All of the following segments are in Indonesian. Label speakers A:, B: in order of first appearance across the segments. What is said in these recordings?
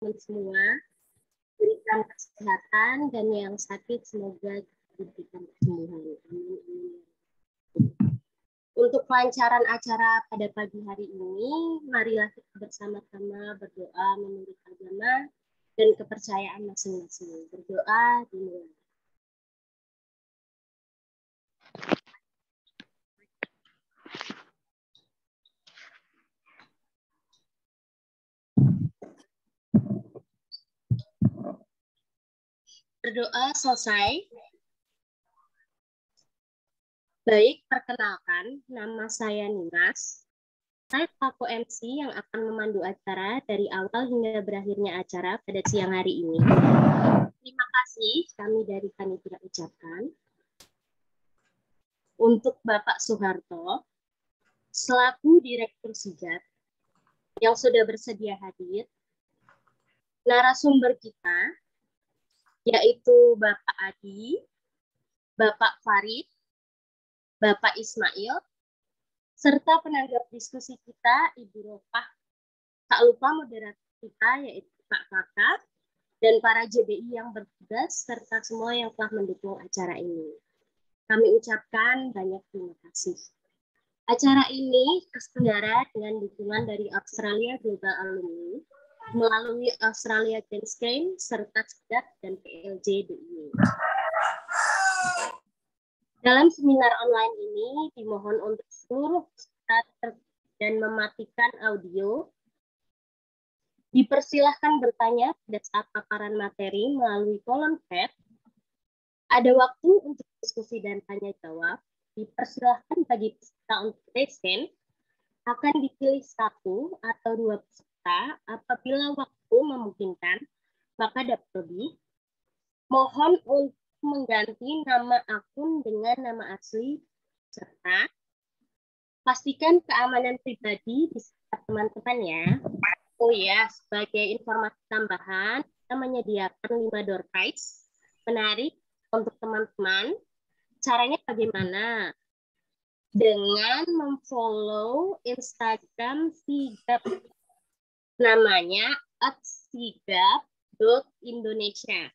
A: teman-teman semua. Berikan kesehatan dan yang sakit semoga diberikan kesembuhan. Amin. Untuk kelancaran acara pada pagi hari ini, marilah kita bersama-sama berdoa menurut agama dan kepercayaan masing-masing. Berdoa dimulai. Berdoa selesai. Baik, perkenalkan, nama saya Nimas. Saya Pako MC yang akan memandu acara dari awal hingga berakhirnya acara pada siang hari ini. Terima kasih kami dari kami panitia ucapkan. Untuk Bapak Soeharto, selaku Direktur Sigat, yang sudah bersedia hadir, narasumber kita, yaitu Bapak Adi, Bapak Farid, Bapak Ismail, serta penanggap diskusi kita Ibu Ropah. Tak lupa moderator kita yaitu Pak Kakak dan para JBI yang bertugas serta semua yang telah mendukung acara ini. Kami ucapkan banyak terima kasih. Acara ini terselenggara dengan dukungan dari Australia Global Alumni melalui Australia Games Game serta CEDAP dan PLJ DIY. Dalam seminar online ini dimohon untuk seluruh peserta dan mematikan audio. Dipersilahkan bertanya pada saat paparan materi melalui kolom chat. Ada waktu untuk diskusi dan tanya jawab. Dipersilahkan bagi peserta untuk present akan dipilih satu atau dua peserta kita apabila waktu memungkinkan, maka dapat lebih. Mohon untuk mengganti nama akun dengan nama asli serta pastikan keamanan pribadi di teman-teman ya. Oh ya, sebagai informasi tambahan, kita menyediakan 5 door prize menarik untuk teman-teman. Caranya bagaimana? Dengan memfollow Instagram 30 namanya atsigap.indonesia.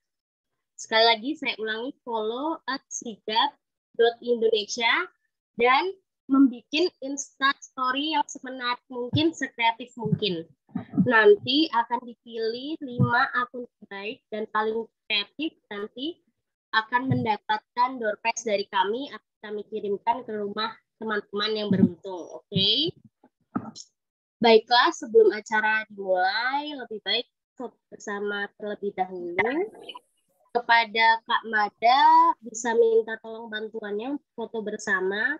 A: Sekali lagi saya ulangi follow atsigap.indonesia dan membuat Insta Story yang semenarik mungkin, sekreatif mungkin. Nanti akan dipilih lima akun terbaik dan paling kreatif nanti akan mendapatkan door prize dari kami akan kami kirimkan ke rumah teman-teman yang beruntung. Oke. Okay? Baiklah, sebelum acara dimulai, lebih baik bersama terlebih dahulu kepada Kak Mada bisa minta tolong bantuannya foto bersama.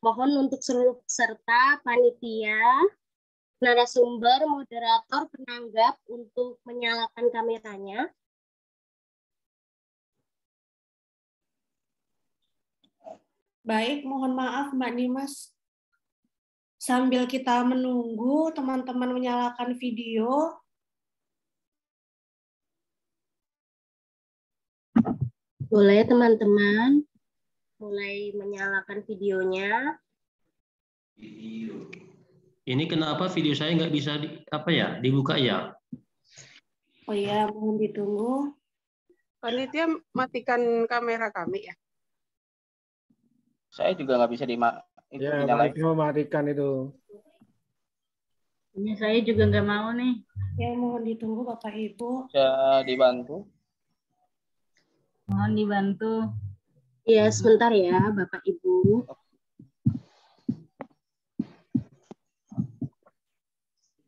A: Mohon untuk seluruh peserta, panitia, narasumber, moderator, penanggap untuk menyalakan kameranya.
B: Baik, mohon maaf Mbak Nimas sambil kita menunggu teman-teman menyalakan video.
A: Boleh teman-teman mulai menyalakan videonya.
C: Ini kenapa video saya nggak bisa di, apa ya dibuka ya?
B: Oh iya, mohon ditunggu. Panitia matikan kamera kami ya.
C: Saya juga nggak bisa dima itu ya, menyalahi. mematikan itu. Ini saya
B: juga nggak mau nih. Ya, mohon ditunggu Bapak Ibu. Ya, dibantu. Mohon dibantu. Ya, sebentar ya Bapak Ibu.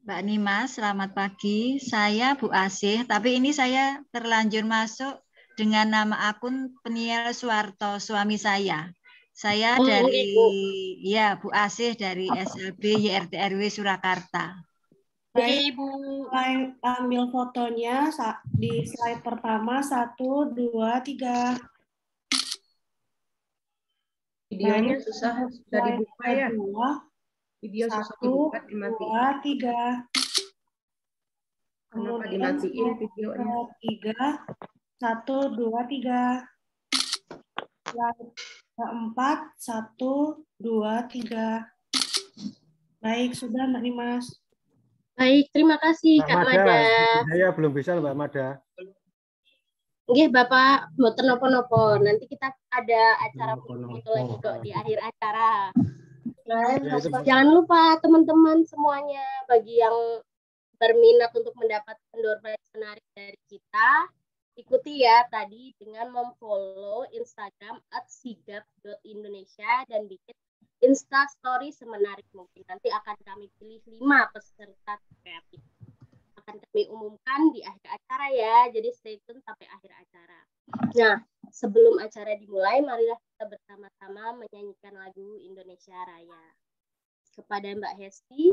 D: Mbak Nima, selamat pagi. Saya Bu Asih, tapi ini saya terlanjur masuk dengan nama akun Peniel Suwarto,
E: suami saya. Saya oh, oh, dari Ibu. ya Bu Asih dari SLB YRTRW Surakarta.
B: Baik, Ibu. ambil fotonya di slide pertama satu dua tiga. Videonya susah dari buka ya. Video satu, Dua, tiga.
F: Kenapa dimatiin
B: videonya? Tiga, satu, dua, tiga. Slide Empat, satu, dua, tiga.
A: Baik, sudah Mbak Nimas. Baik, terima kasih
B: Mbak Kak Mada. Mada.
F: Saya belum bisa Mbak Mada.
A: Oke, Bapak, mau nopo-nopo. Nanti kita ada acara foto lagi kok di akhir acara. Nah, nah jangan lupa teman-teman semuanya bagi yang berminat untuk mendapat endorse menarik dari kita Ikuti ya tadi dengan memfollow Instagram at sigap.indonesia dan bikin Insta Story semenarik mungkin. Nanti akan kami pilih lima peserta kreatif. Akan kami umumkan di akhir acara ya, jadi stay tune sampai akhir acara. Nah, sebelum acara dimulai, marilah kita bersama-sama menyanyikan lagu Indonesia Raya. Kepada Mbak Hesti,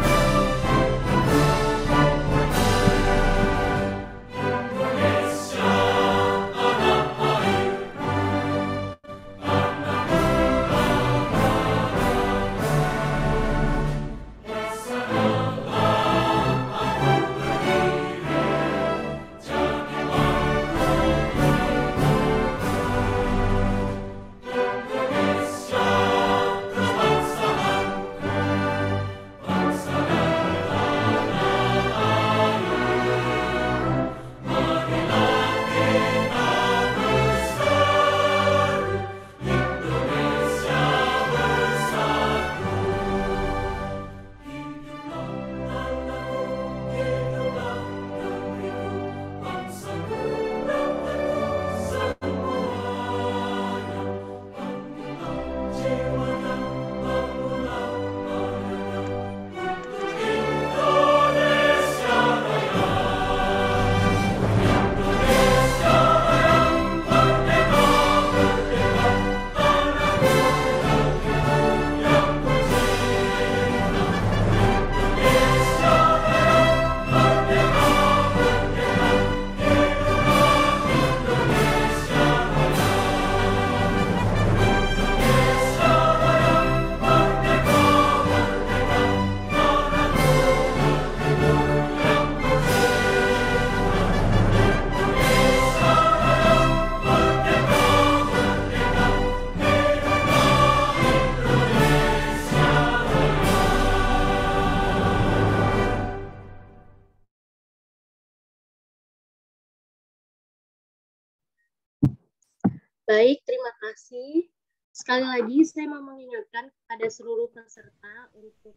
A: Baik, terima kasih. Sekali lagi saya mau mengingatkan kepada seluruh peserta untuk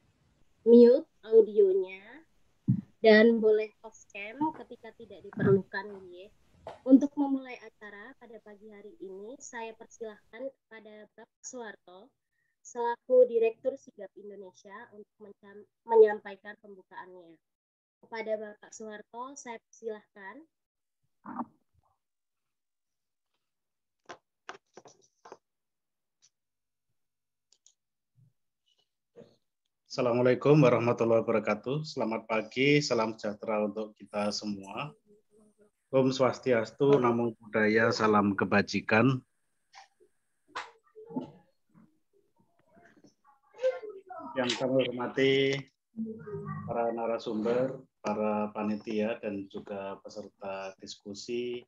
A: mute audionya dan boleh off cam ketika tidak diperlukan ya. Untuk memulai acara pada pagi hari ini, saya persilahkan kepada Bapak Suwarto selaku Direktur Sigap Indonesia untuk menyampaikan pembukaannya. Kepada Bapak Suwarto, saya persilahkan.
F: Assalamualaikum warahmatullahi wabarakatuh. Selamat pagi, salam sejahtera untuk kita semua. Om Swastiastu, Namo Buddhaya, salam kebajikan. Yang kami hormati para narasumber, para panitia, dan juga peserta diskusi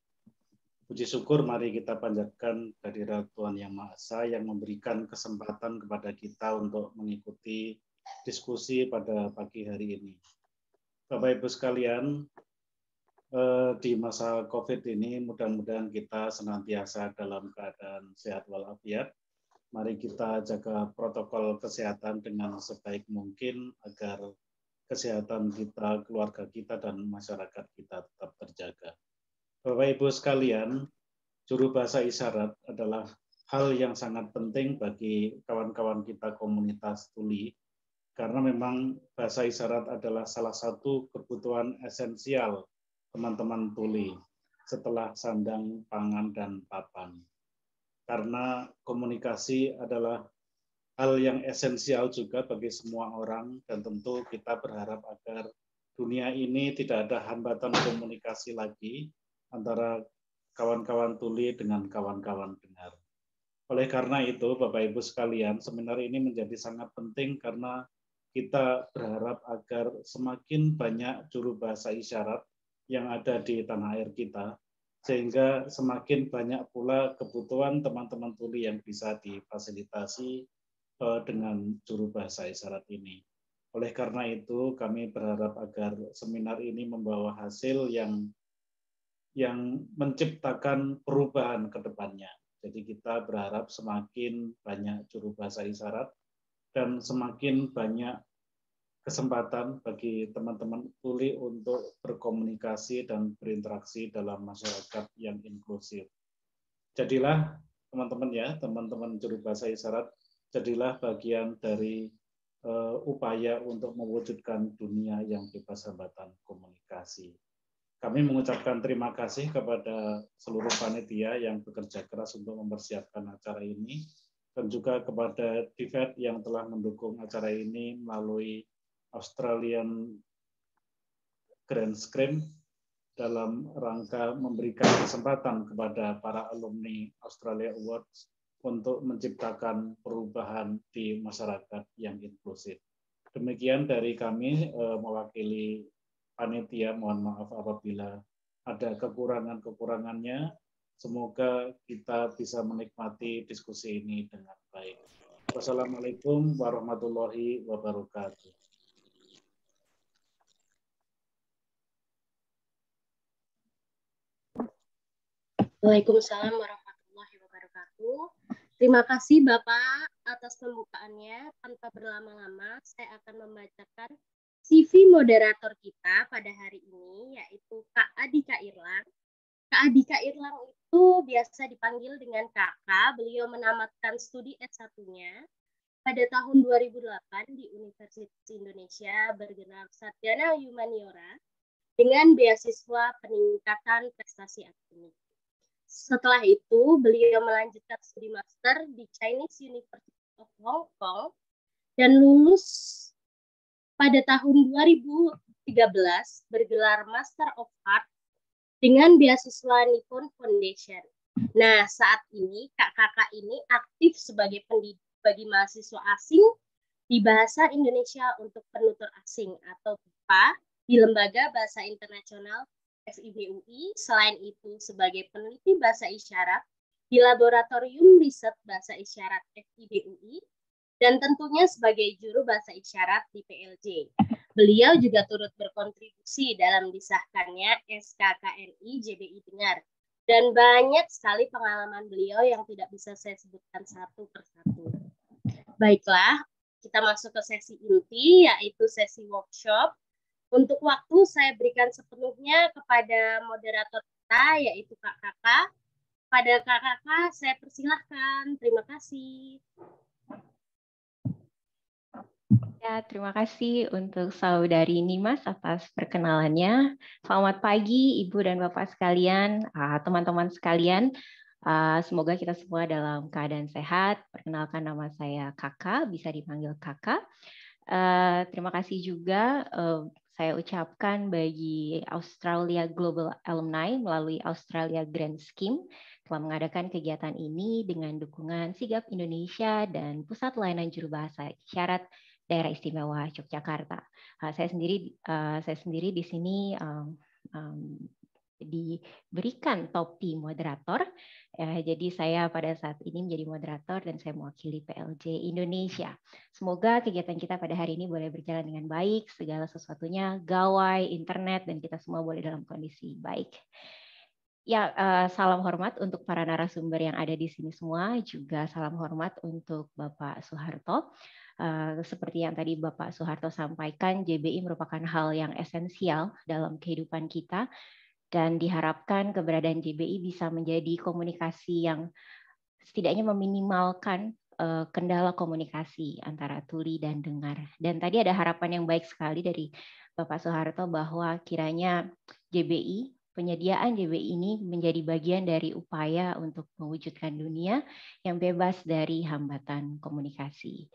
F: Puji syukur mari kita panjatkan dari Tuhan Yang Maha Esa yang memberikan kesempatan kepada kita untuk mengikuti diskusi pada pagi hari ini. Bapak Ibu sekalian, eh, di masa COVID ini mudah-mudahan kita senantiasa dalam keadaan sehat walafiat. Mari kita jaga protokol kesehatan dengan sebaik mungkin agar kesehatan kita, keluarga kita, dan masyarakat kita tetap terjaga. Bapak Ibu sekalian, juru bahasa isyarat adalah hal yang sangat penting bagi kawan-kawan kita komunitas tuli karena memang bahasa isyarat adalah salah satu kebutuhan esensial teman-teman tuli setelah sandang, pangan dan papan. Karena komunikasi adalah hal yang esensial juga bagi semua orang dan tentu kita berharap agar dunia ini tidak ada hambatan komunikasi lagi antara kawan-kawan tuli dengan kawan-kawan dengar. Oleh karena itu, Bapak Ibu sekalian, seminar ini menjadi sangat penting karena kita berharap agar semakin banyak juru bahasa isyarat yang ada di tanah air kita, sehingga semakin banyak pula kebutuhan teman-teman tuli yang bisa difasilitasi eh, dengan juru bahasa isyarat ini. Oleh karena itu, kami berharap agar seminar ini membawa hasil yang yang menciptakan perubahan ke depannya. Jadi kita berharap semakin banyak juru bahasa isyarat dan semakin banyak kesempatan bagi teman-teman tuli untuk berkomunikasi dan berinteraksi dalam masyarakat yang inklusif. Jadilah teman-teman ya, teman-teman juru bahasa isyarat, jadilah bagian dari uh, upaya untuk mewujudkan dunia yang bebas hambatan komunikasi. Kami mengucapkan terima kasih kepada seluruh panitia yang bekerja keras untuk mempersiapkan acara ini, dan juga kepada divet e yang telah mendukung acara ini melalui Australian Grand Screen dalam rangka memberikan kesempatan kepada para alumni Australia Awards untuk menciptakan perubahan di masyarakat yang inklusif. Demikian dari kami eh, mewakili panitia. Mohon maaf apabila ada kekurangan-kekurangannya. Semoga kita bisa menikmati diskusi ini dengan baik. Wassalamualaikum warahmatullahi wabarakatuh.
A: Waalaikumsalam warahmatullahi wabarakatuh. Terima kasih Bapak atas pembukaannya. Tanpa berlama-lama, saya akan membacakan CV moderator kita pada hari ini yaitu Kak Adika Irlang. Kak Adika Irlang itu biasa dipanggil dengan Kakak. Beliau menamatkan studi S1-nya
F: pada tahun
A: 2008 di Universitas Indonesia bergelar Sarjana Humaniora dengan beasiswa peningkatan prestasi akademik. Setelah itu, beliau melanjutkan studi master di Chinese University of Hong Kong dan lulus pada tahun 2013 bergelar Master of Art dengan beasiswa Nippon Foundation. Nah, saat ini kakak-kakak ini aktif sebagai pendidik bagi mahasiswa asing di Bahasa Indonesia untuk Penutur Asing atau BIPA di Lembaga Bahasa Internasional FIBUI. Selain itu, sebagai peneliti bahasa isyarat di Laboratorium Riset Bahasa Isyarat FIBUI dan tentunya sebagai juru bahasa isyarat di PLJ. Beliau juga turut berkontribusi dalam disahkannya SKKNI JBI Dengar. Dan banyak sekali pengalaman beliau yang tidak bisa saya sebutkan satu persatu. Baiklah, kita masuk ke sesi inti, yaitu sesi workshop. Untuk waktu saya berikan sepenuhnya kepada moderator kita, yaitu Kak Kakak. Pada Kak Kakak, saya persilahkan. Terima kasih.
E: Ya, terima kasih untuk saudari Nimas atas perkenalannya. Selamat pagi Ibu dan Bapak sekalian, ah, teman-teman sekalian. Ah, semoga kita semua dalam keadaan sehat. Perkenalkan nama saya Kakak, bisa dipanggil Kakak. Ah, terima kasih juga eh, saya ucapkan bagi Australia Global Alumni melalui Australia Grand Scheme telah mengadakan kegiatan ini dengan dukungan Sigap Indonesia dan Pusat Layanan Juru Bahasa Isyarat daerah istimewa Yogyakarta. Uh, saya sendiri uh, saya sendiri di sini um, um, diberikan topi moderator. Eh, jadi saya pada saat ini menjadi moderator dan saya mewakili PLJ Indonesia. Semoga kegiatan kita pada hari ini boleh berjalan dengan baik, segala sesuatunya, gawai, internet, dan kita semua boleh dalam kondisi baik. Ya, uh, salam hormat untuk para narasumber yang ada di sini semua, juga salam hormat untuk Bapak Soeharto. Uh, seperti yang tadi Bapak Soeharto sampaikan, JBI merupakan hal yang esensial dalam kehidupan kita, dan diharapkan keberadaan JBI bisa menjadi komunikasi yang setidaknya meminimalkan uh, kendala komunikasi antara tuli dan dengar. Dan tadi ada harapan yang baik sekali dari Bapak Soeharto bahwa kiranya JBI Penyediaan DBI ini menjadi bagian dari upaya untuk mewujudkan dunia yang bebas dari hambatan komunikasi.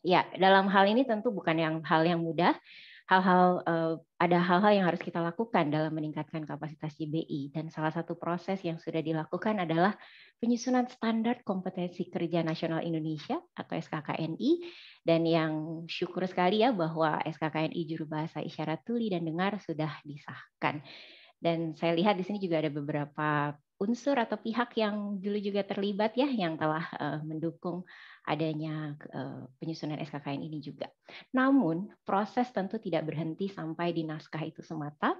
E: Ya, dalam hal ini tentu bukan yang hal yang mudah. Hal-hal eh, ada hal-hal yang harus kita lakukan dalam meningkatkan kapasitas DBI dan salah satu proses yang sudah dilakukan adalah penyusunan standar kompetensi kerja nasional Indonesia atau SKKNI dan yang syukur sekali ya bahwa SKKNI juru bahasa isyarat tuli dan dengar sudah disahkan. Dan saya lihat di sini juga ada beberapa unsur atau pihak yang dulu juga terlibat ya yang telah uh, mendukung adanya uh, penyusunan SKKN ini juga. Namun proses tentu tidak berhenti sampai di naskah itu semata.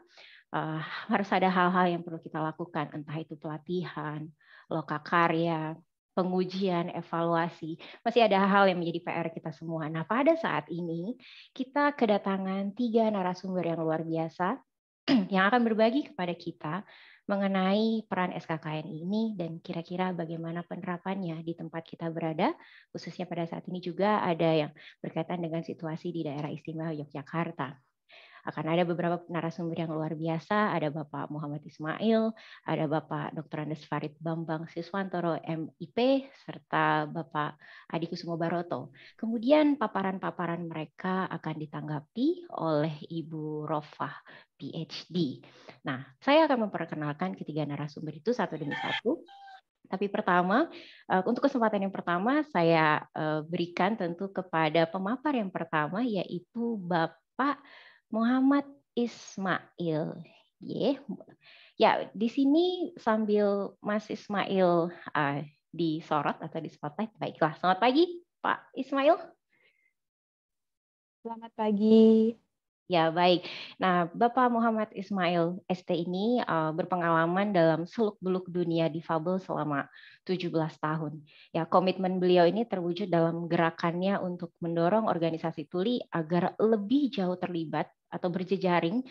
E: Uh, harus ada hal-hal yang perlu kita lakukan, entah itu pelatihan, lokakarya, pengujian, evaluasi. Masih ada hal yang menjadi PR kita semua. Nah, pada saat ini kita kedatangan tiga narasumber yang luar biasa yang akan berbagi kepada kita mengenai peran SKKN ini dan kira-kira bagaimana penerapannya di tempat kita berada, khususnya pada saat ini juga ada yang berkaitan dengan situasi di daerah istimewa Yogyakarta akan ada beberapa narasumber yang luar biasa, ada Bapak Muhammad Ismail, ada Bapak Dr. Andes Farid Bambang Siswantoro MIP, serta Bapak Adi Kusumo Baroto. Kemudian paparan-paparan mereka akan ditanggapi oleh Ibu Rofah PhD. Nah, saya akan memperkenalkan ketiga narasumber itu satu demi satu. Tapi pertama, eh, untuk kesempatan yang pertama saya eh, berikan tentu kepada pemapar yang pertama yaitu Bapak Muhammad Ismail. Yeah. Ya, di sini sambil Mas Ismail uh, disorot atau di baiklah. Selamat pagi, Pak Ismail. Selamat pagi. Ya, baik. Nah, Bapak Muhammad Ismail ST ini uh, berpengalaman dalam seluk-beluk dunia difabel selama 17 tahun. Ya, komitmen beliau ini terwujud dalam gerakannya untuk mendorong organisasi tuli agar lebih jauh terlibat atau berjejaring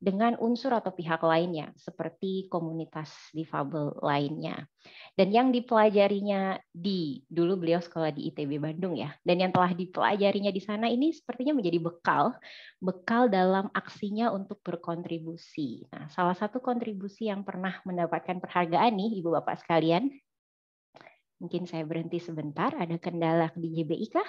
E: dengan unsur atau pihak lainnya seperti komunitas difabel lainnya. Dan yang dipelajarinya di dulu beliau sekolah di ITB Bandung ya. Dan yang telah dipelajarinya di sana ini sepertinya menjadi bekal, bekal dalam aksinya untuk berkontribusi. Nah, salah satu kontribusi yang pernah mendapatkan perhargaan nih Ibu Bapak sekalian Mungkin saya berhenti sebentar, ada kendala di JBI kah?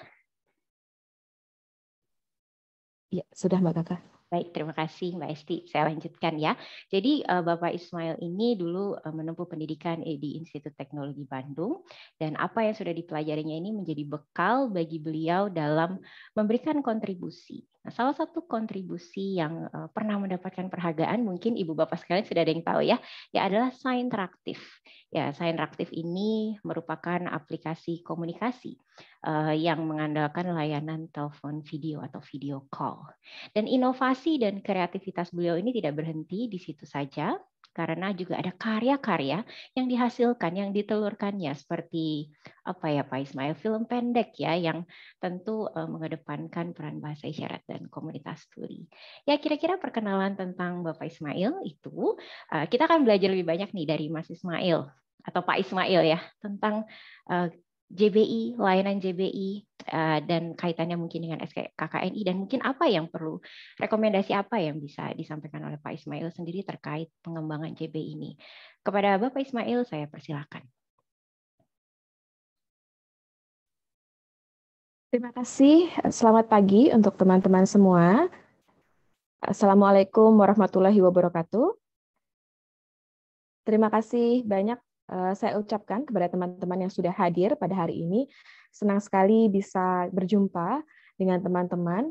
E: Ya, sudah Mbak Kakak. Baik, terima kasih Mbak Esti. Saya lanjutkan ya. Jadi eh, Bapak Ismail ini dulu eh, menempuh pendidikan eh, di Institut Teknologi Bandung dan apa yang sudah dipelajarinya ini menjadi bekal bagi beliau dalam memberikan kontribusi. Nah, salah satu kontribusi yang pernah mendapatkan perhargaan mungkin Ibu Bapak sekalian sudah ada yang tahu ya, ya adalah interaktif Ya, interaktif ini merupakan aplikasi komunikasi Eh, yang mengandalkan layanan telepon video atau video call. Dan inovasi dan kreativitas beliau ini tidak berhenti di situ saja, karena juga ada karya-karya yang dihasilkan, yang ditelurkannya seperti apa ya Pak Ismail film pendek ya yang tentu eh, mengedepankan peran bahasa isyarat dan komunitas tuli. Ya kira-kira perkenalan tentang Bapak Ismail itu eh, kita akan belajar lebih banyak nih dari Mas Ismail atau Pak Ismail ya tentang JBI, layanan JBI, eh, dan kaitannya mungkin dengan SKKNI, dan mungkin apa yang perlu, rekomendasi apa yang bisa disampaikan oleh Pak Ismail sendiri terkait pengembangan JBI ini. Kepada Bapak Ismail, saya persilahkan.
G: Terima kasih. Selamat pagi untuk teman-teman semua.
H: Assalamualaikum warahmatullahi wabarakatuh. Terima kasih banyak Eh, saya ucapkan kepada teman-teman yang sudah hadir pada hari ini. Senang sekali bisa berjumpa dengan teman-teman.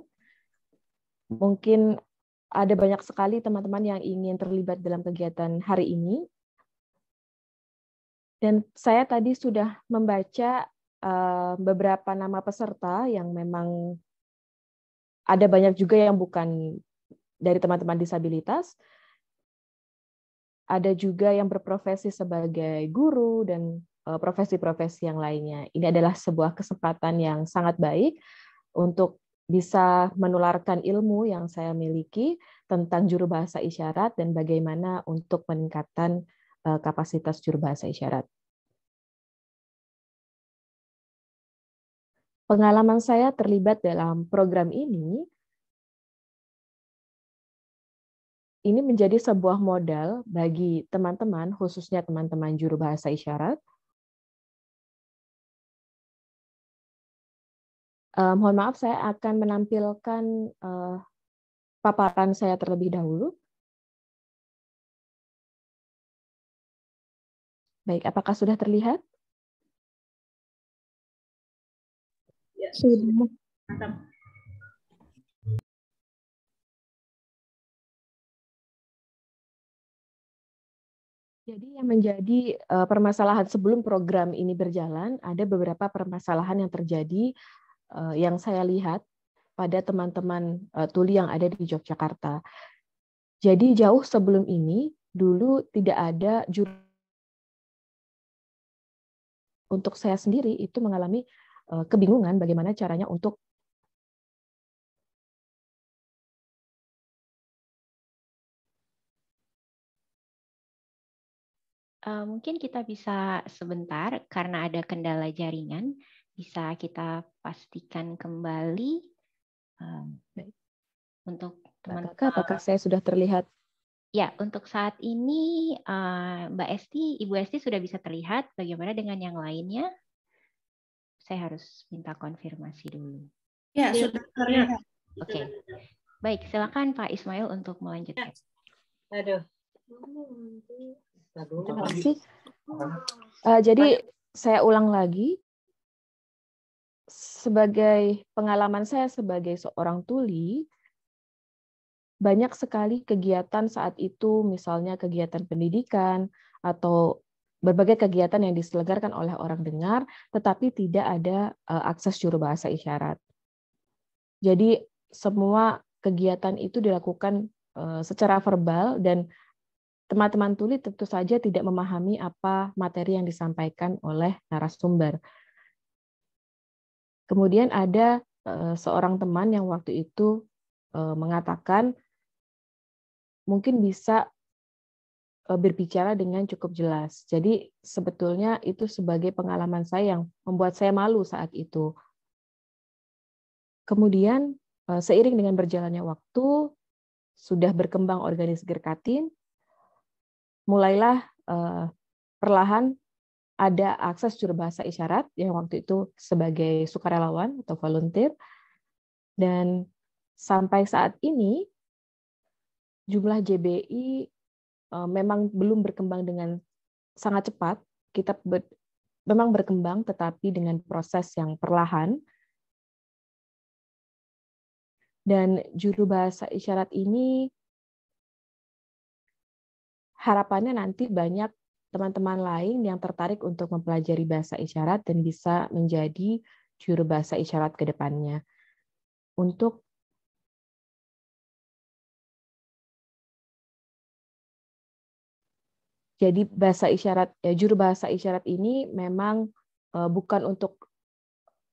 H: Mungkin ada banyak sekali teman-teman yang ingin terlibat dalam kegiatan hari ini. Dan saya tadi sudah membaca eh, beberapa nama peserta yang memang ada banyak juga yang bukan dari teman-teman disabilitas ada juga yang berprofesi sebagai guru dan eh, profesi-profesi yang lainnya. Ini adalah sebuah kesempatan yang sangat baik untuk bisa menularkan ilmu yang saya miliki tentang juru bahasa isyarat dan bagaimana untuk peningkatan eh,
G: kapasitas
I: juru bahasa isyarat. Pengalaman saya terlibat dalam program ini
G: ini menjadi sebuah modal bagi teman-teman, khususnya teman-teman juru bahasa isyarat.
I: Eh, mohon maaf, saya akan menampilkan eh, paparan saya terlebih dahulu. Baik, apakah sudah terlihat? Ya, sudah. Jadi yang
H: menjadi eh, permasalahan sebelum program ini berjalan, ada beberapa permasalahan yang terjadi eh, yang saya lihat pada teman-teman eh, tuli yang ada di Yogyakarta. Jadi jauh sebelum ini, dulu tidak ada juru
I: untuk saya sendiri itu mengalami kebingungan bagaimana caranya untuk
E: Eh, mungkin kita bisa sebentar karena ada kendala jaringan, bisa kita pastikan kembali. um, Untuk teman teman apakah
H: saya sudah terlihat?
E: Ya, untuk saat ini eh, Mbak Esti, Ibu Esti sudah bisa terlihat. Bagaimana dengan yang lainnya? Saya harus minta konfirmasi dulu. Ya, sudah terlihat. Oke. Okay. Baik, silakan Pak Ismail untuk melanjutkan. Ya. Aduh,
B: Terima
J: kasih.
G: Uh, jadi ya? saya ulang lagi.
H: Sebagai pengalaman saya sebagai seorang tuli, banyak sekali kegiatan saat itu, misalnya kegiatan pendidikan atau berbagai kegiatan yang diselenggarakan oleh orang dengar, tetapi tidak ada uh, akses juru bahasa isyarat. Jadi semua kegiatan itu dilakukan uh, secara verbal dan teman-teman tuli tentu saja tidak memahami apa materi yang disampaikan oleh narasumber. Kemudian ada eh, seorang teman yang waktu itu eh, mengatakan mungkin bisa eh, berbicara dengan cukup jelas. Jadi sebetulnya itu sebagai pengalaman saya yang membuat saya malu saat itu. Kemudian seiring dengan berjalannya waktu sudah berkembang organisasi gerkatin, mulailah uh, perlahan ada akses juru bahasa isyarat yang waktu itu sebagai sukarelawan atau volunteer dan sampai saat ini jumlah JBI uh, eh, memang belum berkembang dengan sangat cepat. Kita ber, memang berkembang tetapi dengan proses yang perlahan.
I: Dan juru bahasa isyarat
H: ini harapannya nanti banyak teman-teman lain yang tertarik untuk mempelajari bahasa isyarat dan bisa menjadi juru bahasa isyarat ke depannya. Untuk
I: jadi bahasa
G: isyarat
H: ya, juru bahasa isyarat ini memang eh, bukan untuk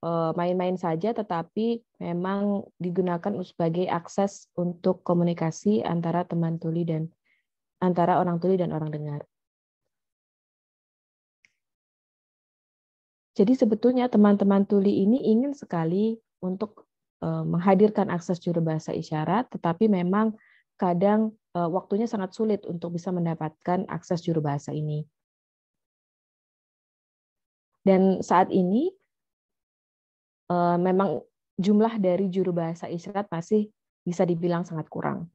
H: eh, main-main saja tetapi memang digunakan sebagai akses untuk komunikasi antara teman tuli dan antara orang tuli dan orang dengar.
G: Jadi sebetulnya teman-teman tuli ini ingin
H: sekali untuk eh, menghadirkan akses juru bahasa isyarat, tetapi memang kadang eh, waktunya sangat sulit untuk bisa mendapatkan akses juru bahasa ini.
G: Dan saat ini
I: eh, memang jumlah dari juru bahasa isyarat masih bisa dibilang sangat kurang.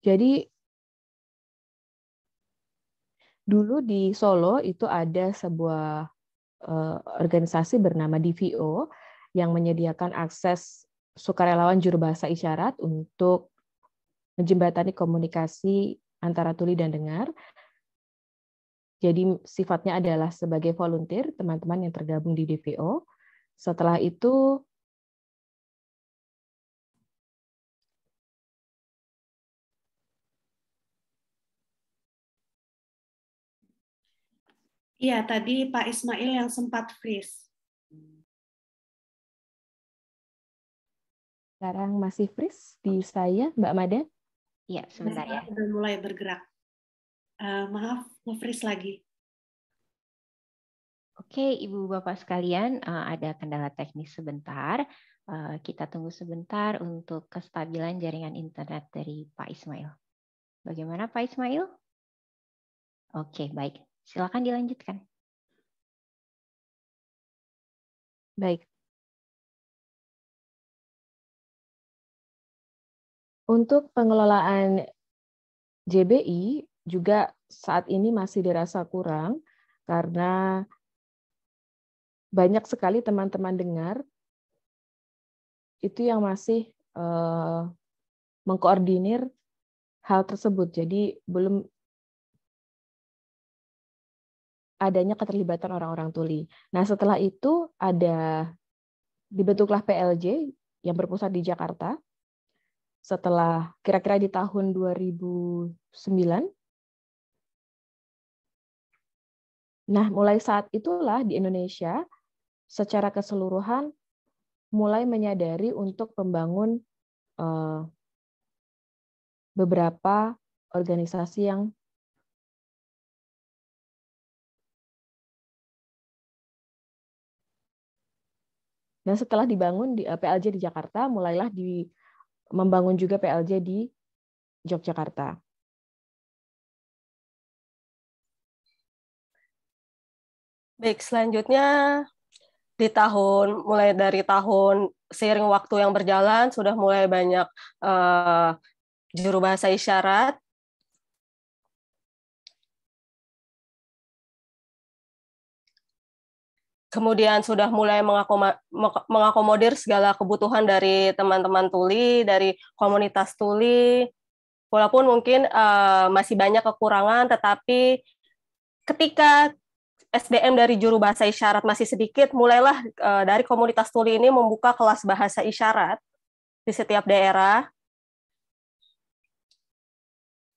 I: Jadi dulu di
H: Solo itu ada sebuah uh, organisasi bernama DVO yang menyediakan akses sukarelawan juru bahasa isyarat untuk menjembatani komunikasi antara tuli dan dengar. Jadi sifatnya adalah sebagai volunteer teman-teman yang tergabung di DVO. Setelah
I: itu Iya, tadi Pak Ismail yang sempat freeze.
G: Sekarang masih freeze di saya, Mbak Made?
E: Iya, sebentar ya.
I: Sudah mulai bergerak. Uh, maaf, mau freeze lagi.
E: Oke, Ibu Bapak sekalian, uh, ada kendala teknis sebentar. Uh, kita tunggu sebentar untuk kestabilan jaringan internet dari Pak Ismail. Bagaimana Pak Ismail? Oke, baik.
I: Silakan dilanjutkan. Baik. Untuk
H: pengelolaan JBI juga saat ini masih dirasa kurang karena banyak sekali teman-teman dengar
G: itu yang masih uh, mengkoordinir hal tersebut. Jadi belum
H: adanya keterlibatan orang-orang tuli. Nah, setelah itu ada dibentuklah PLJ yang berpusat di Jakarta. Setelah kira-kira
G: di tahun 2009.
H: Nah, mulai saat itulah di Indonesia secara keseluruhan mulai menyadari untuk membangun eh,
I: beberapa organisasi yang
G: Dan setelah dibangun di eh, PLJ di Jakarta, mulailah di membangun juga PLJ di
I: Yogyakarta. Baik, selanjutnya di tahun mulai
K: dari tahun seiring waktu yang berjalan sudah mulai banyak uh,
I: juru bahasa isyarat kemudian sudah mulai
K: mengakomodir segala kebutuhan dari teman-teman tuli, dari komunitas tuli. Walaupun mungkin uh, masih banyak kekurangan, tetapi ketika SDM dari juru bahasa isyarat masih sedikit, mulailah uh, dari komunitas tuli ini membuka kelas bahasa isyarat di setiap daerah.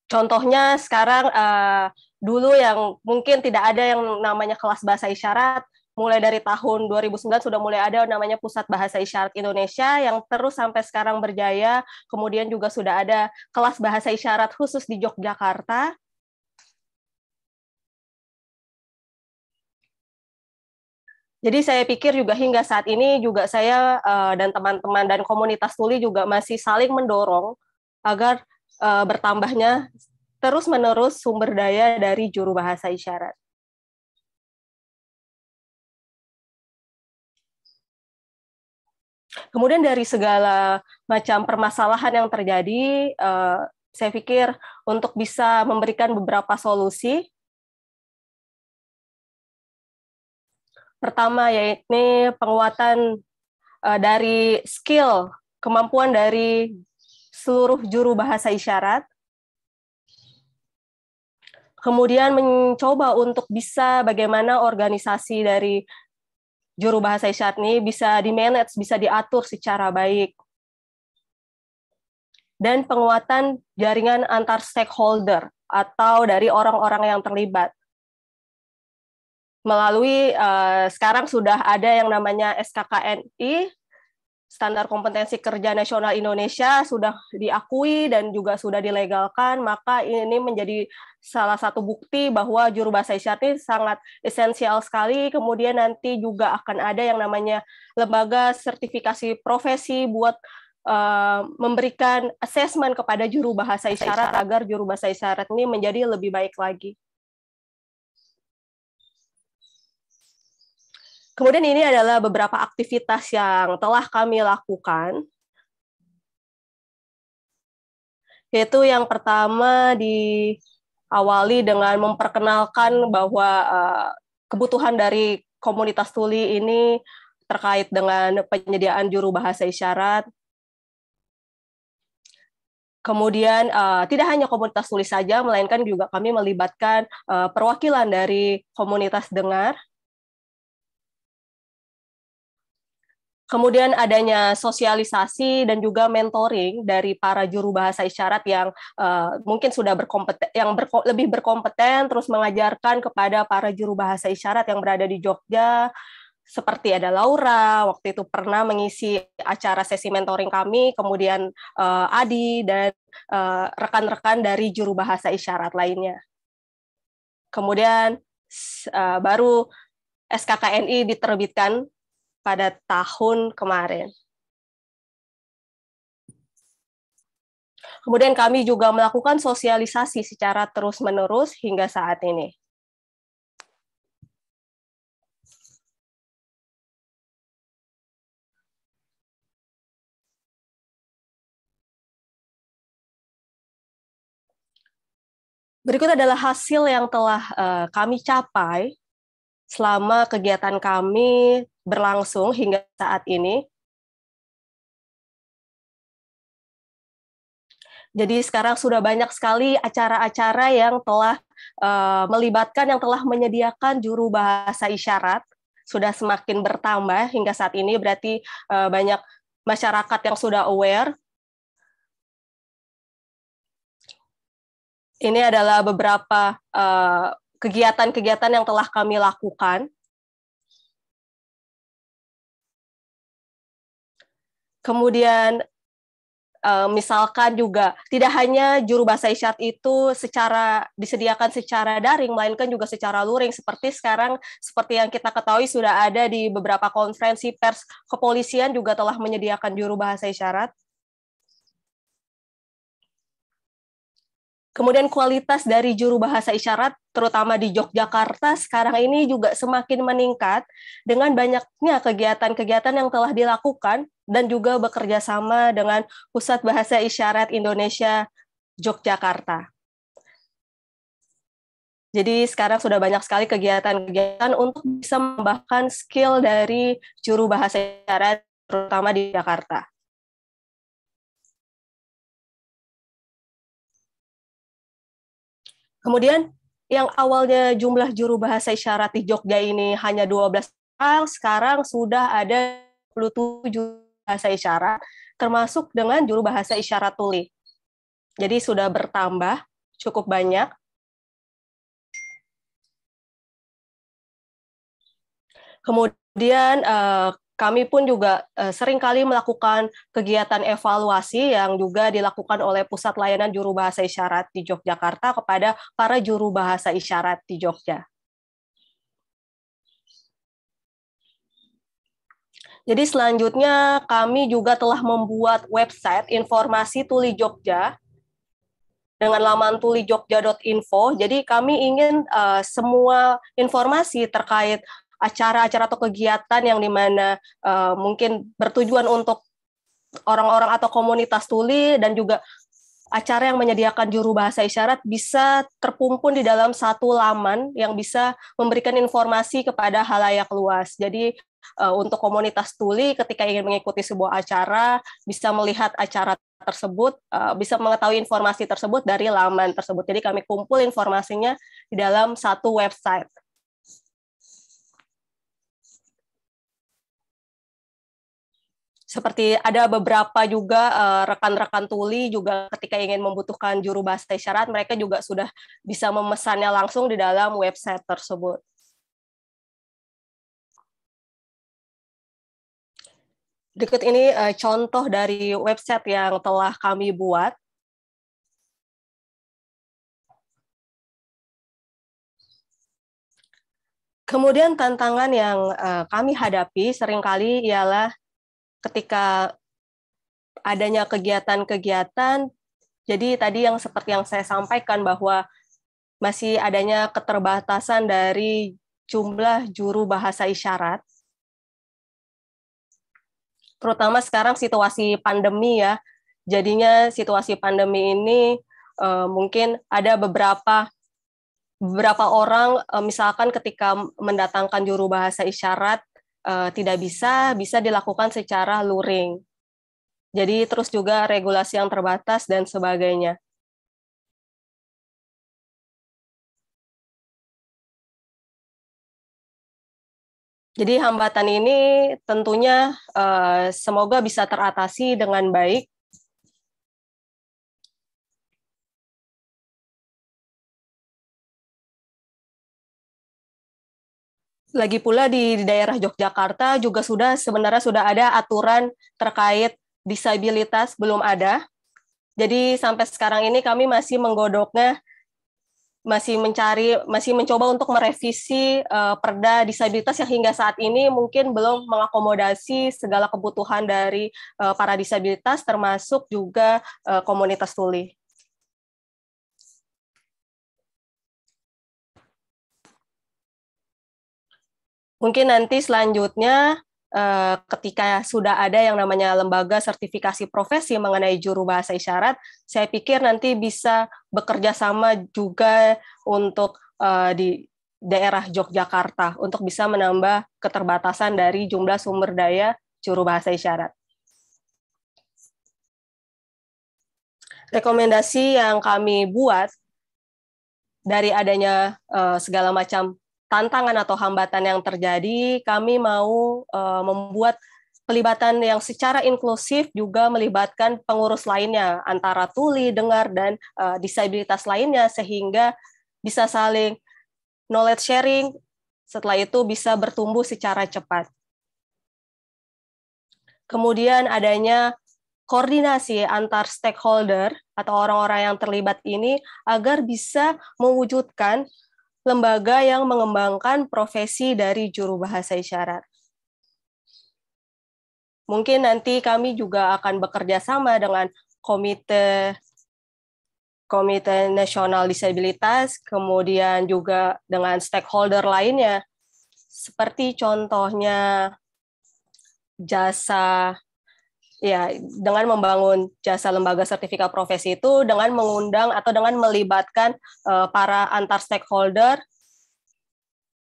K: Contohnya sekarang uh, dulu yang mungkin tidak ada yang namanya kelas bahasa isyarat, mulai dari tahun 2009 sudah mulai ada namanya Pusat Bahasa Isyarat Indonesia yang terus sampai sekarang berjaya. Kemudian juga sudah ada
I: kelas bahasa isyarat khusus di Yogyakarta. Jadi saya pikir juga hingga saat ini juga
K: saya eh, dan teman-teman dan komunitas tuli juga masih saling mendorong agar
I: eh, bertambahnya terus-menerus sumber daya dari juru bahasa isyarat. Kemudian dari segala macam permasalahan yang terjadi, uh,
K: saya pikir untuk bisa memberikan beberapa solusi. Pertama yaitu penguatan uh, dari skill, kemampuan dari seluruh juru bahasa isyarat kemudian mencoba untuk bisa bagaimana organisasi dari juru bahasa isyarat ini bisa di-manage, bisa diatur secara baik. Dan penguatan jaringan antar stakeholder atau dari orang-orang yang terlibat. Melalui uh, sekarang sudah ada yang namanya SKKNI standar kompetensi kerja nasional Indonesia sudah diakui dan juga sudah dilegalkan, maka ini menjadi salah satu bukti bahwa juru bahasa isyarat ini sangat esensial sekali. Kemudian nanti juga akan ada yang namanya lembaga sertifikasi profesi buat uh, memberikan asesmen kepada juru bahasa isyarat agar juru bahasa isyarat ini menjadi lebih baik lagi. Kemudian ini adalah beberapa aktivitas yang telah kami lakukan. Yaitu yang pertama diawali dengan memperkenalkan bahwa eh, kebutuhan dari komunitas tuli ini terkait dengan penyediaan juru bahasa isyarat. Kemudian eh, tidak hanya komunitas Tuli saja, melainkan juga kami melibatkan eh, perwakilan dari komunitas dengar Kemudian adanya sosialisasi dan juga mentoring dari para juru bahasa isyarat yang uh, mungkin sudah berkompeten yang berko lebih berkompeten terus mengajarkan kepada para juru bahasa isyarat yang berada di Jogja seperti ada Laura waktu itu pernah mengisi acara sesi mentoring kami kemudian uh, Adi dan eh, rekan-rekan uh, dari juru bahasa isyarat lainnya kemudian uh, baru SKKNI diterbitkan pada tahun kemarin. Kemudian kami
I: juga melakukan sosialisasi secara terus-menerus hingga saat ini. Berikut adalah hasil yang telah eh, kami capai selama kegiatan kami berlangsung hingga saat ini. Jadi sekarang sudah banyak sekali acara-acara yang telah uh, melibatkan, yang telah
K: menyediakan juru bahasa isyarat sudah semakin bertambah hingga saat ini berarti uh, banyak masyarakat yang sudah aware.
I: Ini adalah beberapa uh, kegiatan-kegiatan yang telah kami lakukan. Kemudian eh, misalkan juga tidak
K: hanya juru bahasa isyarat itu secara disediakan secara daring melainkan juga secara luring seperti sekarang seperti yang kita ketahui sudah ada di beberapa konferensi pers kepolisian juga telah menyediakan juru bahasa isyarat Kemudian kualitas dari juru bahasa isyarat, terutama di Yogyakarta, sekarang ini juga semakin meningkat dengan banyaknya kegiatan-kegiatan yang telah dilakukan dan juga bekerja sama dengan Pusat Bahasa Isyarat Indonesia Yogyakarta. Jadi sekarang sudah banyak sekali
I: kegiatan-kegiatan untuk bisa menambahkan skill dari juru bahasa isyarat, terutama di Jakarta. Kemudian yang awalnya jumlah juru
K: bahasa isyarat di Jogja ini hanya 12 orang, sekarang sudah ada 27 tujuh bahasa isyarat, termasuk dengan juru bahasa isyarat tuli. Jadi
I: sudah bertambah cukup banyak. Kemudian eh, kami pun juga
K: eh, seringkali melakukan kegiatan evaluasi yang juga dilakukan oleh Pusat Layanan Juru Bahasa Isyarat di Yogyakarta kepada para juru bahasa isyarat di Jogja. Jadi selanjutnya kami juga telah membuat website informasi Tuli Jogja dengan laman tulijogja.info. Jadi kami ingin uh, semua informasi terkait acara-acara atau kegiatan yang dimana uh, mungkin bertujuan untuk orang-orang atau komunitas tuli dan juga acara yang menyediakan juru bahasa isyarat bisa terkumpul di dalam satu laman yang bisa memberikan informasi kepada halayak luas. Jadi eh, untuk komunitas tuli ketika ingin mengikuti sebuah acara bisa melihat acara tersebut, eh, bisa mengetahui informasi tersebut dari laman tersebut. Jadi kami kumpul informasinya di dalam satu website. seperti ada beberapa juga eh, rekan-rekan uh, tuli juga ketika ingin membutuhkan
I: juru bahasa isyarat mereka juga sudah bisa memesannya langsung di dalam website tersebut. Berikut ini uh, contoh dari website yang telah kami buat. Kemudian tantangan yang uh, kami hadapi seringkali ialah
K: ketika adanya kegiatan-kegiatan jadi tadi yang seperti yang saya sampaikan bahwa masih adanya keterbatasan dari jumlah juru bahasa isyarat. Terutama sekarang situasi pandemi ya. Jadinya situasi pandemi ini eh, mungkin ada beberapa beberapa orang eh, misalkan ketika mendatangkan juru bahasa isyarat uh, tidak bisa bisa dilakukan
I: secara luring. Jadi terus juga regulasi yang terbatas dan sebagainya. Jadi hambatan ini tentunya uh, semoga bisa teratasi dengan baik lagi pula di, di daerah Yogyakarta juga sudah sebenarnya sudah ada
K: aturan terkait disabilitas belum ada. Jadi sampai sekarang ini kami masih menggodoknya masih mencari masih mencoba untuk merevisi uh, perda disabilitas yang hingga saat ini mungkin belum mengakomodasi segala kebutuhan dari uh, para disabilitas termasuk juga uh, komunitas tuli.
I: mungkin nanti selanjutnya eh, ketika sudah
K: ada yang namanya lembaga sertifikasi profesi mengenai juru bahasa isyarat, saya pikir nanti bisa bekerja sama juga untuk eh, di daerah Yogyakarta untuk bisa menambah keterbatasan dari jumlah sumber daya juru bahasa isyarat. Rekomendasi yang kami buat dari adanya eh, segala macam tantangan atau hambatan yang terjadi, kami mau uh, membuat pelibatan yang secara inklusif juga melibatkan pengurus lainnya, antara tuli, dengar, dan uh, disabilitas lainnya, sehingga bisa saling knowledge sharing, setelah itu bisa bertumbuh secara cepat. Kemudian adanya koordinasi antar stakeholder atau orang-orang yang terlibat ini agar bisa mewujudkan lembaga yang mengembangkan profesi dari juru bahasa isyarat. Mungkin nanti kami juga akan bekerja sama dengan Komite Komite Nasional Disabilitas, kemudian juga dengan stakeholder lainnya, seperti contohnya jasa Ya, dengan membangun jasa lembaga sertifikat profesi itu dengan mengundang atau dengan melibatkan uh, para antar stakeholder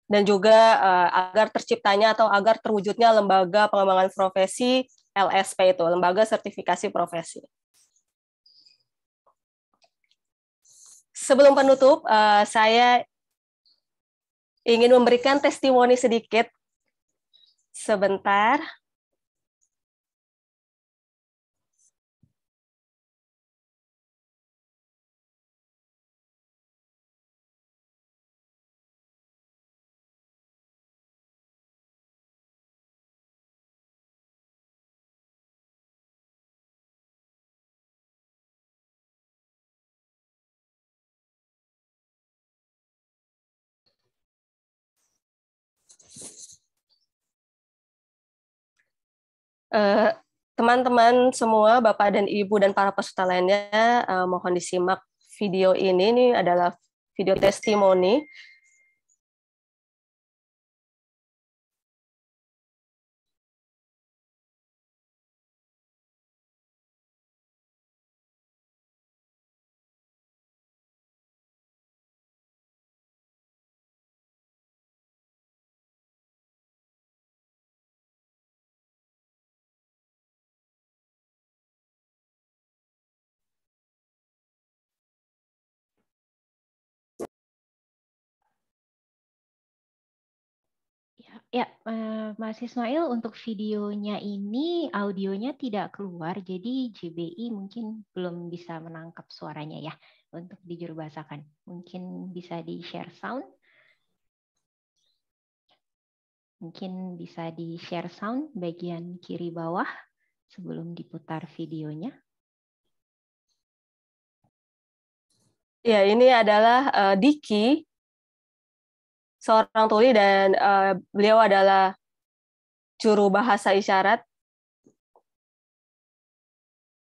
K: dan juga uh, agar terciptanya atau agar terwujudnya lembaga pengembangan profesi LSP itu, lembaga sertifikasi profesi. Sebelum penutup, uh, saya ingin
I: memberikan testimoni sedikit. Sebentar.
K: Eh, teman-teman semua, Bapak dan Ibu dan para peserta lainnya, eh, mohon disimak
I: video ini. Ini adalah video testimoni
E: Ya, eh, Mas Ismail, untuk videonya ini audionya tidak keluar, jadi JBI mungkin belum bisa menangkap suaranya ya untuk dijurubahasakan. Mungkin bisa di-share sound. Mungkin bisa di-share sound bagian kiri bawah sebelum diputar videonya.
I: Ya, ini adalah uh, Diki seorang
K: tuli dan uh, beliau adalah juru bahasa isyarat.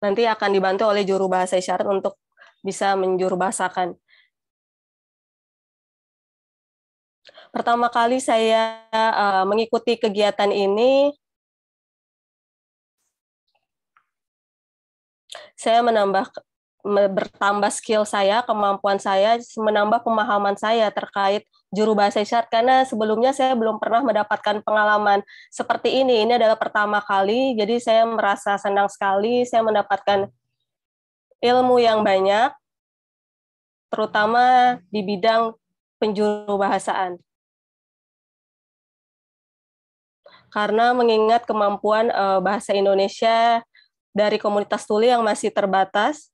I: Nanti akan dibantu oleh juru bahasa isyarat untuk bisa menjurubahasakan. Pertama kali saya uh, mengikuti kegiatan ini,
K: saya menambah bertambah skill saya, kemampuan saya, menambah pemahaman saya terkait juru bahasa isyarat karena sebelumnya saya belum pernah mendapatkan pengalaman seperti ini. Ini adalah pertama kali, jadi saya merasa senang sekali saya mendapatkan ilmu yang banyak
I: terutama di bidang penjuru bahasaan. Karena mengingat kemampuan eh, bahasa Indonesia dari komunitas tuli yang masih terbatas,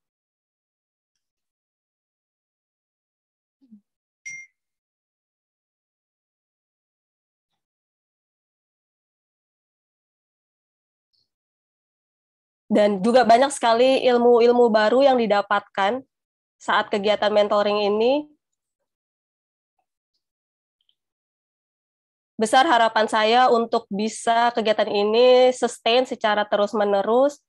I: dan juga banyak sekali ilmu-ilmu baru yang didapatkan saat kegiatan mentoring ini.
K: Besar harapan saya untuk bisa kegiatan ini sustain secara terus-menerus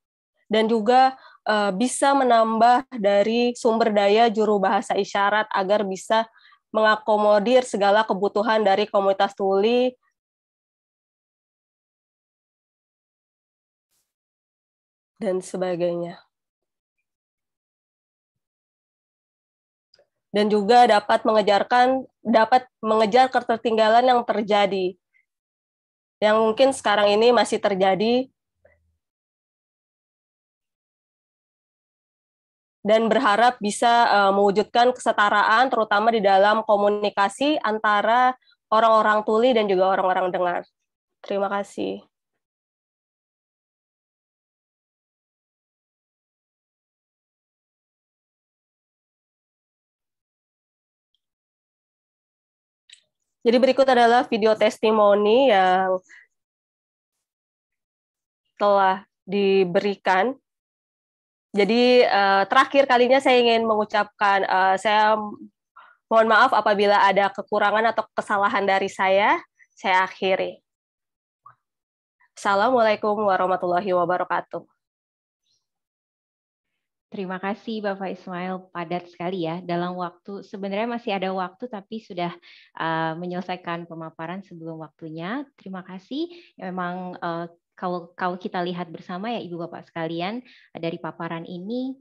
K: dan juga uh, bisa menambah dari sumber
I: daya juru bahasa isyarat agar bisa mengakomodir segala kebutuhan dari komunitas tuli dan sebagainya. Dan juga dapat mengejarkan dapat mengejar ketertinggalan yang terjadi. Yang mungkin sekarang ini masih terjadi dan berharap bisa
K: uh, mewujudkan kesetaraan terutama di dalam komunikasi antara orang-orang
I: tuli dan juga orang-orang dengar. Terima kasih. Jadi berikut adalah video testimoni yang telah
K: diberikan. Jadi eh, terakhir kalinya saya ingin mengucapkan eh, saya mohon maaf apabila ada kekurangan atau kesalahan dari
G: saya. Saya akhiri. Assalamualaikum warahmatullahi
E: wabarakatuh. Terima kasih Bapak Ismail, padat sekali ya dalam waktu. Sebenarnya masih ada waktu tapi sudah uh, menyelesaikan pemaparan sebelum waktunya. Terima kasih. Ya, memang uh, kalau kalau kita lihat bersama ya Ibu Bapak sekalian eh, dari paparan ini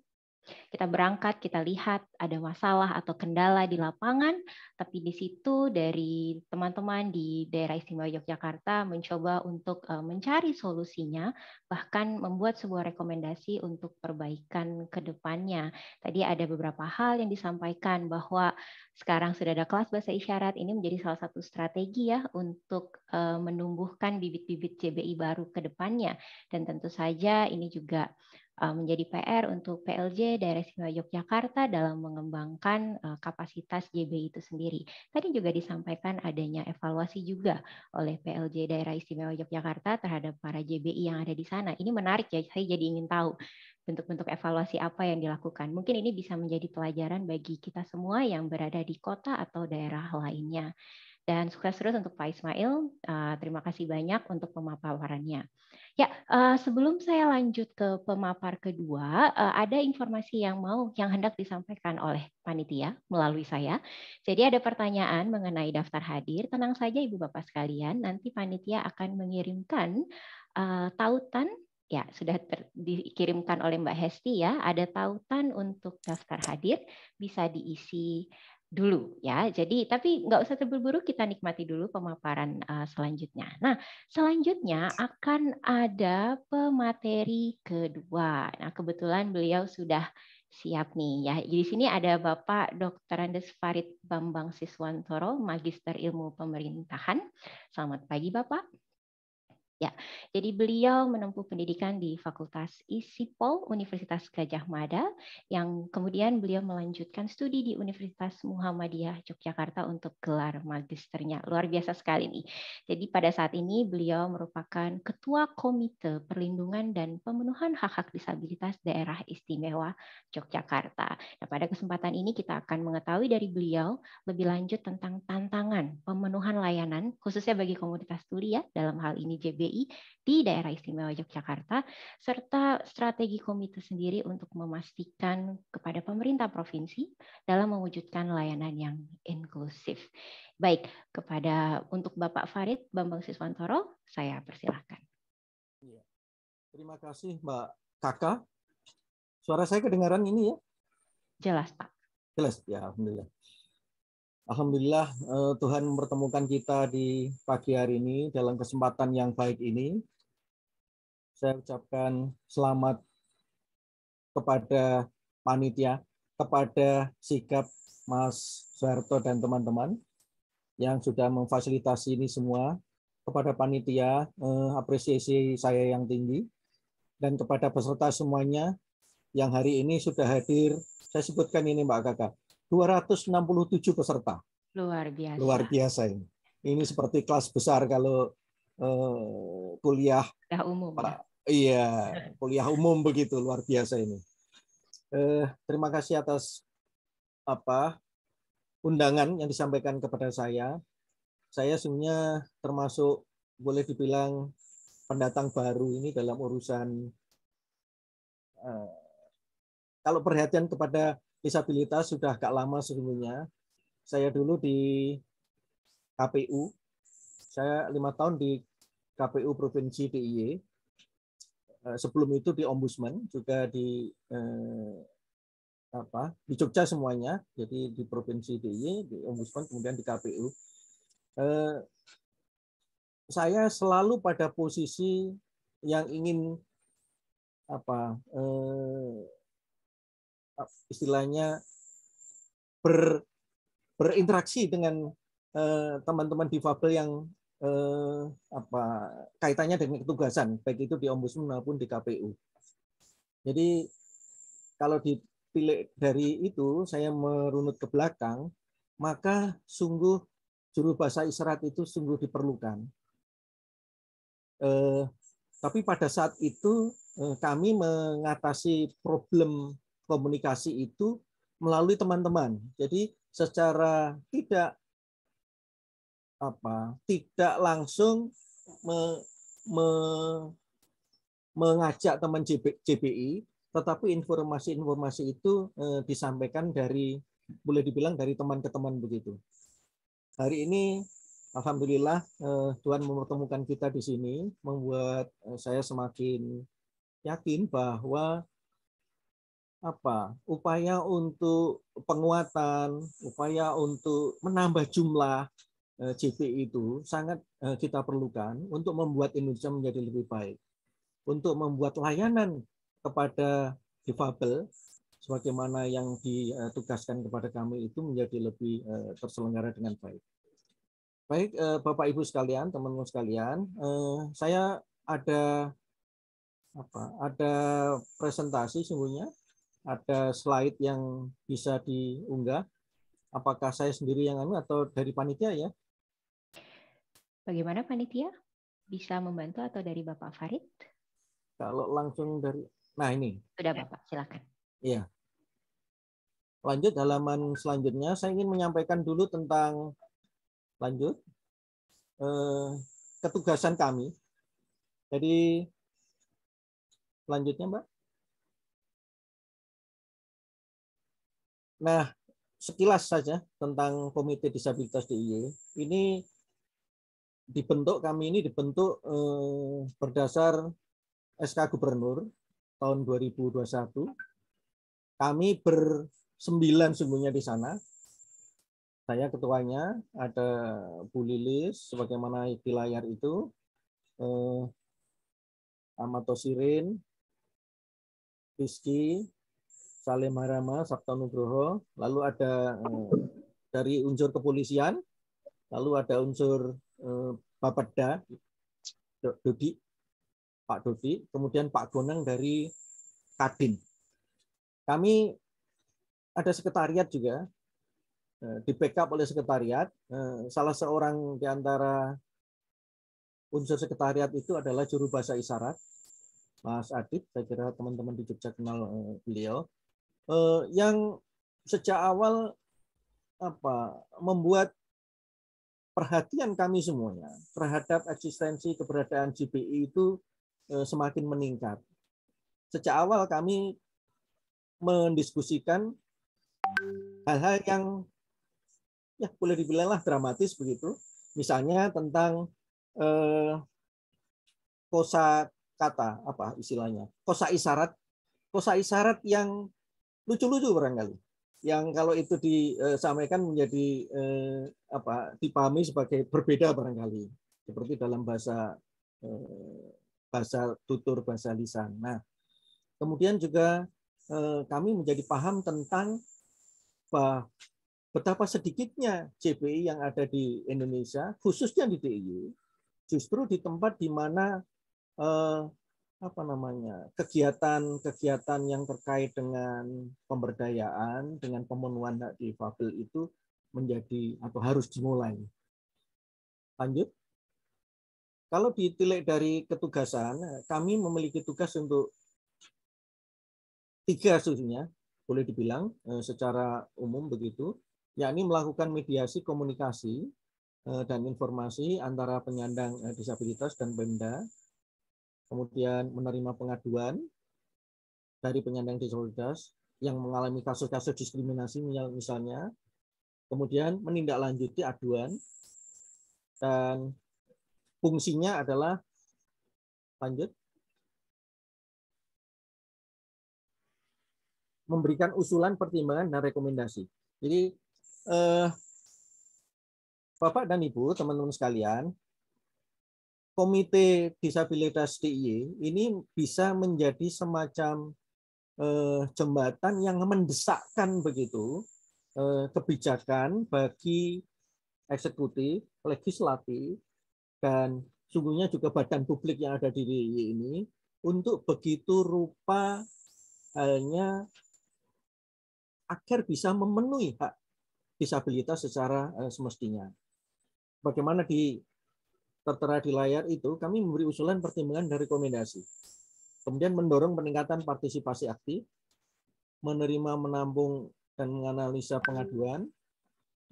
E: kita berangkat, kita lihat ada masalah atau kendala di lapangan, tapi di situ dari teman-teman di daerah istimewa Yogyakarta mencoba untuk eh, mencari solusinya, bahkan membuat sebuah rekomendasi untuk perbaikan ke depannya. Tadi ada beberapa hal yang disampaikan bahwa sekarang sudah ada kelas bahasa isyarat, ini menjadi salah satu strategi ya untuk eh, menumbuhkan bibit-bibit CBI baru ke depannya. Dan tentu saja ini juga Eh, menjadi PR untuk PLJ Daerah Istimewa Yogyakarta dalam mengembangkan eh, kapasitas JB itu sendiri. Tadi juga disampaikan adanya evaluasi juga oleh PLJ Daerah Istimewa Yogyakarta terhadap para JBI yang ada di sana. Ini menarik ya, saya jadi ingin tahu bentuk-bentuk evaluasi apa yang dilakukan. Mungkin ini bisa menjadi pelajaran bagi kita semua yang berada di kota atau daerah lainnya. Dan sukses terus untuk Pak Ismail. Eh, terima kasih banyak untuk pemaparannya. Ya, eh, sebelum saya lanjut ke pemapar kedua, eh, ada informasi yang mau yang hendak disampaikan oleh panitia melalui saya. Jadi ada pertanyaan mengenai daftar hadir. Tenang saja Ibu Bapak sekalian, nanti panitia akan mengirimkan eh, tautan ya sudah ter, dikirimkan oleh Mbak Hesti ya ada tautan untuk daftar hadir bisa diisi dulu ya. Jadi tapi nggak usah terburu-buru kita nikmati dulu pemaparan uh, selanjutnya. Nah selanjutnya akan ada pemateri kedua. Nah kebetulan beliau sudah siap nih ya. jadi sini ada Bapak Dr. Andes Farid Bambang Siswantoro, Magister Ilmu Pemerintahan. Selamat pagi Bapak. Ya, jadi beliau menempuh pendidikan di Fakultas ISIPOL Universitas Gajah Mada yang kemudian beliau melanjutkan studi di Universitas Muhammadiyah Yogyakarta untuk gelar magisternya. Luar biasa sekali nih. Jadi pada saat ini beliau merupakan ketua Komite Perlindungan dan Pemenuhan Hak-hak Disabilitas Daerah Istimewa Yogyakarta. Nah, pada kesempatan ini kita akan mengetahui dari beliau lebih lanjut tentang tantangan pemenuhan layanan khususnya bagi komunitas tuli ya dalam hal ini JBI KPI di daerah istimewa Yogyakarta, serta strategi komite sendiri untuk memastikan kepada pemerintah provinsi dalam mewujudkan layanan yang inklusif. Baik, kepada untuk Bapak Farid Bambang Siswantoro, saya persilahkan.
C: Iya. Terima kasih Mbak Kakak. Suara saya kedengaran ini ya? Jelas Pak. Jelas, ya Alhamdulillah. Alhamdulillah eh, Tuhan mempertemukan kita di pagi hari ini dalam kesempatan yang baik ini. Saya ucapkan selamat kepada panitia, kepada sikap Mas Soeharto dan teman-teman yang sudah memfasilitasi ini semua, kepada panitia eh, apresiasi saya yang tinggi, dan kepada peserta semuanya yang hari ini sudah hadir. Saya sebutkan ini Mbak Kakak 267 peserta.
E: Luar biasa. Luar
C: biasa ini. Ini seperti kelas besar kalau uh, kuliah kuliah umum. Para, ya. Iya, kuliah umum begitu luar biasa ini. Uh, terima kasih atas apa undangan yang disampaikan kepada saya. Saya sebenarnya termasuk boleh dibilang pendatang baru ini dalam urusan uh, kalau perhatian kepada disabilitas sudah agak lama sebelumnya. Saya dulu di KPU, saya lima tahun di KPU Provinsi DIY. Eh, sebelum itu di Ombudsman juga di eh, apa di Jogja semuanya, jadi di Provinsi DIY, di Ombudsman kemudian di KPU. Eh, saya selalu pada posisi yang ingin apa eh, istilahnya ber berinteraksi dengan eh, teman-teman uh, difabel yang uh, apa kaitannya dengan ketugasan baik itu di ombudsman maupun di KPU. Jadi kalau dipilih dari itu saya merunut ke belakang maka sungguh juru bahasa isyarat itu sungguh diperlukan. Eh, tapi pada saat itu eh, kami mengatasi problem komunikasi itu melalui teman-teman. Jadi secara tidak apa tidak langsung me, me, mengajak teman JPI, JBI, tetapi informasi-informasi itu eh, disampaikan dari boleh dibilang dari teman ke teman begitu. Hari ini alhamdulillah eh, Tuhan mempertemukan kita di sini membuat eh, saya semakin yakin bahwa apa upaya untuk penguatan, upaya untuk menambah jumlah eh, JP itu sangat eh, kita perlukan untuk membuat Indonesia menjadi lebih baik, untuk membuat layanan kepada difabel sebagaimana yang ditugaskan kepada kami itu menjadi lebih eh, terselenggara dengan baik. Baik Bapak Ibu sekalian, teman-teman sekalian, saya ada apa? Ada presentasi sungguhnya ada slide yang bisa diunggah. Apakah saya sendiri yang anu atau dari panitia ya?
E: Bagaimana panitia? Bisa membantu atau dari Bapak Farid?
C: Kalau langsung dari nah ini.
E: Sudah Bapak, silakan.
C: Iya. Lanjut halaman selanjutnya saya ingin menyampaikan dulu tentang lanjut eh, ketugasan kami. Jadi selanjutnya Mbak. Nah, sekilas saja tentang Komite Disabilitas DIY. Ini dibentuk kami ini dibentuk eh, berdasar SK Gubernur tahun 2021. Kami bersembilan semuanya di sana. Saya ketuanya, ada Bu Lilis sebagaimana di layar itu, eh, Amato Sirin, Rizky, Saleh Marama, Sabta Nugroho, lalu ada eh, dari unsur kepolisian, lalu ada unsur eh, Bapeda Dodi Pak Dodi, kemudian Pak Gonang dari Kadin. Kami ada sekretariat juga eh, di backup oleh sekretariat. Salah seorang di antara unsur sekretariat itu adalah juru bahasa isyarat, Mas Adit. Saya kira teman-teman di Jogja kenal beliau eh, yang sejak awal apa membuat perhatian kami semuanya terhadap eksistensi keberadaan GPI itu eh, semakin meningkat. Sejak awal kami mendiskusikan hal-hal yang ya boleh dibilanglah dramatis begitu. Misalnya tentang eh, kosa kata apa istilahnya kosa isyarat kosa isyarat yang lucu-lucu barangkali yang kalau itu disampaikan menjadi eh, apa dipahami sebagai berbeda barangkali seperti dalam bahasa eh, bahasa tutur bahasa lisan. Nah, kemudian juga eh, kami menjadi paham tentang bah, betapa sedikitnya JPI yang ada di Indonesia khususnya di DIY justru di tempat di mana eh, apa namanya kegiatan-kegiatan yang terkait dengan pemberdayaan dengan pemenuhan hak difabel itu menjadi atau harus dimulai. Lanjut. Kalau ditilik dari ketugasan, kami memiliki tugas untuk tiga sesungguhnya boleh dibilang eh, secara umum begitu, yakni melakukan mediasi komunikasi eh, dan informasi antara penyandang eh, disabilitas dan benda kemudian menerima pengaduan dari penyandang disabilitas yang mengalami kasus-kasus diskriminasi misalnya, kemudian menindaklanjuti aduan dan fungsinya adalah lanjut memberikan usulan pertimbangan dan rekomendasi. Jadi eh, Bapak dan Ibu, teman-teman sekalian, Komite Disabilitas DIY ini bisa menjadi semacam eh, jembatan yang mendesakkan begitu eh, kebijakan bagi eksekutif, legislatif, dan sungguhnya juga badan publik yang ada di DIY ini untuk begitu rupa halnya agar bisa memenuhi hak disabilitas secara eh, semestinya. Bagaimana di tertera di layar itu, kami memberi usulan pertimbangan dan rekomendasi. Kemudian mendorong peningkatan partisipasi aktif, menerima, menampung, dan menganalisa pengaduan,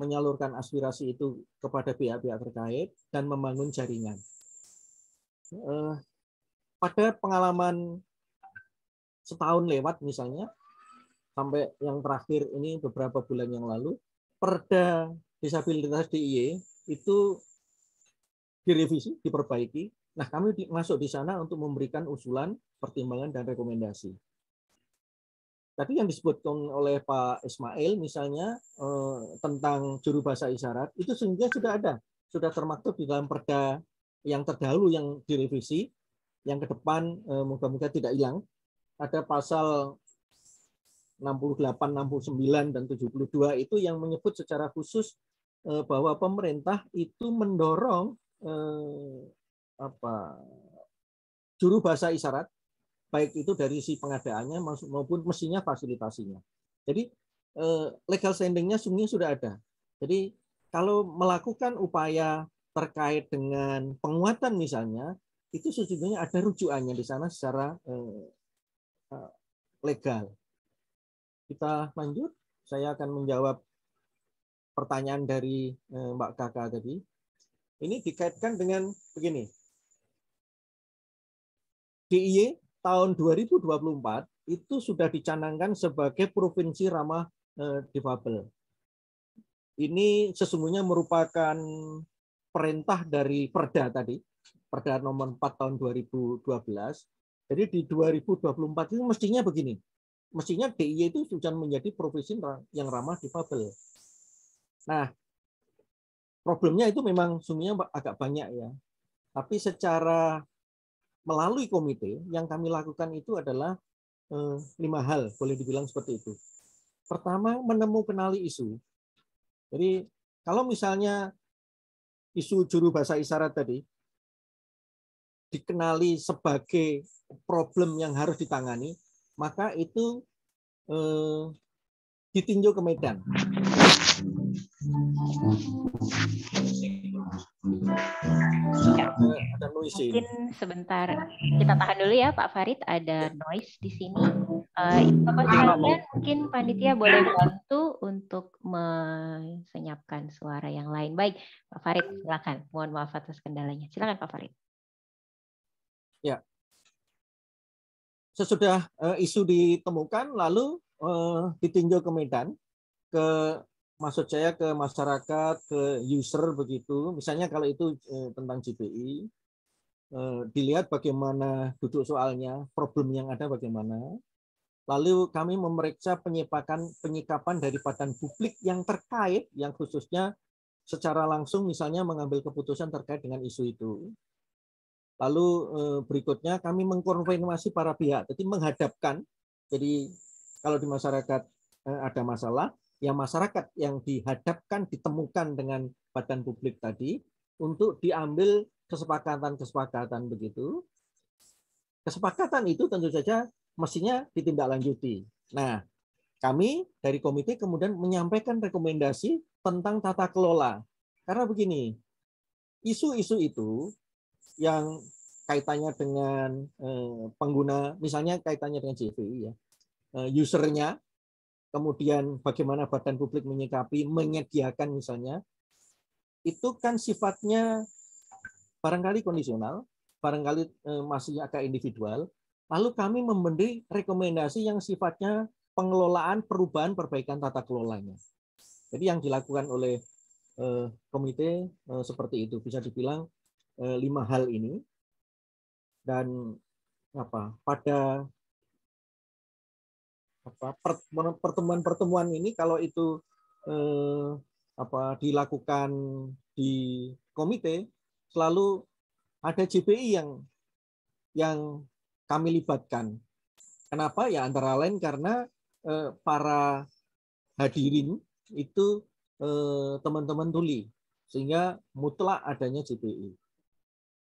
C: menyalurkan aspirasi itu kepada pihak-pihak terkait, dan membangun jaringan. Eh, pada pengalaman setahun lewat misalnya, sampai yang terakhir ini beberapa bulan yang lalu, Perda Disabilitas DIY itu direvisi, diperbaiki. Nah, kami masuk di sana untuk memberikan usulan, pertimbangan, dan rekomendasi. Tapi yang disebutkan oleh Pak Ismail misalnya eh, tentang juru bahasa isyarat, itu sehingga sudah ada, sudah termaktub di dalam perda yang terdahulu yang direvisi, yang ke depan eh, moga-moga tidak hilang. Ada pasal 68, 69, dan 72 itu yang menyebut secara khusus eh, bahwa pemerintah itu mendorong eh, apa juru bahasa isyarat baik itu dari si pengadaannya maupun mesinnya fasilitasinya. Jadi eh, legal standingnya sungguh sudah ada. Jadi kalau melakukan upaya terkait dengan penguatan misalnya itu sesungguhnya ada rujukannya di sana secara eh, eh legal. Kita lanjut, saya akan menjawab pertanyaan dari eh, Mbak Kakak tadi. Ini dikaitkan dengan begini. DIY tahun 2024 itu sudah dicanangkan sebagai provinsi ramah eh, difabel. Ini sesungguhnya merupakan perintah dari Perda tadi, Perda nomor 4 tahun 2012. Jadi di 2024 itu mestinya begini. Mestinya DIY itu sudah menjadi provinsi yang ramah difabel. Nah, problemnya itu memang sumbernya agak banyak ya. Tapi secara melalui komite yang kami lakukan itu adalah eh, lima hal, boleh dibilang seperti itu. Pertama, menemu kenali isu. Jadi kalau misalnya isu juru bahasa isyarat tadi dikenali sebagai problem yang harus ditangani, maka itu eh, ditinjau ke medan.
E: Mungkin sebentar kita tahan dulu ya Pak Farid ada noise di sini. Uh, mungkin panitia boleh bantu untuk menyiapkan suara yang lain. Baik, Pak Farid silakan. Mohon maaf atas kendalanya. Silakan Pak Farid.
C: Ya. Sesudah uh, isu ditemukan lalu uh, ditinjau ke Medan ke maksud saya ke masyarakat, ke user begitu. Misalnya kalau itu eh, tentang GPI, eh, dilihat bagaimana duduk soalnya, problem yang ada bagaimana. Lalu kami memeriksa penyepakan penyikapan dari badan publik yang terkait, yang khususnya secara langsung misalnya mengambil keputusan terkait dengan isu itu. Lalu eh, berikutnya kami mengkonfirmasi para pihak, jadi menghadapkan. Jadi kalau di masyarakat ada masalah, yang masyarakat yang dihadapkan ditemukan dengan badan publik tadi untuk diambil kesepakatan-kesepakatan begitu. Kesepakatan itu tentu saja mestinya ditindaklanjuti. Nah, kami dari komite kemudian menyampaikan rekomendasi tentang tata kelola. Karena begini, isu-isu itu yang kaitannya dengan eh, pengguna, misalnya kaitannya dengan CVI ya, eh, usernya kemudian bagaimana badan publik menyikapi, menyediakan misalnya, itu kan sifatnya barangkali kondisional, barangkali e, masih agak individual. Lalu kami memberi rekomendasi yang sifatnya pengelolaan, perubahan, perbaikan tata kelolanya. Jadi yang dilakukan oleh e, komite e, seperti itu bisa dibilang lima hal ini dan apa pada apa pertemuan-pertemuan ini kalau itu eh, apa dilakukan di komite selalu ada JPI yang yang kami libatkan. Kenapa? Ya antara lain karena eh, para hadirin itu eh, teman-teman eh, tuli sehingga mutlak adanya JPI.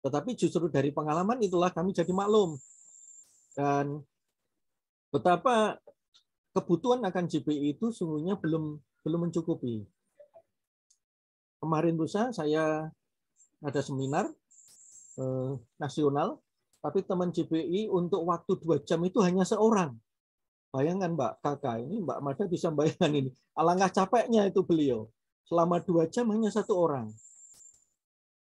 C: Tetapi justru dari pengalaman itulah kami jadi maklum dan betapa kebutuhan akan GPI itu sungguhnya belum belum mencukupi. Kemarin lusa saya ada seminar eh, nasional, tapi teman GPI untuk waktu dua jam itu hanya seorang. Bayangkan Mbak Kakak ini, Mbak Mada bisa bayangkan ini. Alangkah capeknya itu beliau. Selama dua jam hanya satu orang.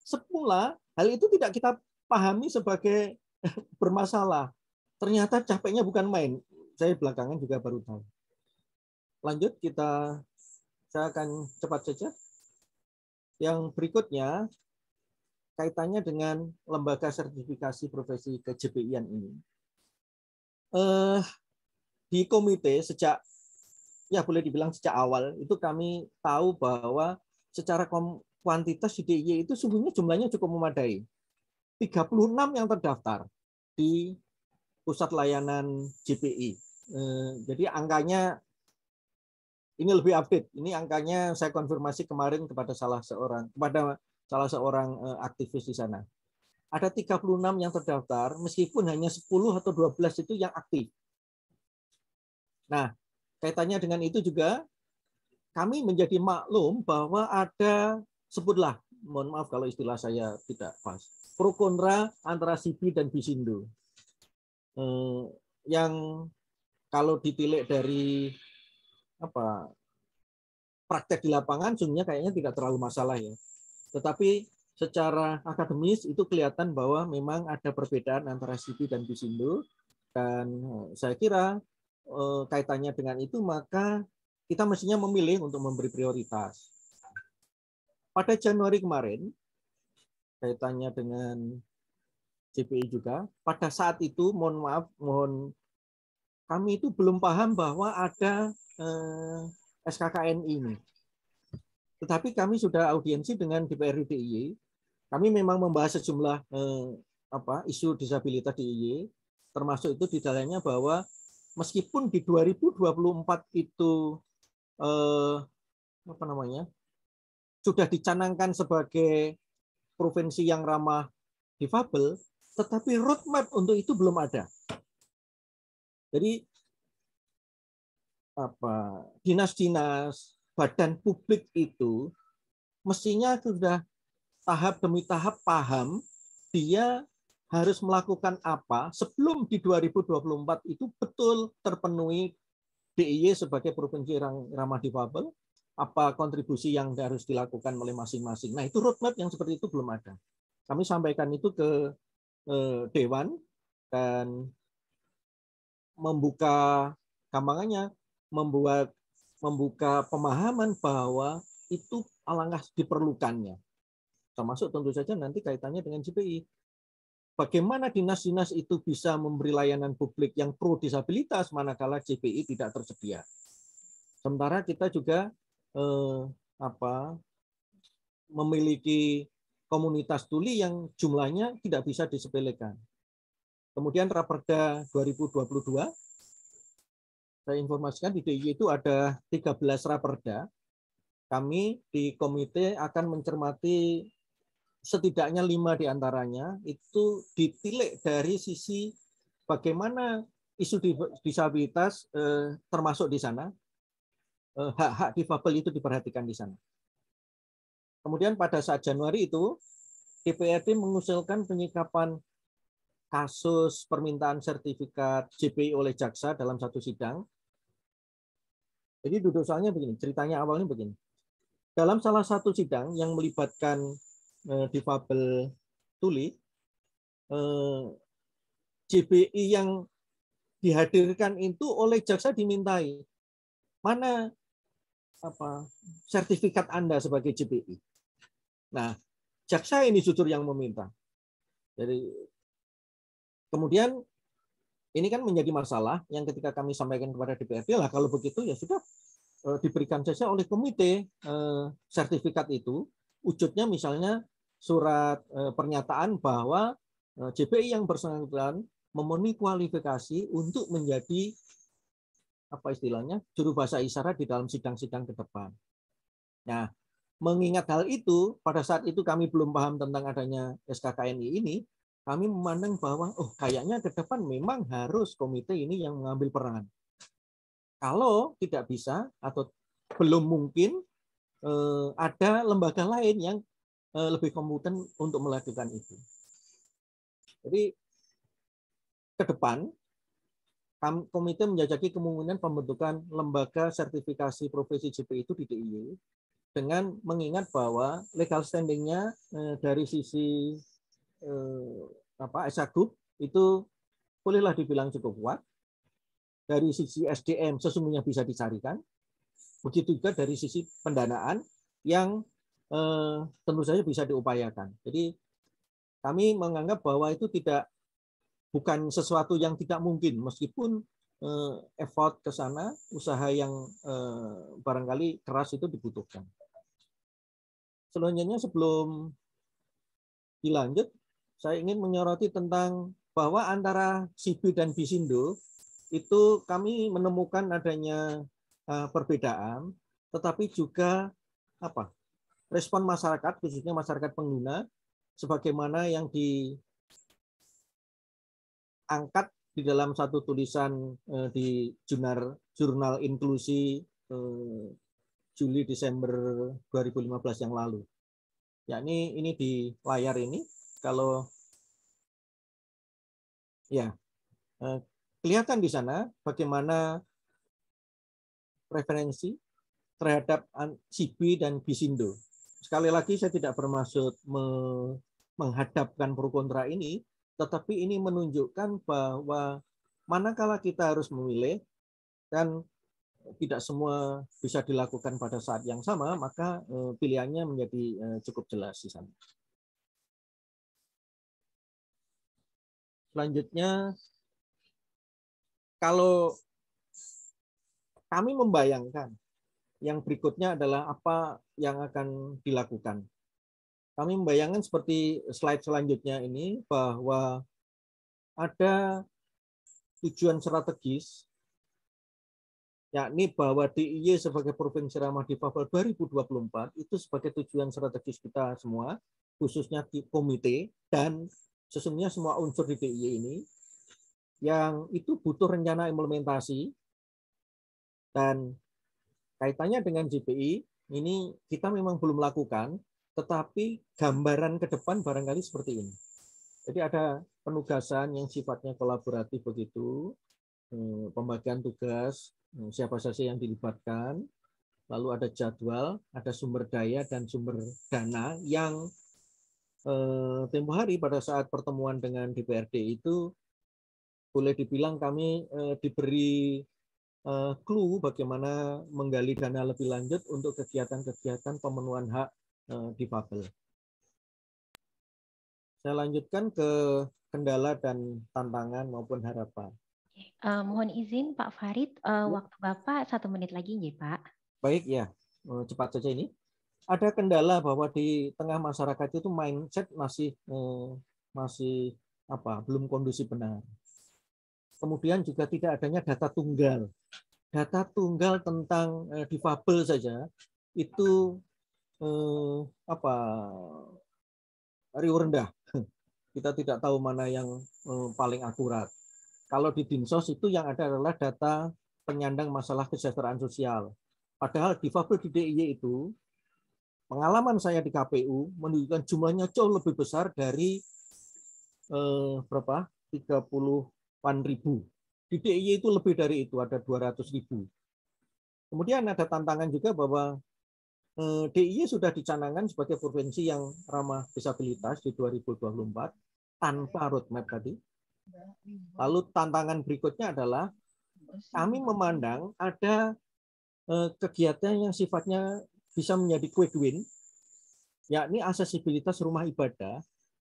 C: Sepula, hal itu tidak kita pahami sebagai bermasalah. Ternyata capeknya bukan main saya belakangan juga baru tahu. Lanjut kita saya akan cepat saja. Yang berikutnya kaitannya dengan lembaga sertifikasi profesi kejepian ini. Eh, di komite sejak ya boleh dibilang sejak awal itu kami tahu bahwa secara kuantitas di DIY itu sungguhnya jumlahnya cukup memadai. 36 yang terdaftar di pusat layanan JPI. Eh, jadi angkanya ini lebih update. Ini angkanya saya konfirmasi kemarin kepada salah seorang kepada salah seorang eh, aktivis di sana. Ada 36 yang terdaftar, meskipun hanya 10 atau 12 itu yang aktif. Nah, kaitannya dengan itu juga kami menjadi maklum bahwa ada sebutlah mohon maaf kalau istilah saya tidak pas pro kontra antara Sibi dan Bisindo Eh, yang kalau ditilik dari apa praktek di lapangan sebenarnya kayaknya tidak terlalu masalah ya. Tetapi secara akademis itu kelihatan bahwa memang ada perbedaan antara CV dan Bisindo dan eh, saya kira eh, kaitannya dengan itu maka kita mestinya memilih untuk memberi prioritas. Pada Januari kemarin kaitannya dengan JPI e juga, pada saat itu mohon maaf, mohon kami itu belum paham bahwa ada eh, SKKN ini. Tetapi kami sudah audiensi dengan DPR DIY. Kami memang membahas sejumlah eh, apa isu disabilitas di IY, termasuk itu di dalamnya bahwa meskipun di 2024 itu eh, apa namanya sudah dicanangkan sebagai provinsi yang ramah difabel, tetapi roadmap untuk itu belum ada. Jadi apa dinas-dinas badan publik itu mestinya sudah tahap demi tahap paham dia harus melakukan apa sebelum di 2024 itu betul terpenuhi DIY sebagai provinsi ramah difabel apa kontribusi yang harus dilakukan oleh masing-masing. Nah, itu roadmap yang seperti itu belum ada. Kami sampaikan itu ke Eh, dewan dan membuka gampangannya membuat membuka pemahaman bahwa itu alangkah diperlukannya. Termasuk tentu saja nanti kaitannya dengan JPI. Bagaimana dinas-dinas itu bisa memberi layanan publik yang pro disabilitas manakala JPI tidak tersedia. Sementara kita juga eh, apa memiliki komunitas tuli yang jumlahnya tidak bisa disepelekan. Kemudian Raperda 2022, saya informasikan di DIY itu ada 13 Raperda. Kami di komite akan mencermati setidaknya lima di antaranya itu ditilik dari sisi bagaimana isu disabilitas eh, termasuk di sana, eh, hak-hak eh, difabel itu diperhatikan di sana. Kemudian pada saat Januari itu DPRD mengusulkan penyikapan kasus permintaan sertifikat JPI oleh jaksa dalam satu sidang. Jadi duduk soalnya begini, ceritanya awalnya begini. Dalam salah satu sidang yang melibatkan eh, difabel tuli, eh, JPI yang dihadirkan itu oleh jaksa dimintai mana apa sertifikat Anda sebagai JPI. Nah, jaksa ini jujur yang meminta. Jadi kemudian ini kan menjadi masalah yang ketika kami sampaikan kepada DPRD lah kalau begitu ya sudah eh, diberikan saja oleh komite eh, sertifikat itu wujudnya misalnya surat eh, pernyataan bahwa JPI yang bersangkutan memenuhi kualifikasi untuk menjadi apa istilahnya juru bahasa isyarat di dalam sidang-sidang ke depan. Nah, Mengingat hal itu, pada saat itu kami belum paham tentang adanya SKKNI ini, kami memandang bahwa oh kayaknya ke depan memang harus komite ini yang mengambil peran. Kalau tidak bisa atau belum mungkin eh, ada lembaga lain yang eh, lebih kompeten untuk melakukan itu. Jadi ke depan komite menjajaki kemungkinan pembentukan lembaga sertifikasi profesi JP itu di DIY dengan mengingat bahwa legal standingnya eh, dari sisi eh, apa apa Group itu bolehlah dibilang cukup kuat dari sisi SDM sesungguhnya bisa dicarikan begitu juga dari sisi pendanaan yang eh, tentu saja bisa diupayakan jadi kami menganggap bahwa itu tidak bukan sesuatu yang tidak mungkin meskipun effort ke sana usaha yang barangkali keras itu dibutuhkan selanjutnya sebelum dilanjut, saya ingin menyoroti tentang bahwa antara CB dan Bisindo itu kami menemukan adanya eh, perbedaan, tetapi juga apa respon masyarakat khususnya masyarakat pengguna sebagaimana yang diangkat di dalam satu tulisan eh, di jurnal jurnal inklusi eh, Juli Desember 2015 yang lalu. Yakni ini di layar ini kalau ya eh, kelihatan di sana bagaimana preferensi terhadap CB dan Bisindo. Sekali lagi saya tidak bermaksud menghadapkan pro kontra ini, tetapi ini menunjukkan bahwa manakala kita harus memilih dan tidak semua bisa dilakukan pada saat yang sama, maka eh, pilihannya menjadi eh, cukup jelas di sana.
I: Selanjutnya,
C: kalau kami membayangkan yang berikutnya adalah apa yang akan dilakukan. Kami membayangkan seperti slide selanjutnya ini bahwa ada tujuan strategis yakni bahwa DIY sebagai Provinsi Ramah Difabel 2024 itu sebagai tujuan strategis kita semua, khususnya di komite dan sesungguhnya semua unsur di DIY ini yang itu butuh rencana implementasi dan kaitannya dengan GPI ini kita memang belum lakukan tetapi gambaran ke depan barangkali seperti ini. Jadi ada penugasan yang sifatnya kolaboratif begitu, eh, pembagian tugas, Nah, siapa saja yang dilibatkan, lalu ada jadwal, ada sumber daya dan sumber dana yang eh, tempo hari pada saat pertemuan dengan DPRD itu boleh dibilang kami eh, diberi eh, clue bagaimana menggali dana lebih lanjut untuk kegiatan-kegiatan pemenuhan hak eh, Fabel. Saya lanjutkan ke kendala dan tantangan maupun harapan.
E: Uh, mohon izin Pak Farid, uh, waktu Bapak satu menit lagi nih Pak.
C: Baik ya, eh, cepat saja ini. Ada kendala bahwa di tengah masyarakat itu mindset masih eh, masih apa belum kondusif benar. Kemudian juga tidak adanya data tunggal. Data tunggal tentang eh, difabel saja itu eh, apa riuh rendah. Kita tidak tahu mana yang eh, paling akurat kalau di Dinsos itu yang ada adalah data penyandang masalah kesejahteraan sosial. Padahal di Fabel di DIY itu, pengalaman saya di KPU menunjukkan jumlahnya jauh lebih besar dari eh, berapa? 30-an ribu. Di DIY itu lebih dari itu, ada 200 ribu. Kemudian ada tantangan juga bahwa eh, DIY sudah dicanangkan sebagai provinsi yang ramah disabilitas di 2024 tanpa roadmap tadi, Lalu tantangan berikutnya adalah kami memandang ada e, kegiatan yang sifatnya bisa menjadi quick win, yakni aksesibilitas rumah ibadah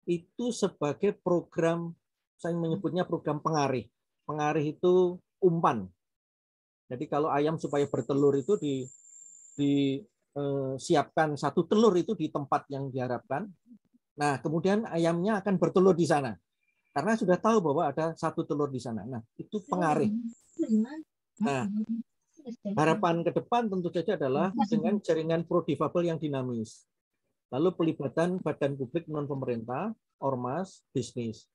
C: itu sebagai program saya menyebutnya program pengarih. Pengarih itu umpan. Jadi kalau ayam supaya bertelur itu di disiapkan e, satu telur itu di tempat yang diharapkan. Nah, kemudian ayamnya akan bertelur di sana karena sudah tahu bahwa ada satu telur di sana. Nah, itu pengaruh. Nah, harapan ke depan tentu saja adalah dengan jaringan pro difabel yang dinamis. Lalu pelibatan badan publik non pemerintah, ormas, bisnis.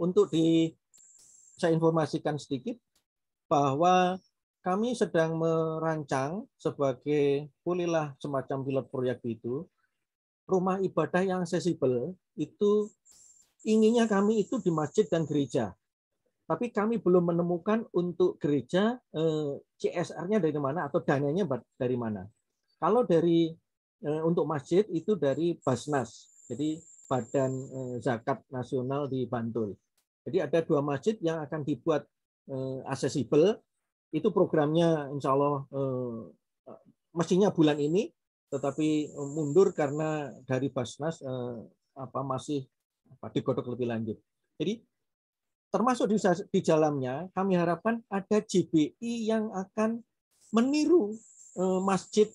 C: Untuk di saya informasikan sedikit bahwa kami sedang merancang sebagai pulilah semacam pilot proyek itu rumah ibadah yang sesibel itu inginnya kami itu di masjid dan gereja. Tapi kami belum menemukan untuk gereja eh, CSR-nya dari mana atau dananya dari mana. Kalau dari eh, untuk masjid itu dari Basnas, jadi Badan eh, Zakat Nasional di Bantul. Jadi ada dua masjid yang akan dibuat aksesibel. Itu programnya insya Allah mestinya bulan ini, tetapi mundur karena dari Basnas apa masih apa digodok lebih lanjut. Jadi termasuk di, di dalamnya kami harapkan ada JBI yang akan meniru eh, Masjid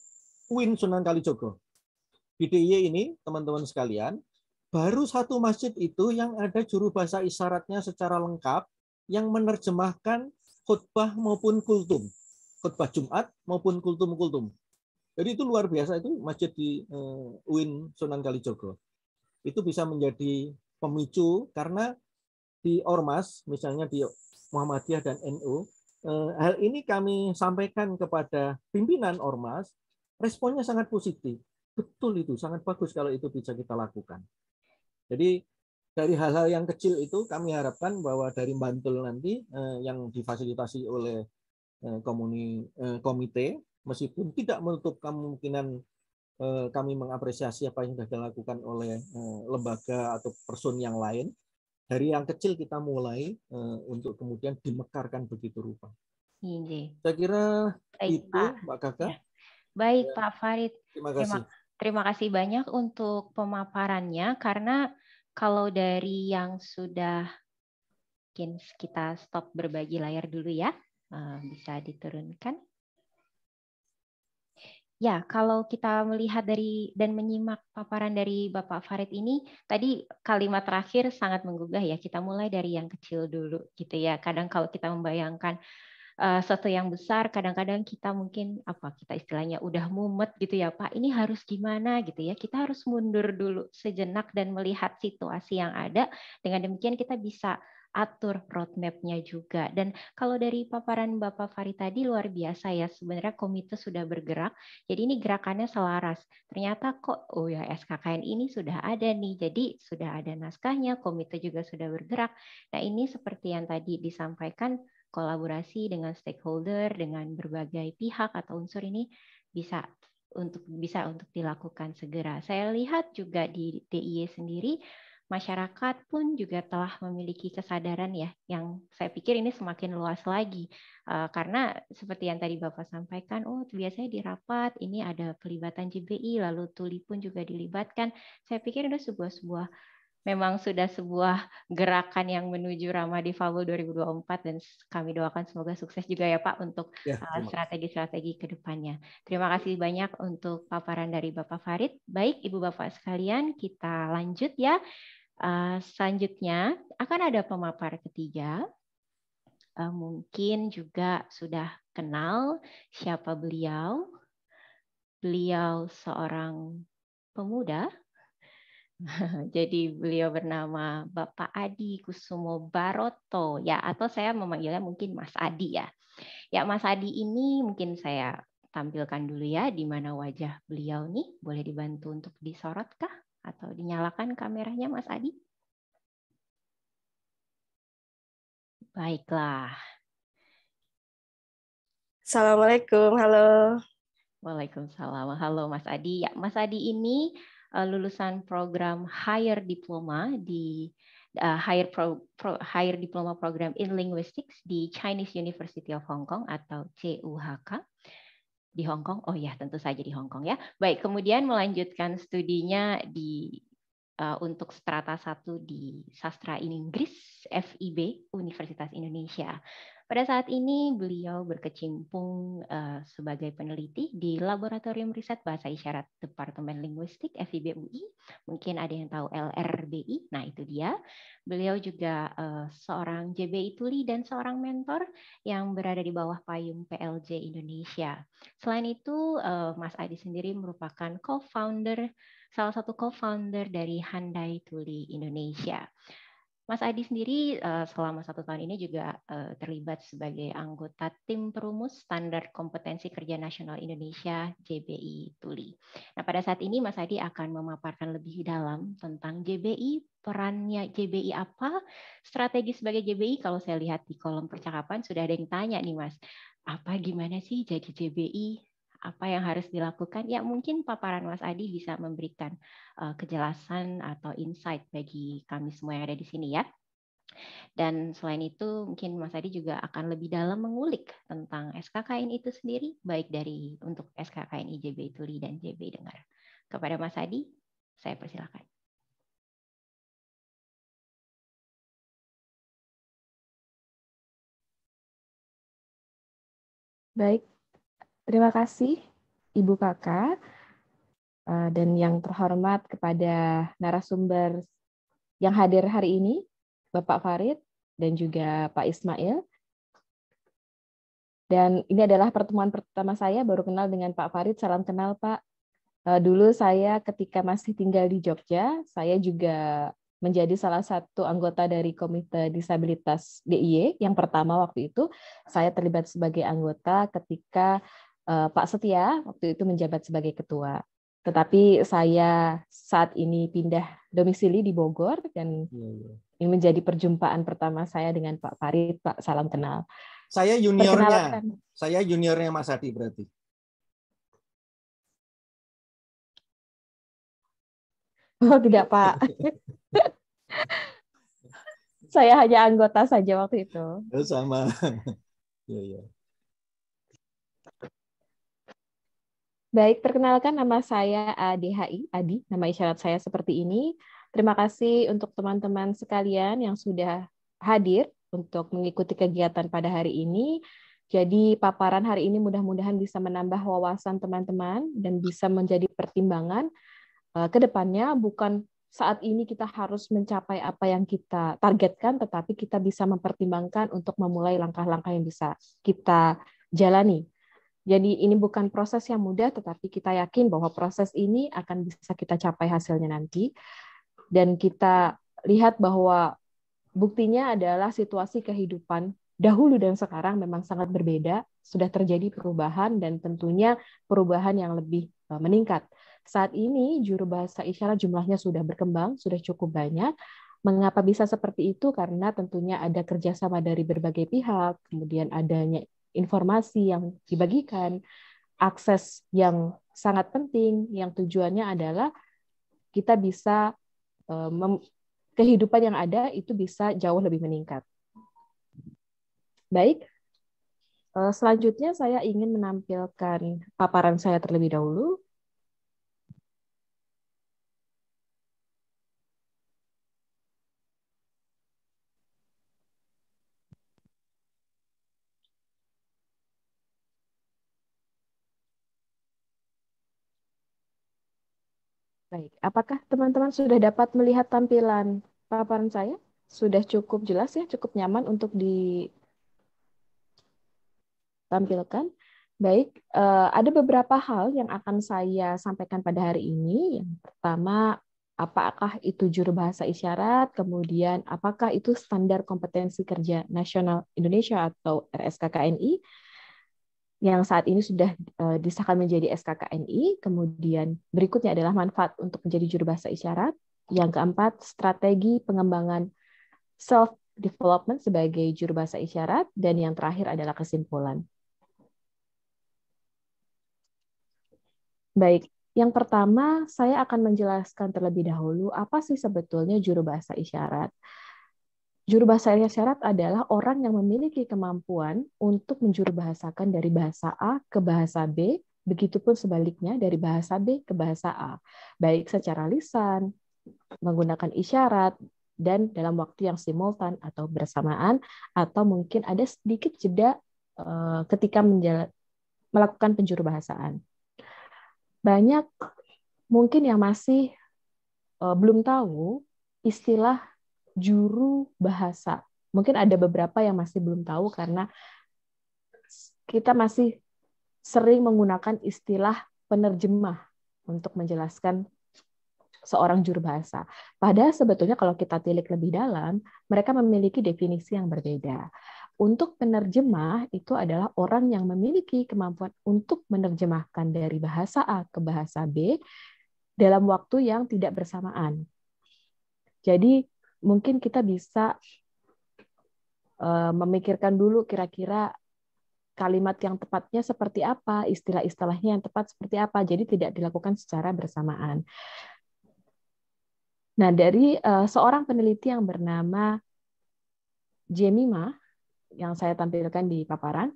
C: Win Sunan Kalijogo. Di ini, teman-teman sekalian, baru satu masjid itu yang ada juru bahasa isyaratnya secara lengkap yang menerjemahkan khutbah maupun kultum. Khutbah Jumat maupun kultum-kultum. Jadi itu luar biasa itu masjid di eh, UIN Sunan Kalijogo. Itu bisa menjadi pemicu karena di ormas misalnya di Muhammadiyah dan NU eh, hal ini kami sampaikan kepada pimpinan ormas responnya sangat positif betul itu sangat bagus kalau itu bisa kita lakukan jadi dari hal-hal yang kecil itu kami harapkan bahwa dari Bantul nanti eh, yang difasilitasi oleh eh, komuni komite meskipun tidak menutup kemungkinan Eh, kami mengapresiasi apa yang sudah dilakukan oleh eh, lembaga atau person yang lain. Dari yang kecil kita mulai eh, untuk kemudian dimekarkan begitu rupa. Iya. Saya kira Baik, itu Pak. Mbak Kakak. Ya.
E: Baik ya. Pak Farid. Terima kasih. Terima, terima kasih banyak untuk pemaparannya karena kalau dari yang sudah mungkin kita stop berbagi layar dulu ya. Bisa diturunkan. Ya, kalau kita melihat dari dan menyimak paparan dari Bapak Farid ini, tadi kalimat terakhir sangat menggugah ya. Kita mulai dari yang kecil dulu gitu ya. Kadang kalau kita membayangkan uh, sesuatu yang besar, kadang-kadang kita mungkin apa kita istilahnya udah mumet gitu ya, Pak. Ini harus gimana gitu ya. Kita harus mundur dulu sejenak dan melihat situasi yang ada. Dengan demikian kita bisa atur roadmapnya juga. Dan kalau dari paparan Bapak Fari tadi luar biasa ya, sebenarnya komite sudah bergerak, jadi ini gerakannya selaras. Ternyata kok, oh ya SKKN ini sudah ada nih, jadi sudah ada naskahnya, komite juga sudah bergerak. Nah ini seperti yang tadi disampaikan, kolaborasi dengan stakeholder, dengan berbagai pihak atau unsur ini bisa untuk bisa untuk dilakukan segera. Saya lihat juga di DIY sendiri masyarakat pun juga telah memiliki kesadaran ya yang saya pikir ini semakin luas lagi eh, karena seperti yang tadi Bapak sampaikan oh biasanya di rapat ini ada pelibatan JBI lalu tuli pun juga dilibatkan saya pikir itu sebuah sebuah memang sudah sebuah gerakan yang menuju Ramah Difabel 2024 dan kami doakan semoga sukses juga ya Pak untuk ya, uh, strategi-strategi ya, ke depannya. Terima kasih banyak untuk paparan dari Bapak Farid. Baik Ibu Bapak sekalian, kita lanjut ya. Uh, selanjutnya akan ada pemapar ketiga. Uh, mungkin juga sudah kenal siapa beliau. Beliau seorang pemuda Jadi beliau bernama Bapak Adi Kusumo Baroto ya atau saya memanggilnya mungkin Mas Adi ya. Ya Mas Adi ini mungkin saya tampilkan dulu ya di mana wajah beliau nih. Boleh dibantu untuk disorot atau dinyalakan kameranya Mas Adi? Baiklah. Assalamualaikum, halo. Waalaikumsalam, halo Mas Adi. Ya, Mas Adi ini uh, lulusan program higher diploma di uh, higher pro, pro, higher diploma program in linguistics di Chinese University of Hong Kong atau CUHK di Hong Kong. Oh ya, tentu saja di Hong Kong ya. Baik, kemudian melanjutkan studinya di uh, untuk strata 1 di sastra Inggris FIB Universitas Indonesia. Pada saat ini beliau berkecimpung uh, sebagai peneliti di Laboratorium Riset Bahasa Isyarat Departemen Linguistik FIB UI. Mungkin ada yang tahu LRBI, nah itu dia. Beliau juga uh, seorang JBI Tuli dan seorang mentor yang berada di bawah payung PLJ Indonesia. Selain itu, uh, Mas Adi sendiri merupakan co-founder, salah satu co-founder dari Handai Tuli Indonesia. Mas Adi sendiri eh, selama satu tahun ini juga eh, terlibat sebagai anggota tim perumus standar kompetensi kerja nasional Indonesia JBI Tuli. Nah pada saat ini Mas Adi akan memaparkan lebih dalam tentang JBI, perannya JBI apa, strategi sebagai JBI. Kalau saya lihat di kolom percakapan sudah ada yang tanya nih Mas, apa gimana sih jadi JBI? apa yang harus dilakukan? Ya mungkin paparan Mas Adi bisa memberikan uh, kejelasan atau insight bagi kami semua yang ada di sini ya. Dan selain itu mungkin Mas Adi juga akan lebih dalam mengulik tentang SKKN itu sendiri, baik dari untuk SKKN IJB Tuli dan JB Dengar. Kepada Mas Adi, saya persilakan.
H: Baik, Terima kasih Ibu Kakak eh, dan yang terhormat kepada narasumber yang hadir hari ini, Bapak Farid dan juga Pak Ismail. Dan ini adalah pertemuan pertama saya baru kenal dengan Pak Farid. Salam kenal Pak. Eh, dulu saya ketika masih tinggal di Jogja, saya juga menjadi salah satu anggota dari Komite Disabilitas DIY e. yang pertama waktu itu. Saya terlibat sebagai anggota ketika uh, Pak Setia waktu itu menjabat sebagai ketua. Tetapi saya saat ini pindah domisili di Bogor dan iya, iya. ini menjadi perjumpaan pertama saya dengan Pak Farid. Pak, salam kenal. Saya
C: juniornya. Saya juniornya Mas Hadi berarti.
I: Oh, tidak, Pak.
H: saya hanya anggota saja waktu itu.
L: Oh, sama. ya, ya.
H: Baik, perkenalkan nama saya ADHI, Adi. Nama isyarat saya seperti ini. Terima kasih untuk teman-teman sekalian yang sudah hadir untuk mengikuti kegiatan pada hari ini. Jadi paparan hari ini mudah-mudahan bisa menambah wawasan teman-teman dan bisa menjadi pertimbangan eh, ke depannya bukan saat ini kita harus mencapai apa yang kita targetkan tetapi kita bisa mempertimbangkan untuk memulai langkah-langkah yang bisa kita jalani jadi ini bukan proses yang mudah, tetapi kita yakin bahwa proses ini akan bisa kita capai hasilnya nanti. Dan kita lihat bahwa buktinya adalah situasi kehidupan dahulu dan sekarang memang sangat berbeda, sudah terjadi perubahan dan tentunya perubahan yang lebih eh, meningkat. Saat ini juru bahasa isyarat jumlahnya sudah berkembang, sudah cukup banyak, Mengapa bisa seperti itu? Karena tentunya ada kerjasama dari berbagai pihak, kemudian adanya informasi yang dibagikan, akses yang sangat penting yang tujuannya adalah kita bisa e, kehidupan yang ada itu bisa jauh lebih meningkat. Baik, e, selanjutnya saya ingin menampilkan paparan saya terlebih dahulu. Baik, apakah teman-teman sudah dapat melihat tampilan paparan saya? Sudah cukup jelas ya, cukup nyaman untuk ditampilkan. Baik, eh, ada beberapa hal yang akan saya sampaikan pada hari ini. Yang pertama, apakah itu juru bahasa isyarat? Kemudian, apakah itu standar kompetensi kerja nasional Indonesia atau RSKKNI? yang saat ini sudah uh, disahkan menjadi SKKNI. Kemudian berikutnya adalah manfaat untuk menjadi juru bahasa isyarat. Yang keempat, strategi pengembangan self development sebagai juru bahasa isyarat dan yang terakhir adalah kesimpulan. Baik, yang pertama saya akan menjelaskan terlebih dahulu apa sih sebetulnya juru bahasa isyarat. Juru bahasa syarat adalah orang yang memiliki kemampuan untuk menjurubahasakan dari bahasa A ke bahasa B, begitupun sebaliknya dari bahasa B ke bahasa A, baik secara lisan, menggunakan isyarat, dan dalam waktu yang simultan atau bersamaan, atau mungkin ada sedikit jeda eh, ketika menjala, melakukan penjurubahasaan. Banyak mungkin yang masih eh, belum tahu istilah juru bahasa. Mungkin ada beberapa yang masih belum tahu karena kita masih sering menggunakan istilah penerjemah untuk menjelaskan seorang juru bahasa. Padahal sebetulnya kalau kita tilik lebih dalam, mereka memiliki definisi yang berbeda. Untuk penerjemah itu adalah orang yang memiliki kemampuan untuk menerjemahkan dari bahasa A ke bahasa B dalam waktu yang tidak bersamaan. Jadi mungkin kita bisa uh, memikirkan dulu kira-kira kalimat yang tepatnya seperti apa, istilah-istilahnya yang tepat seperti apa. Jadi tidak dilakukan secara bersamaan. Nah, dari uh, seorang peneliti yang bernama Jemima yang saya tampilkan di paparan,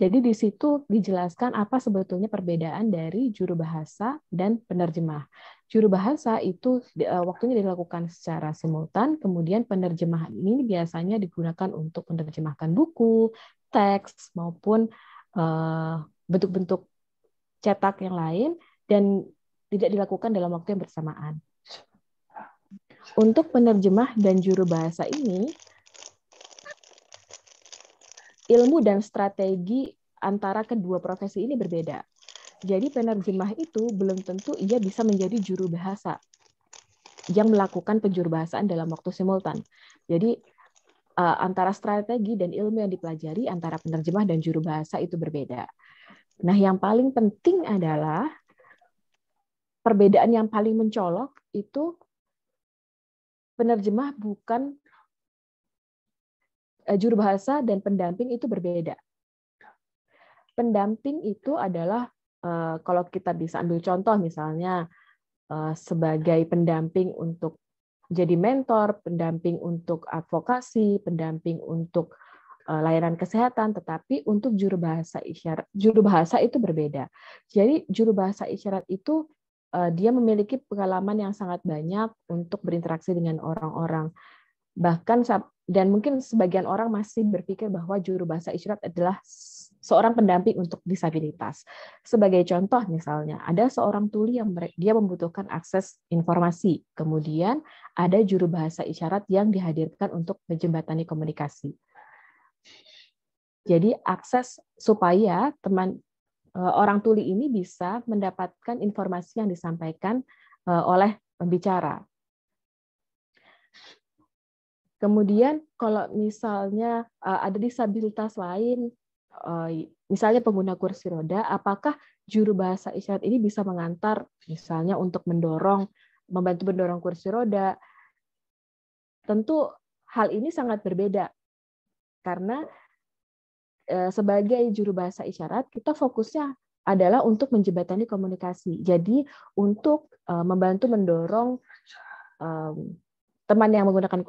H: jadi di situ dijelaskan apa sebetulnya perbedaan dari juru bahasa dan penerjemah. Juru bahasa itu eh, waktunya dilakukan secara simultan, kemudian penerjemah ini biasanya digunakan untuk menerjemahkan buku, teks maupun eh, bentuk-bentuk cetak yang lain dan tidak dilakukan dalam waktu yang bersamaan. Untuk penerjemah dan juru bahasa ini ilmu dan strategi antara kedua profesi ini berbeda. Jadi penerjemah itu belum tentu ia bisa menjadi juru bahasa yang melakukan penjuru bahasaan dalam waktu simultan. Jadi eh, antara strategi dan ilmu yang dipelajari antara penerjemah dan juru bahasa itu berbeda. Nah, yang paling penting adalah perbedaan yang paling mencolok itu penerjemah bukan Eh, juru bahasa dan pendamping itu berbeda. Pendamping itu adalah eh, kalau kita bisa ambil contoh misalnya eh, sebagai pendamping untuk jadi mentor, pendamping untuk advokasi, pendamping untuk layanan kesehatan, tetapi untuk juru bahasa isyarat, juru bahasa itu berbeda. Jadi juru bahasa isyarat itu dia memiliki pengalaman yang sangat banyak untuk berinteraksi dengan orang-orang. Bahkan dan mungkin sebagian orang masih berpikir bahwa juru bahasa isyarat adalah seorang pendamping untuk disabilitas. Sebagai contoh misalnya, ada seorang tuli yang dia membutuhkan akses informasi. Kemudian ada juru bahasa isyarat yang dihadirkan untuk menjembatani komunikasi. Jadi akses supaya teman e, orang tuli ini bisa mendapatkan informasi yang disampaikan e, oleh pembicara. Kemudian kalau misalnya eh, ada disabilitas lain, eh, misalnya pengguna kursi roda, apakah juru bahasa isyarat ini bisa mengantar misalnya untuk mendorong, membantu mendorong kursi roda? Tentu hal ini sangat berbeda karena eh, sebagai juru bahasa isyarat kita fokusnya adalah untuk menjembatani komunikasi. Jadi untuk membantu mendorong um, teman yang menggunakan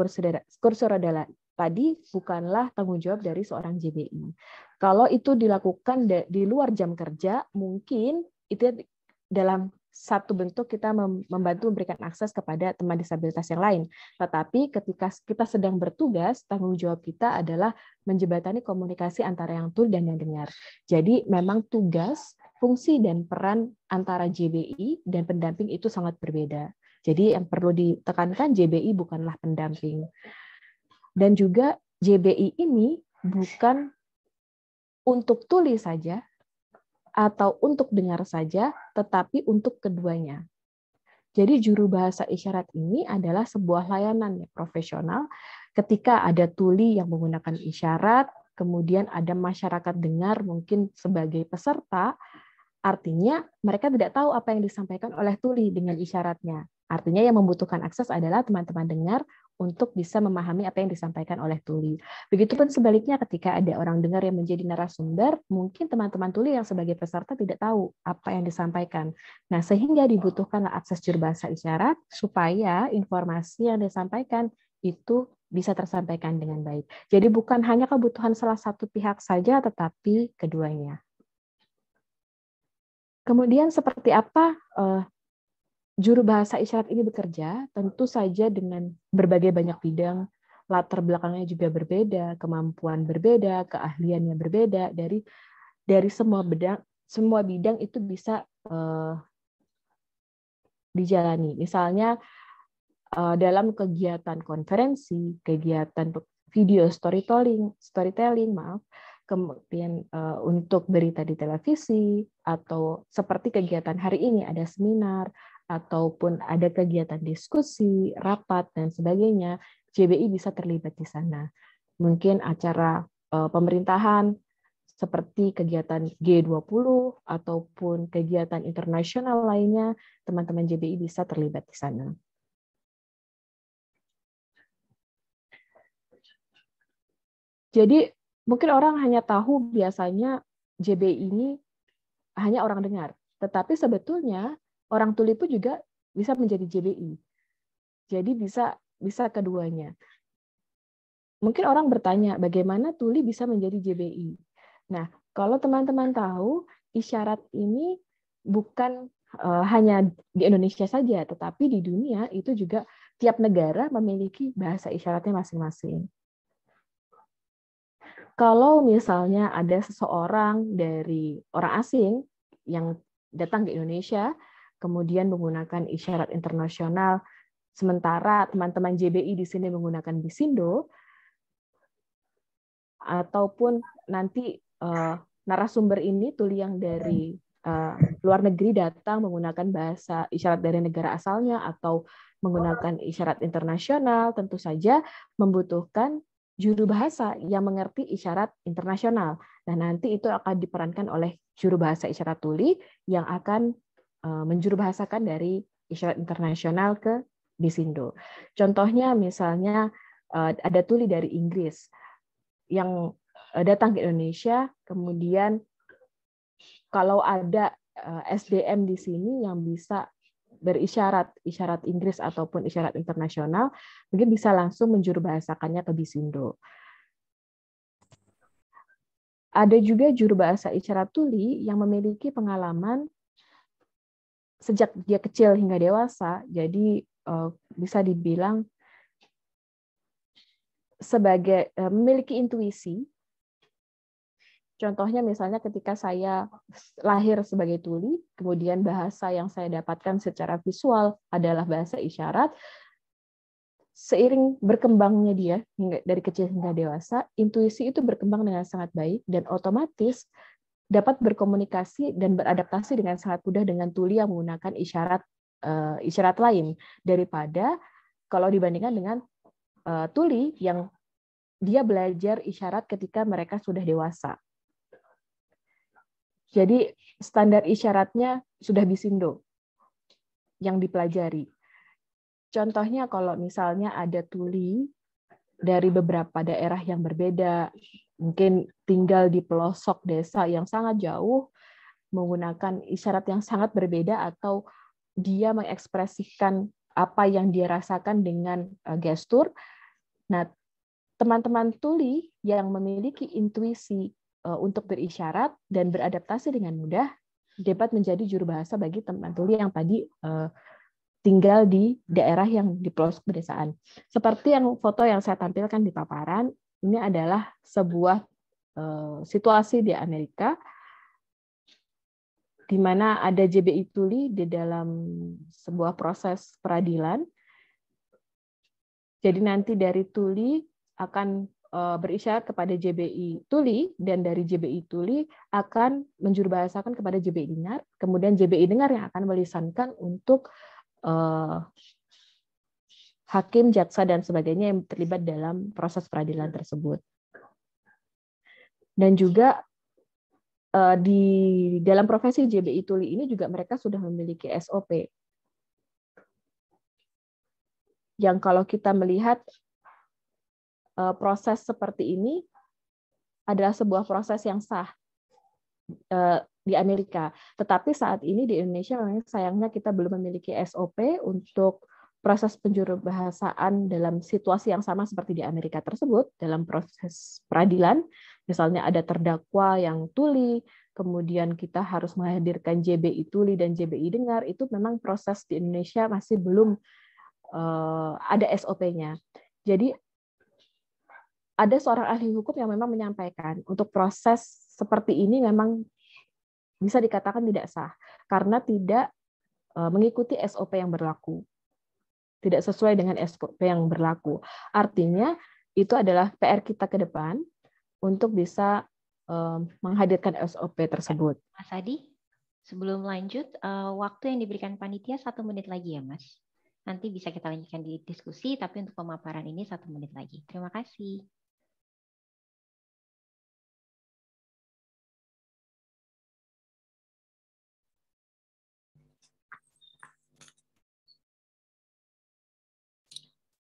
H: kursor adalah tadi bukanlah tanggung jawab dari seorang JBI. Kalau itu dilakukan di luar jam kerja, mungkin itu dalam satu bentuk kita membantu memberikan akses kepada teman disabilitas yang lain. Tetapi ketika kita sedang bertugas, tanggung jawab kita adalah menjebatani komunikasi antara yang tul dan yang dengar. Jadi memang tugas, fungsi, dan peran antara JBI dan pendamping itu sangat berbeda. Jadi yang perlu ditekankan JBI bukanlah pendamping. Dan juga JBI ini bukan untuk tulis saja atau untuk dengar saja, tetapi untuk keduanya. Jadi juru bahasa isyarat ini adalah sebuah layanan yang profesional ketika ada tuli yang menggunakan isyarat, kemudian ada masyarakat dengar mungkin sebagai peserta, artinya mereka tidak tahu apa yang disampaikan oleh tuli dengan isyaratnya. Artinya yang membutuhkan akses adalah teman-teman dengar untuk bisa memahami apa yang disampaikan oleh tuli. Begitupun sebaliknya ketika ada orang dengar yang menjadi narasumber, mungkin teman-teman tuli yang sebagai peserta tidak tahu apa yang disampaikan. Nah, sehingga dibutuhkanlah akses juru bahasa isyarat supaya informasi yang disampaikan itu bisa tersampaikan dengan baik. Jadi bukan hanya kebutuhan salah satu pihak saja, tetapi keduanya. Kemudian seperti apa eh, juru bahasa isyarat ini bekerja tentu saja dengan berbagai banyak bidang, latar belakangnya juga berbeda, kemampuan berbeda, keahliannya berbeda dari dari semua bidang semua bidang itu bisa uh, dijalani. Misalnya uh, dalam kegiatan konferensi, kegiatan video storytelling, storytelling maaf, kemudian uh, untuk berita di televisi atau seperti kegiatan hari ini ada seminar, ataupun ada kegiatan diskusi, rapat, dan sebagainya, JBI bisa terlibat di sana. Mungkin acara eh, pemerintahan seperti kegiatan G20 ataupun kegiatan internasional lainnya, teman-teman JBI bisa terlibat di sana. Jadi mungkin orang hanya tahu biasanya JBI ini hanya orang dengar, tetapi sebetulnya Orang tuli pun juga bisa menjadi JBI. Jadi bisa bisa keduanya. Mungkin orang bertanya bagaimana tuli bisa menjadi JBI. Nah, kalau teman-teman tahu, isyarat ini bukan uh, hanya di Indonesia saja, tetapi di dunia itu juga tiap negara memiliki bahasa isyaratnya masing-masing. Kalau misalnya ada seseorang dari orang asing yang datang ke Indonesia, kemudian menggunakan isyarat internasional. Sementara teman-teman JBI di sini menggunakan Bisindo, ataupun nanti uh, narasumber ini tuli yang dari uh, luar negeri datang menggunakan bahasa isyarat dari negara asalnya atau menggunakan isyarat internasional, tentu saja membutuhkan juru bahasa yang mengerti isyarat internasional. Nah, nanti itu akan diperankan oleh juru bahasa isyarat tuli yang akan Eh, menjurubahasakan dari isyarat internasional ke Bisindo. Contohnya misalnya eh, ada tuli dari Inggris yang eh, datang ke Indonesia, kemudian kalau ada SDM di sini yang bisa berisyarat isyarat Inggris ataupun isyarat internasional, mungkin bisa langsung menjurubahasakannya ke Bisindo. Ada juga juru bahasa isyarat tuli yang memiliki pengalaman sejak dia kecil hingga dewasa, jadi uh, bisa dibilang sebagai uh, memiliki intuisi. Contohnya misalnya ketika saya lahir sebagai tuli, kemudian bahasa yang saya dapatkan secara visual adalah bahasa isyarat. Seiring berkembangnya dia hingga dari kecil hingga dewasa, intuisi itu berkembang dengan sangat baik dan otomatis dapat berkomunikasi dan beradaptasi dengan sangat mudah dengan tuli yang menggunakan isyarat uh, isyarat lain daripada kalau dibandingkan dengan uh, eh, tuli yang dia belajar isyarat ketika mereka sudah dewasa. Jadi standar isyaratnya sudah bisindo yang dipelajari. Contohnya kalau misalnya ada tuli dari beberapa daerah yang berbeda, mungkin tinggal di pelosok desa yang sangat jauh menggunakan isyarat yang sangat berbeda atau dia mengekspresikan apa yang dia rasakan dengan eh, gestur. Nah, teman-teman tuli yang memiliki intuisi eh, untuk berisyarat dan beradaptasi dengan mudah dapat menjadi juru bahasa bagi teman tuli yang tadi eh, tinggal di daerah yang di pelosok pedesaan. Seperti yang foto yang saya tampilkan di paparan, ini adalah sebuah uh, situasi di Amerika di mana ada JBI Tuli di dalam sebuah proses peradilan. Jadi nanti dari Tuli akan eh, berisyarat kepada JBI Tuli dan dari JBI Tuli akan menjurbahasakan kepada JBI Dengar. kemudian JBI Dengar yang akan melisankan untuk eh, hakim, jaksa, dan sebagainya yang terlibat dalam proses peradilan tersebut. Dan juga eh, di dalam profesi JBI Tuli ini juga mereka sudah memiliki SOP. Yang kalau kita melihat eh, proses seperti ini adalah sebuah proses yang sah eh, di Amerika. Tetapi saat ini di Indonesia sayangnya kita belum memiliki SOP untuk proses penjuru bahasaan dalam situasi yang sama seperti di Amerika tersebut dalam proses peradilan misalnya ada terdakwa yang tuli kemudian kita harus menghadirkan JBI tuli dan JBI dengar itu memang proses di Indonesia masih belum uh, ada SOP-nya jadi ada seorang ahli hukum yang memang menyampaikan untuk proses seperti ini memang bisa dikatakan tidak sah karena tidak eh, mengikuti SOP yang berlaku tidak sesuai dengan SOP yang berlaku. Artinya itu adalah PR kita ke depan untuk bisa um, menghadirkan SOP tersebut.
E: Mas Adi, sebelum lanjut, uh, waktu yang diberikan panitia satu menit lagi ya, Mas. Nanti bisa kita lanjutkan di diskusi, tapi untuk pemaparan ini satu menit lagi. Terima kasih.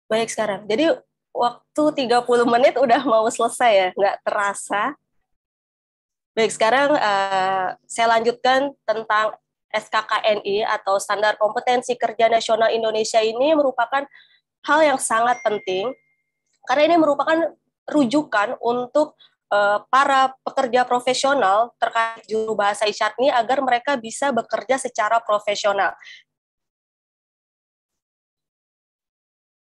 I: Baik sekarang. Jadi waktu 30 menit udah mau selesai ya, nggak terasa. Baik,
K: sekarang uh, saya lanjutkan tentang SKKNI atau Standar Kompetensi Kerja Nasional Indonesia ini merupakan hal yang sangat penting karena ini merupakan rujukan untuk uh, para pekerja profesional terkait juru bahasa isyarat ini agar mereka bisa bekerja secara profesional.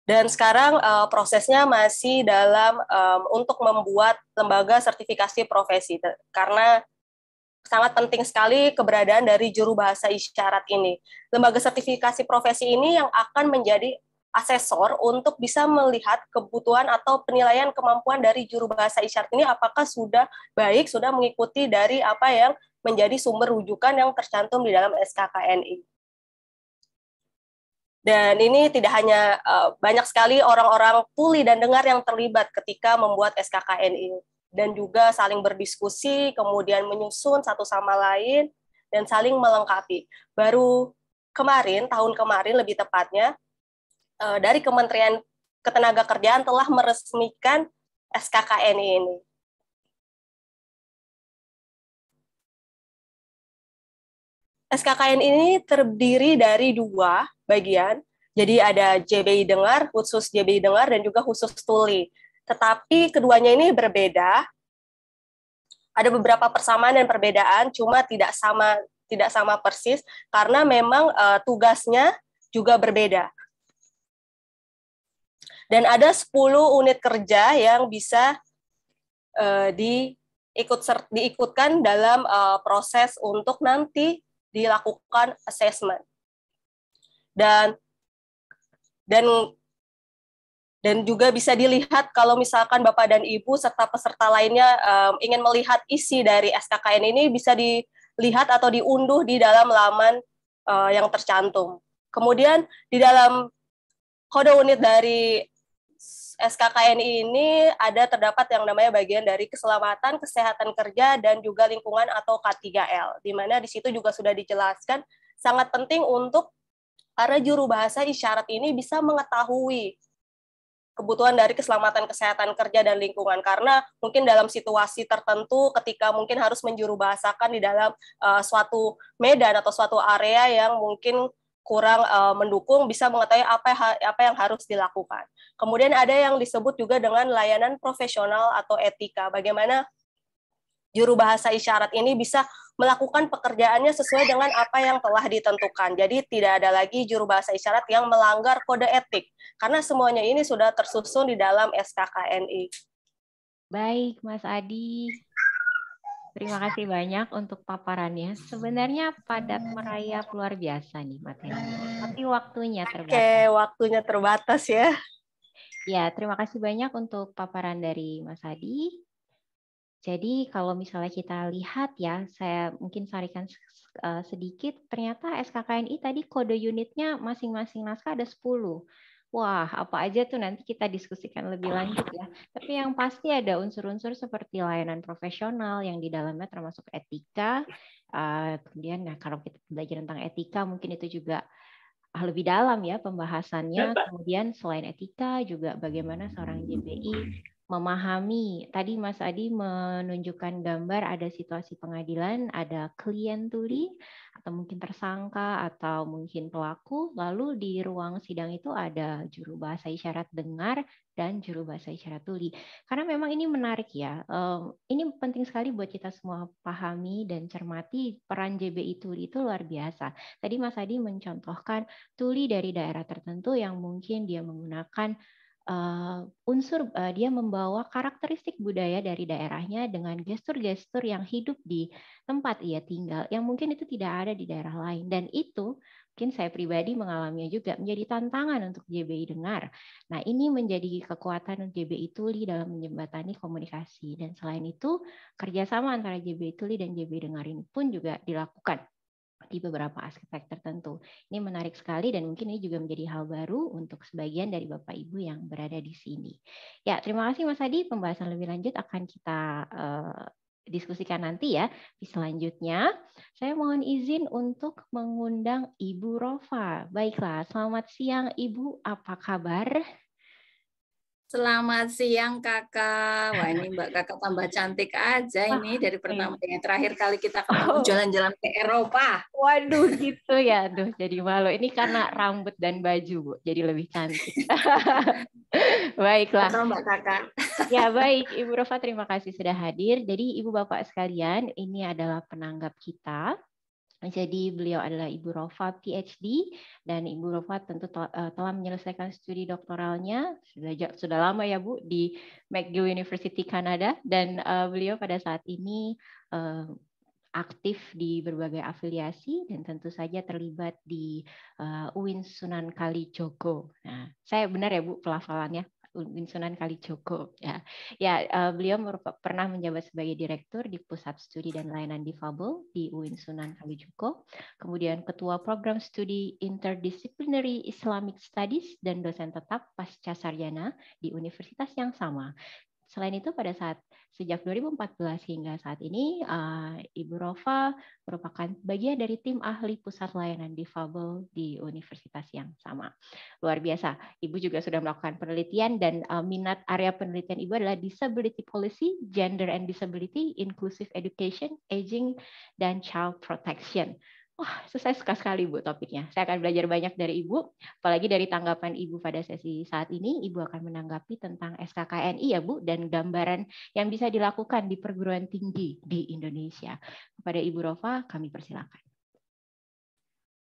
K: Dan sekarang uh, prosesnya masih dalam um, untuk membuat lembaga sertifikasi profesi karena sangat penting sekali keberadaan dari juru bahasa isyarat ini. Lembaga sertifikasi profesi ini yang akan menjadi asesor untuk bisa melihat kebutuhan atau penilaian kemampuan dari juru bahasa isyarat ini apakah sudah baik, sudah mengikuti dari apa yang menjadi sumber rujukan yang tercantum di dalam SKKNI. Dan ini tidak hanya uh, banyak sekali orang-orang tuli dan dengar yang terlibat ketika membuat SKKN ini dan juga saling berdiskusi, kemudian menyusun satu sama lain dan saling melengkapi. Baru kemarin, tahun kemarin lebih tepatnya, uh, dari Kementerian Ketenagakerjaan telah
I: meresmikan SKKN ini. SKKN ini terdiri dari
K: dua bagian. Jadi ada JBI dengar, khusus JBI dengar, dan juga khusus tuli. Tetapi keduanya ini berbeda. Ada beberapa persamaan dan perbedaan, cuma tidak sama tidak sama persis karena memang e, tugasnya juga berbeda. Dan ada 10 unit kerja yang bisa e, diikut diikutkan dalam uh, proses untuk nanti dilakukan assessment. Dan dan dan juga bisa dilihat kalau misalkan Bapak dan Ibu serta peserta lainnya um, ingin melihat isi dari SKKN ini bisa dilihat atau diunduh di dalam laman uh, yang tercantum. Kemudian di dalam kode unit dari SKKN ini ada terdapat yang namanya bagian dari keselamatan, kesehatan kerja, dan juga lingkungan atau K3L, di mana di situ juga sudah dijelaskan sangat penting untuk para juru bahasa isyarat ini bisa mengetahui kebutuhan dari keselamatan kesehatan kerja dan lingkungan karena mungkin dalam situasi tertentu ketika mungkin harus menjuru bahasakan di dalam uh, suatu medan atau suatu area yang mungkin kurang uh, mendukung bisa mengetahui apa apa yang harus dilakukan. Kemudian ada yang disebut juga dengan layanan profesional atau etika. Bagaimana juru bahasa isyarat ini bisa melakukan pekerjaannya sesuai dengan apa yang telah ditentukan. Jadi tidak ada lagi juru bahasa isyarat yang melanggar kode etik karena semuanya ini sudah tersusun di dalam
E: SKKNI. Baik, Mas Adi. Terima kasih banyak untuk paparannya. Sebenarnya padat merayap luar biasa nih materi. Tapi waktunya terbatas. Oke, waktunya terbatas ya. Ya, terima kasih banyak untuk paparan dari Mas Adi. Jadi kalau misalnya kita lihat ya, saya mungkin sarikan eh, sedikit, ternyata SKKNI tadi kode unitnya masing-masing naskah ada 10. Wah, apa aja tuh nanti kita diskusikan lebih lanjut ya. Tapi yang pasti ada unsur-unsur seperti layanan profesional yang di dalamnya termasuk etika. Eh, kemudian nah, kalau kita belajar tentang etika mungkin itu juga ah, lebih dalam ya pembahasannya. Iya, kemudian selain etika juga bagaimana seorang JBI memahami. Tadi Mas Adi menunjukkan gambar ada situasi pengadilan, ada klien tuli atau mungkin tersangka atau mungkin pelaku, lalu di ruang sidang itu ada juru bahasa isyarat dengar dan juru bahasa isyarat tuli. Karena memang ini menarik ya. Ehm, ini penting sekali buat kita semua pahami dan cermati peran JBI tuli itu luar biasa. Tadi Mas Adi mencontohkan tuli dari daerah tertentu yang mungkin dia menggunakan uh, unsur uh, dia membawa karakteristik budaya dari daerahnya dengan gestur-gestur yang hidup di tempat ia tinggal yang mungkin itu tidak ada di daerah lain dan itu mungkin saya pribadi mengalaminya juga menjadi tantangan untuk JBI dengar. Nah, ini menjadi kekuatan JBI Tuli dalam menjembatani komunikasi dan selain itu kerjasama antara JBI Tuli dan JBI dengar ini pun juga dilakukan di beberapa aspek tertentu. Ini menarik sekali dan mungkin ini juga menjadi hal baru untuk sebagian dari Bapak Ibu yang berada di sini. Ya, terima kasih Mas Adi. Pembahasan lebih lanjut akan kita uh, diskusikan nanti ya di selanjutnya. Saya mohon izin untuk mengundang Ibu Rova. Baiklah, selamat siang Ibu. Apa kabar?
M: Selamat siang kakak. Wah ini mbak kakak tambah cantik aja ini dari iya. pertama yang terakhir kali kita oh. ketemu jalan-jalan ke Eropa.
E: Waduh gitu ya, aduh jadi malu. Ini karena rambut dan baju bu, jadi lebih cantik. Baiklah. Atau mbak kakak. Ya baik, Ibu Rofa terima kasih sudah hadir. Jadi Ibu Bapak sekalian, ini adalah penanggap kita jadi beliau adalah Ibu Rova PhD dan Ibu Rova tentu eh, telah menyelesaikan studi doktoralnya sudah sudah lama ya Bu di McGill University Kanada dan eh, beliau pada saat ini eh, aktif di berbagai afiliasi dan tentu saja terlibat di UIN Sunan Kalijogo. Nah, saya benar ya Bu pelafalannya? Sunan Kalijogo ya. Ya, eh, beliau merupakan, pernah menjabat sebagai direktur di Pusat Studi dan Layanan Difabel di UIN Sunan Kalijogo, kemudian ketua program studi Interdisciplinary Islamic Studies dan dosen tetap pasca sarjana di universitas yang sama. Selain itu, pada saat sejak 2014 hingga saat ini, uh, Ibu Rova merupakan bagian dari tim ahli pusat layanan difabel di universitas yang sama. Luar biasa, Ibu juga sudah melakukan penelitian dan uh, minat area penelitian Ibu adalah disability policy, gender and disability, inclusive education, aging, dan child protection. Wah, saya suka sekali Bu topiknya. Saya akan belajar banyak dari Ibu, apalagi dari tanggapan Ibu pada sesi saat ini. Ibu akan menanggapi tentang SKKNI ya Bu, dan gambaran yang bisa dilakukan di perguruan tinggi di Indonesia. Kepada Ibu Rova, kami persilakan.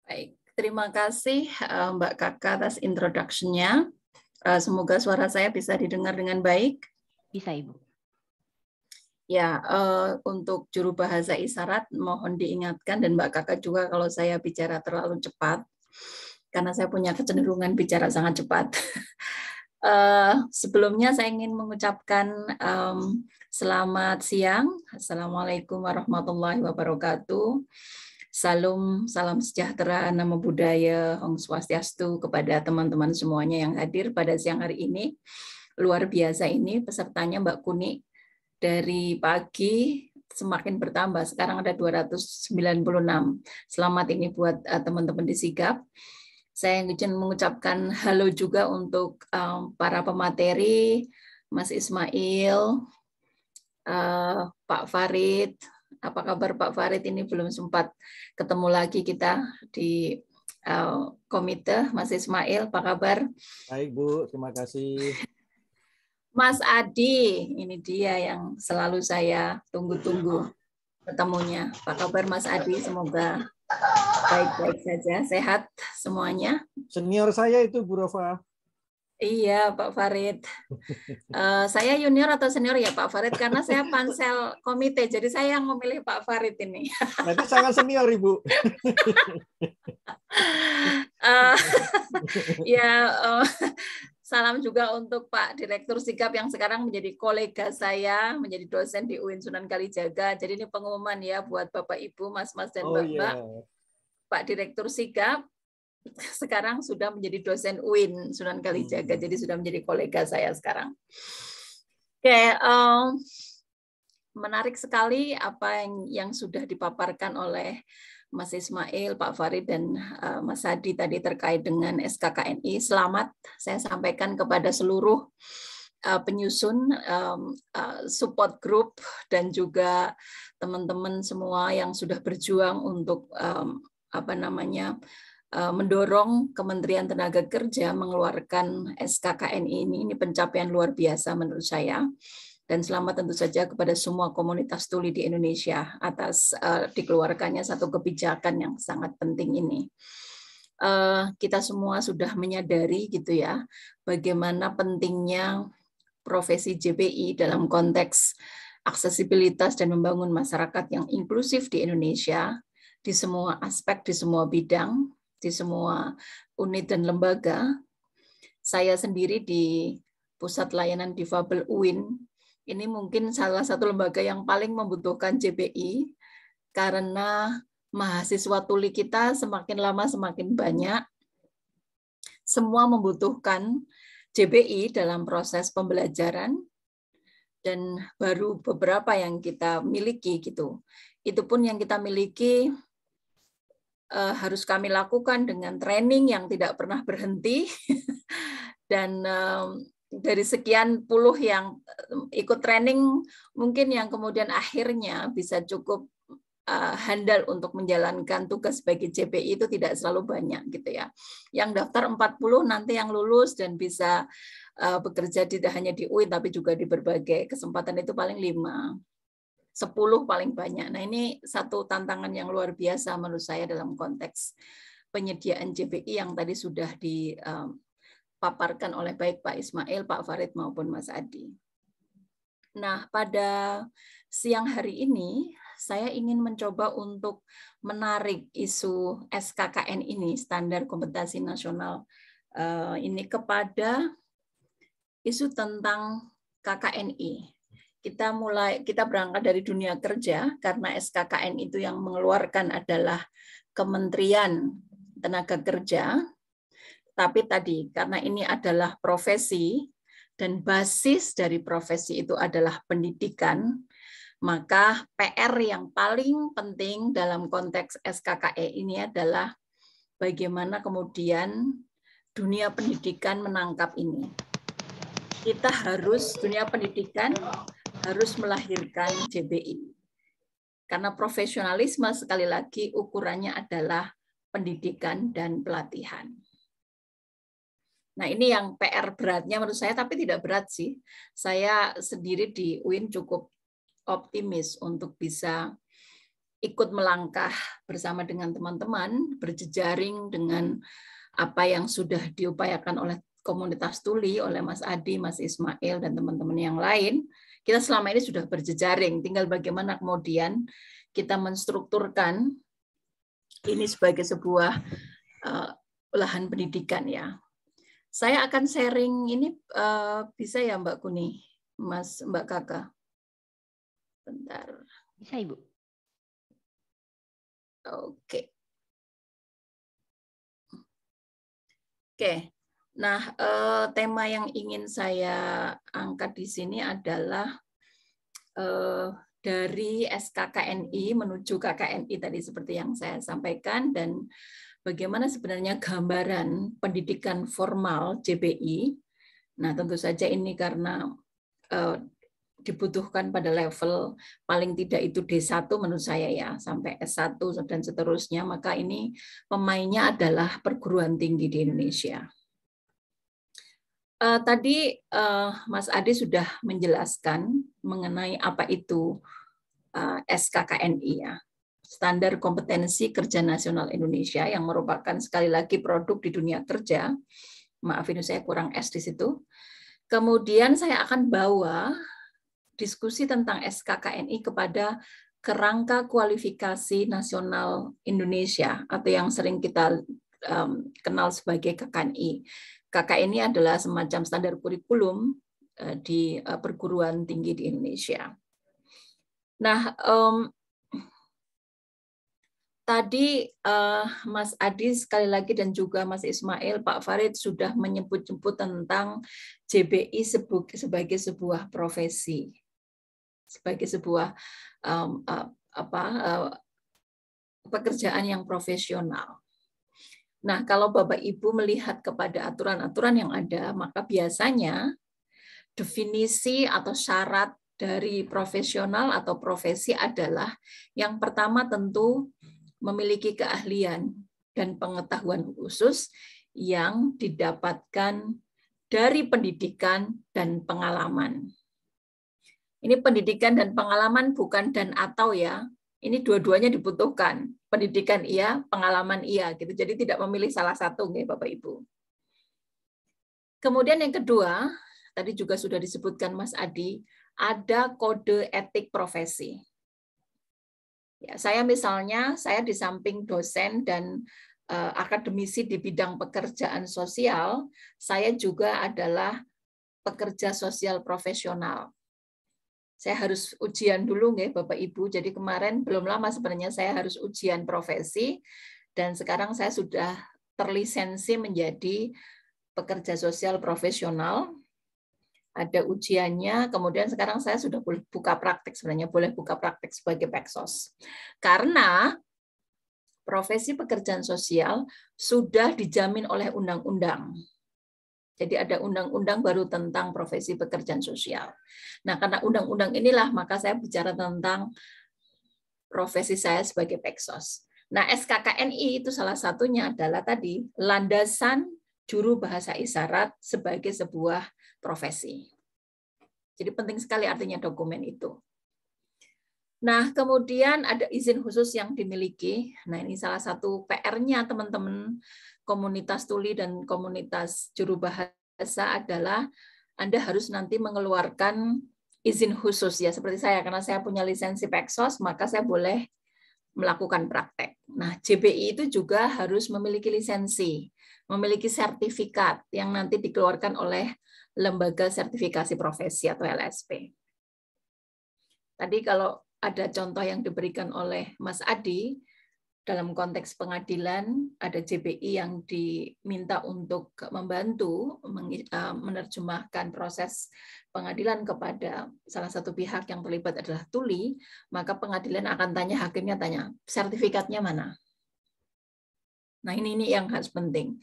M: Baik, terima kasih eh, Mbak Kakak atas introduction-nya. Eh, semoga suara saya bisa didengar dengan baik. Bisa Ibu. Ya, uh, untuk juru bahasa isyarat mohon diingatkan dan Mbak Kakak juga kalau saya bicara terlalu cepat karena saya punya kecenderungan bicara sangat cepat. uh, sebelumnya saya ingin mengucapkan um, selamat siang, assalamualaikum warahmatullahi wabarakatuh. Salam, salam sejahtera, nama budaya, Hong Swastiastu kepada teman-teman semuanya yang hadir pada siang hari ini. Luar biasa ini pesertanya Mbak Kuni dari pagi semakin bertambah. Sekarang ada 296. Selamat ini buat eh, teman-teman di Sigap. Saya ingin mengucapkan halo juga untuk eh, para pemateri, Mas Ismail, eh, Pak Farid. Apa kabar Pak Farid? Ini belum sempat ketemu lagi kita di komite. Mas Ismail, apa kabar?
C: Baik Bu, terima kasih.
M: Mas Adi, ini dia yang selalu saya tunggu-tunggu ketemunya. Pak kabar Mas Adi? Semoga baik-baik saja, sehat semuanya.
C: Senior saya itu Bu Rova.
M: Iya Pak Farid. Uh, saya junior atau senior ya Pak Farid karena saya pansel komite, jadi saya yang memilih Pak Farid ini.
C: Berarti sangat senior Ibu.
M: uh, ya uh, Salam juga untuk Pak Direktur Sikap yang sekarang menjadi kolega saya, menjadi dosen di UIN Sunan Kalijaga. Jadi ini pengumuman ya buat Bapak Ibu, Mas-mas dan mbak Oh, Bapak. yeah. Pak Direktur Sikap sekarang sudah menjadi dosen UIN Sunan Kalijaga. Hmm. Jadi sudah menjadi kolega saya sekarang. Oke, okay, um, ehm, menarik sekali apa yang yang sudah dipaparkan oleh Mas Ismail, Pak Farid, dan eh, Mas Adi tadi terkait dengan SKKNI. Selamat saya sampaikan kepada seluruh eh, penyusun eh, support group dan juga teman-teman semua yang sudah berjuang untuk apa namanya mendorong Kementerian Tenaga Kerja mengeluarkan SKKNI ini. Ini pencapaian luar biasa menurut saya dan selamat tentu saja kepada semua komunitas tuli di Indonesia atas uh, dikeluarkannya satu kebijakan yang sangat penting ini. Uh, kita semua sudah menyadari gitu ya bagaimana pentingnya profesi JPI dalam konteks aksesibilitas dan membangun masyarakat yang inklusif di Indonesia di semua aspek, di semua bidang, di semua unit dan lembaga. Saya sendiri di Pusat Layanan Difabel UIN ini mungkin salah satu lembaga yang paling membutuhkan JBI karena mahasiswa tuli kita semakin lama semakin banyak. Semua membutuhkan JBI dalam proses pembelajaran dan baru beberapa yang kita miliki gitu. Itu pun yang kita miliki eh, harus kami lakukan dengan training yang tidak pernah berhenti dan eh, dari sekian puluh yang eh, ikut training mungkin yang kemudian akhirnya bisa cukup eh, handal untuk menjalankan tugas sebagai JPI itu tidak selalu banyak gitu ya. Yang daftar 40 nanti yang lulus dan bisa eh, bekerja tidak hanya di UI tapi juga di berbagai kesempatan itu paling lima. 10 paling banyak. Nah, ini satu tantangan yang luar biasa menurut saya dalam konteks penyediaan JPI yang tadi sudah di Paparkan oleh baik Pak Ismail, Pak Farid maupun Mas Adi. Nah, pada siang hari ini saya ingin mencoba untuk menarik isu SKKN ini, standar kompetensi nasional eh, ini kepada isu tentang KKNI. Kita mulai kita berangkat dari dunia kerja karena SKKN itu yang mengeluarkan adalah Kementerian Tenaga Kerja tapi tadi karena ini adalah profesi dan basis dari profesi itu adalah pendidikan, maka PR yang paling penting dalam konteks SKKE ini adalah bagaimana kemudian dunia pendidikan menangkap ini. Kita harus dunia pendidikan harus melahirkan JBI. Karena profesionalisme sekali lagi ukurannya adalah pendidikan dan pelatihan. Nah, ini yang PR beratnya menurut saya, tapi tidak berat sih. Saya sendiri di UIN cukup optimis untuk bisa ikut melangkah bersama dengan teman-teman, berjejaring dengan apa yang sudah diupayakan oleh komunitas tuli, oleh Mas Adi, Mas Ismail, dan teman-teman yang lain. Kita selama ini sudah berjejaring, tinggal bagaimana kemudian kita menstrukturkan ini sebagai sebuah uh, lahan pendidikan ya saya akan sharing ini uh, bisa ya Mbak Kuni,
I: Mas Mbak Kakak. Bentar. Bisa Ibu. Oke. Okay. Oke. Okay. Nah, eh, tema yang ingin saya angkat
M: di sini adalah eh, dari SKKNI menuju KKNI tadi seperti yang saya sampaikan dan bagaimana sebenarnya gambaran pendidikan formal JPI. Nah, tentu saja ini karena uh, dibutuhkan pada level paling tidak itu D1 menurut saya ya, sampai S1 dan seterusnya, maka ini pemainnya adalah perguruan tinggi di Indonesia. Uh, tadi uh, Mas Ade sudah menjelaskan mengenai apa itu uh, SKKNI ya standar kompetensi kerja nasional Indonesia yang merupakan sekali lagi produk di dunia kerja. Maaf ini saya kurang S di situ. Kemudian saya akan bawa diskusi tentang SKKNI kepada kerangka kualifikasi nasional Indonesia atau yang sering kita um, kenal sebagai KKNI. KKNI adalah semacam standar kurikulum uh, di uh, perguruan tinggi di Indonesia. Nah, um, Tadi uh, Mas Adi sekali lagi dan juga Mas Ismail, Pak Farid sudah menyebut-nyebut tentang JBI sebagai sebuah profesi, sebagai sebuah um, uh, apa uh, pekerjaan yang profesional. Nah, kalau Bapak Ibu melihat kepada aturan-aturan yang ada, maka biasanya definisi atau syarat dari profesional atau profesi adalah yang pertama tentu memiliki keahlian dan pengetahuan khusus yang didapatkan dari pendidikan dan pengalaman. Ini pendidikan dan pengalaman bukan dan atau ya. Ini dua-duanya dibutuhkan. Pendidikan iya, pengalaman iya gitu. Jadi tidak memilih salah satu nggih Bapak Ibu. Kemudian yang kedua, tadi juga sudah disebutkan Mas Adi, ada kode etik profesi. Ya, saya misalnya, saya di samping dosen dan uh, akademisi di bidang pekerjaan sosial, saya juga adalah pekerja sosial profesional. Saya harus ujian dulu nggih Bapak Ibu. Jadi kemarin belum lama sebenarnya saya harus ujian profesi dan sekarang saya sudah terlisensi menjadi pekerja sosial profesional ada ujiannya, kemudian sekarang saya sudah boleh buka praktek sebenarnya, boleh buka praktek sebagai peksos. Karena profesi pekerjaan sosial sudah dijamin oleh undang-undang. Jadi ada undang-undang baru tentang profesi pekerjaan sosial. Nah, karena undang-undang inilah maka saya bicara tentang profesi saya sebagai peksos. Nah, SKKNI itu salah satunya adalah tadi landasan juru bahasa isyarat sebagai sebuah profesi. Jadi penting sekali artinya dokumen itu. Nah, kemudian ada izin khusus yang dimiliki. Nah, ini salah satu PR-nya teman-teman komunitas tuli dan komunitas juru bahasa adalah Anda harus nanti mengeluarkan izin khusus ya seperti saya karena saya punya lisensi Peksos maka saya boleh melakukan praktek. Nah, JBI itu juga harus memiliki lisensi memiliki sertifikat yang nanti dikeluarkan oleh lembaga sertifikasi profesi atau LSP. Tadi kalau ada contoh yang diberikan oleh Mas Adi dalam konteks pengadilan ada JBI yang diminta untuk membantu e, menerjemahkan proses pengadilan kepada salah satu pihak yang terlibat adalah tuli, maka pengadilan akan tanya hakimnya tanya sertifikatnya mana. Nah, ini ini yang harus penting.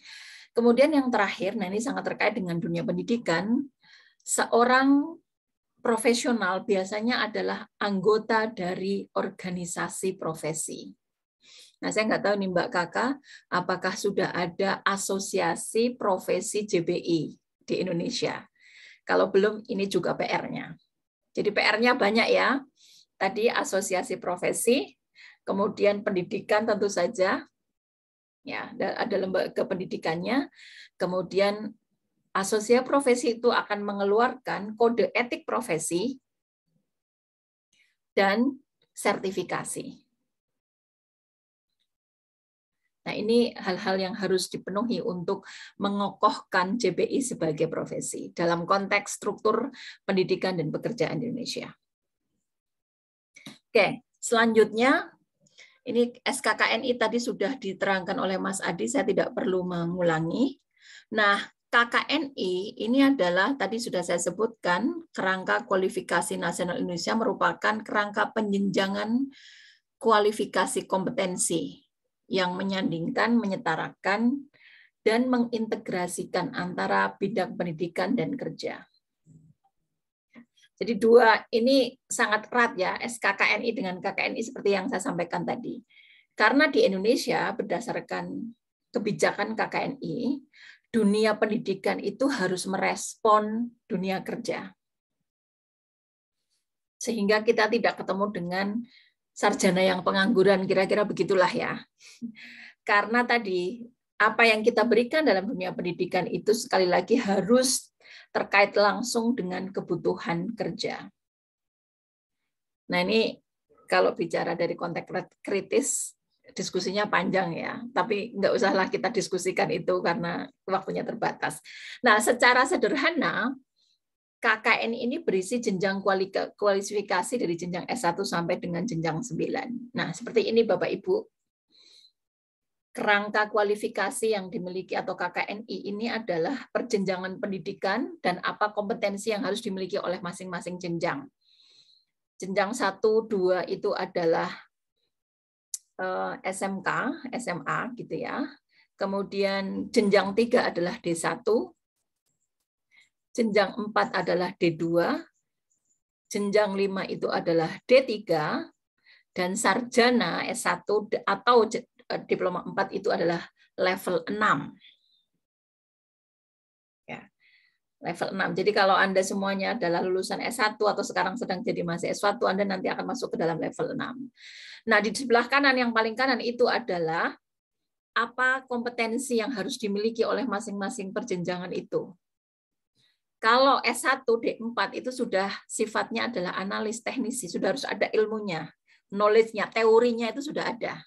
M: Kemudian yang terakhir, nah ini sangat terkait dengan dunia pendidikan. Seorang profesional biasanya adalah anggota dari organisasi profesi. Nah, saya nggak tahu nih Mbak Kakak, apakah sudah ada asosiasi profesi JBI di Indonesia? Kalau belum, ini juga PR-nya. Jadi PR-nya banyak ya. Tadi asosiasi profesi, kemudian pendidikan tentu saja, ya ada lembaga pendidikannya kemudian asosiasi profesi itu akan mengeluarkan kode
I: etik profesi dan sertifikasi Nah, ini hal-hal yang harus dipenuhi
M: untuk mengokohkan JBI sebagai profesi dalam konteks struktur pendidikan dan pekerjaan di Indonesia. Oke, selanjutnya ini SKKNI tadi sudah diterangkan oleh Mas Adi, saya tidak perlu mengulangi. Nah, KKNI ini adalah tadi sudah saya sebutkan kerangka kualifikasi nasional Indonesia merupakan kerangka penjenjangan kualifikasi kompetensi yang menyandingkan, menyetarakan dan mengintegrasikan antara bidang pendidikan dan kerja. Jadi dua ini sangat erat ya SKKNI dengan KKNI seperti yang saya sampaikan tadi. Karena di Indonesia berdasarkan kebijakan KKNI, dunia pendidikan itu harus merespon dunia kerja. Sehingga kita tidak ketemu dengan
F: sarjana yang
M: pengangguran kira-kira begitulah ya. Karena tadi apa yang kita berikan dalam dunia pendidikan itu sekali lagi harus terkait langsung dengan kebutuhan kerja. Nah ini kalau bicara dari konteks kritis, diskusinya panjang ya, tapi nggak usahlah kita diskusikan itu karena waktunya terbatas. Nah secara sederhana, KKN ini berisi jenjang kualifikasi dari jenjang S1 sampai dengan jenjang 9. Nah seperti ini Bapak Ibu, kerangka kualifikasi yang dimiliki atau KKNI ini adalah perjenjangan pendidikan dan apa kompetensi yang harus dimiliki oleh masing-masing jenjang. Jenjang 1, 2 itu adalah eh, SMK, SMA gitu ya. Kemudian jenjang 3 adalah D1. Jenjang 4 adalah D2. Jenjang 5 itu adalah D3 dan sarjana S1 atau Eh, diploma 4 itu adalah level 6. Ya. Level 6. Jadi kalau Anda semuanya adalah lulusan S1 atau sekarang sedang jadi masih S1, Anda nanti akan masuk ke dalam level 6. Nah, di sebelah kanan yang paling kanan itu adalah apa kompetensi yang harus dimiliki oleh masing-masing perjenjangan itu. Kalau S1 D4 itu sudah sifatnya adalah analis teknisi, sudah harus ada ilmunya, knowledge-nya, teorinya itu sudah ada.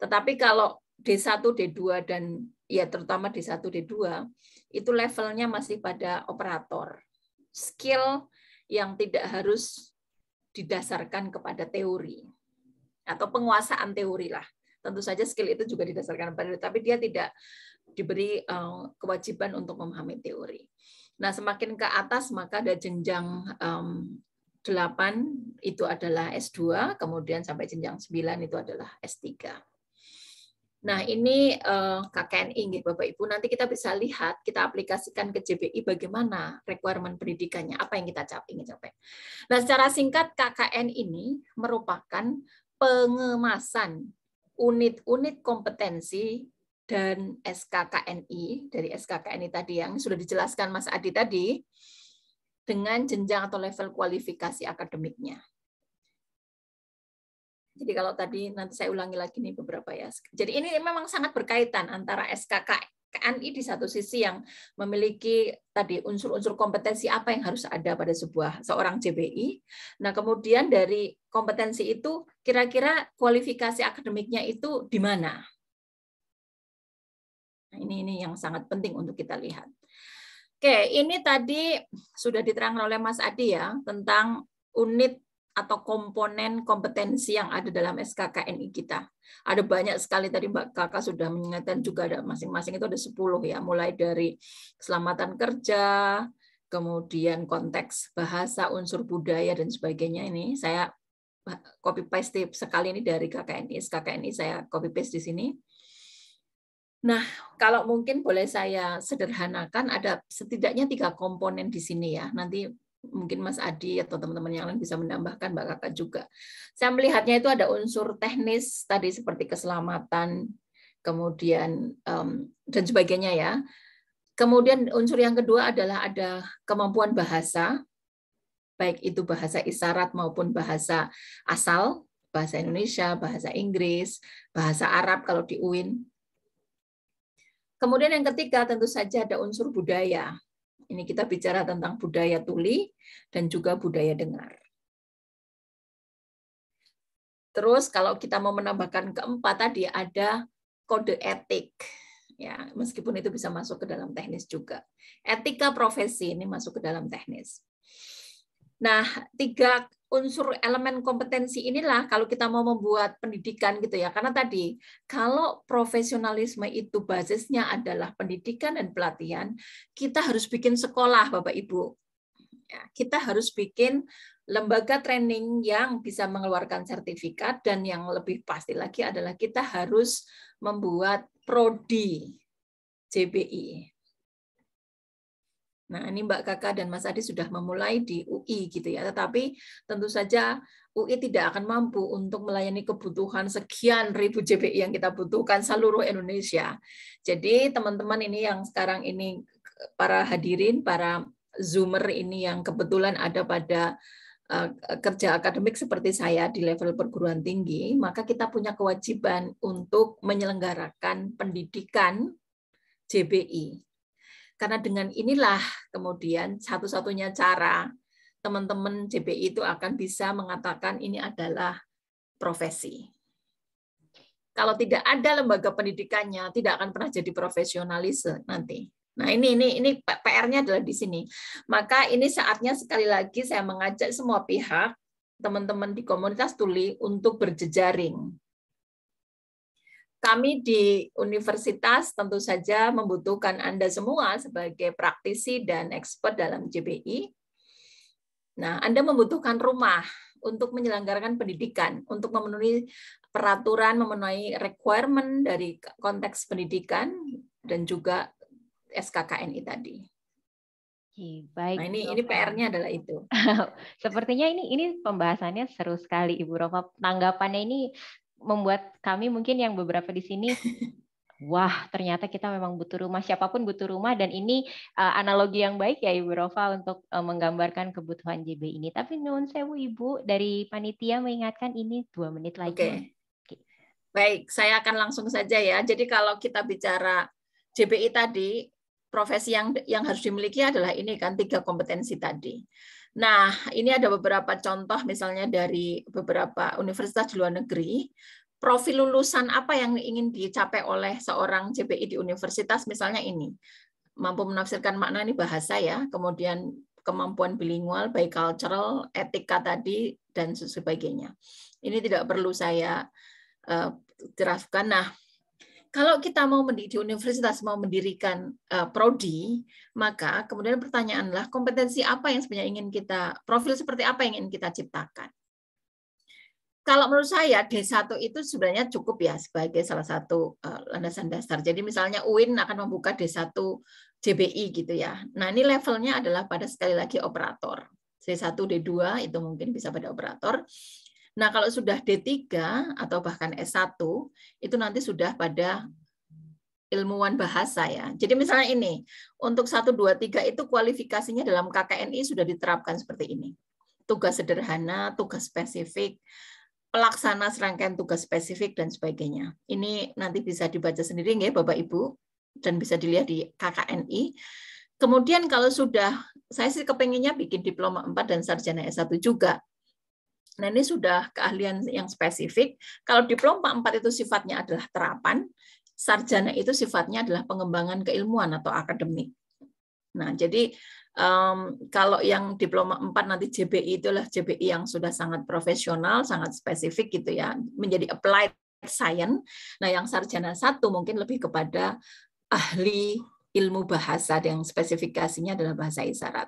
M: Tetapi kalau D1, D2 dan ya terutama D1, D2 itu levelnya masih pada operator. Skill yang tidak harus didasarkan kepada teori atau penguasaan teori lah. Tentu saja skill itu juga didasarkan pada teori, tapi dia tidak diberi eh, kewajiban untuk memahami teori. Nah, semakin ke atas maka ada jenjang um, eh, 8 itu adalah S2, kemudian sampai jenjang 9 itu adalah S3. Nah, ini eh, KKN KKNI, Bapak Ibu. Nanti kita bisa lihat, kita aplikasikan ke JBI bagaimana requirement pendidikannya, apa yang kita cap, ingin capai. Nah, secara singkat KKN ini merupakan pengemasan unit-unit kompetensi dan SKKNI dari SKKNI tadi yang sudah dijelaskan Mas Adi tadi dengan jenjang atau level kualifikasi akademiknya. Jadi kalau tadi nanti saya ulangi lagi nih beberapa ya. Jadi ini memang sangat berkaitan antara SKK KNI di satu sisi yang memiliki tadi unsur-unsur kompetensi apa yang harus ada pada sebuah seorang JBI. Nah, kemudian dari kompetensi itu kira-kira kualifikasi akademiknya itu di mana? Nah, ini ini yang sangat penting untuk kita lihat. Oke, ini tadi sudah diterangkan oleh Mas Adi ya tentang unit atau komponen kompetensi yang ada dalam SKKNI kita. Ada banyak sekali tadi Mbak Kakak sudah mengingatkan juga ada masing-masing itu ada 10 ya, mulai dari keselamatan kerja, kemudian konteks bahasa, unsur budaya dan sebagainya ini saya copy paste sekali ini dari KKNI, SKKNI saya copy paste di sini. Nah, kalau mungkin boleh saya sederhanakan, ada setidaknya tiga komponen di sini ya. Nanti mungkin Mas Adi atau teman-teman yang lain bisa menambahkan Mbak Kakak juga. Saya melihatnya itu ada unsur teknis tadi seperti keselamatan, kemudian um, dan sebagainya ya. Kemudian unsur yang kedua adalah ada kemampuan bahasa, baik itu bahasa isyarat maupun bahasa asal, bahasa Indonesia, bahasa Inggris, bahasa Arab kalau di UIN. Kemudian yang ketiga tentu saja ada unsur budaya. Ini kita bicara tentang budaya tuli dan juga budaya dengar. Terus kalau kita mau menambahkan keempat tadi ada kode etik. Ya, meskipun itu bisa masuk ke dalam teknis juga. Etika profesi ini masuk ke dalam teknis. Nah, tiga unsur elemen kompetensi inilah kalau kita mau membuat pendidikan gitu ya. Karena tadi kalau profesionalisme itu basisnya adalah pendidikan dan pelatihan, kita harus bikin sekolah Bapak Ibu. Ya, kita harus bikin lembaga training yang bisa mengeluarkan sertifikat dan yang lebih pasti lagi adalah kita harus membuat prodi JBI Nah, ini Mbak Kakak dan Mas Adi sudah memulai di UI gitu ya. Tetapi tentu saja UI tidak akan mampu untuk melayani kebutuhan sekian ribu JBI yang kita butuhkan seluruh Indonesia. Jadi teman-teman ini yang sekarang ini para hadirin, para Zoomer ini yang kebetulan ada pada eh, kerja akademik seperti saya di level perguruan tinggi, maka kita punya kewajiban untuk menyelenggarakan pendidikan JBI karena dengan inilah kemudian satu-satunya cara teman-teman JPI itu akan bisa mengatakan ini adalah profesi. Kalau tidak ada lembaga pendidikannya, tidak akan pernah jadi profesionalis nanti. Nah, ini ini ini PR-nya adalah di sini. Maka ini saatnya sekali lagi saya mengajak semua pihak teman-teman di komunitas tuli untuk berjejaring kami di universitas tentu saja membutuhkan Anda semua sebagai praktisi dan expert dalam JBI. Nah, Anda membutuhkan rumah untuk menyelenggarakan pendidikan, untuk memenuhi peraturan, memenuhi requirement dari konteks pendidikan dan juga SKKNI tadi.
B: Oke,
E: baik.
M: Nah, ini ini PR-nya
E: adalah itu. Sepertinya ini ini pembahasannya seru sekali Ibu Rova. Tanggapannya ini membuat kami mungkin yang beberapa di sini wah ternyata kita memang butuh rumah siapapun butuh rumah dan ini uh, analogi yang baik ya Ibu Rova untuk uh, menggambarkan kebutuhan JB ini tapi nuhun sewu Ibu dari panitia mengingatkan ini dua menit lagi okay. okay.
M: baik saya akan langsung saja ya jadi kalau kita bicara JBI tadi profesi yang yang harus dimiliki adalah ini kan tiga kompetensi tadi Nah, ini ada beberapa contoh misalnya dari beberapa universitas di luar negeri, profil lulusan apa yang ingin dicapai oleh seorang CPI di universitas misalnya ini. Mampu menafsirkan makna ini bahasa ya, kemudian kemampuan bilingual, baik cultural etika tadi, dan sebagainya. Ini tidak perlu saya uh, eh, jelaskan. Nah, kalau kita mau mendidik universitas mau mendirikan uh, prodi, maka kemudian pertanyaanlah kompetensi apa yang sebenarnya ingin kita profil seperti apa yang ingin kita ciptakan. Kalau menurut saya D1 itu sebenarnya cukup ya sebagai salah satu uh, landasan dasar. Jadi misalnya UIN akan membuka D1 JBI gitu ya. Nah, ini levelnya adalah pada sekali lagi operator. D1, D2 itu mungkin bisa pada operator. Nah, kalau sudah D3 atau bahkan S1, itu nanti sudah pada ilmuwan bahasa ya. Jadi misalnya ini, untuk 1, 2, 3 itu kualifikasinya dalam KKNI sudah diterapkan seperti ini. Tugas sederhana, tugas spesifik, pelaksana serangkaian tugas spesifik, dan sebagainya. Ini nanti bisa dibaca sendiri ya Bapak-Ibu, dan bisa dilihat di KKNI. Kemudian kalau sudah, saya sih kepengennya bikin diploma 4 dan sarjana S1 juga. Nah, ini sudah keahlian yang spesifik. Kalau diploma 4 itu sifatnya adalah terapan, sarjana itu sifatnya adalah pengembangan keilmuan atau akademik. Nah, jadi um, kalau yang diploma 4 nanti JBI itulah JBI yang sudah sangat profesional, sangat spesifik gitu ya, menjadi applied science. Nah, yang sarjana satu mungkin lebih kepada ahli ilmu bahasa yang spesifikasinya adalah bahasa isyarat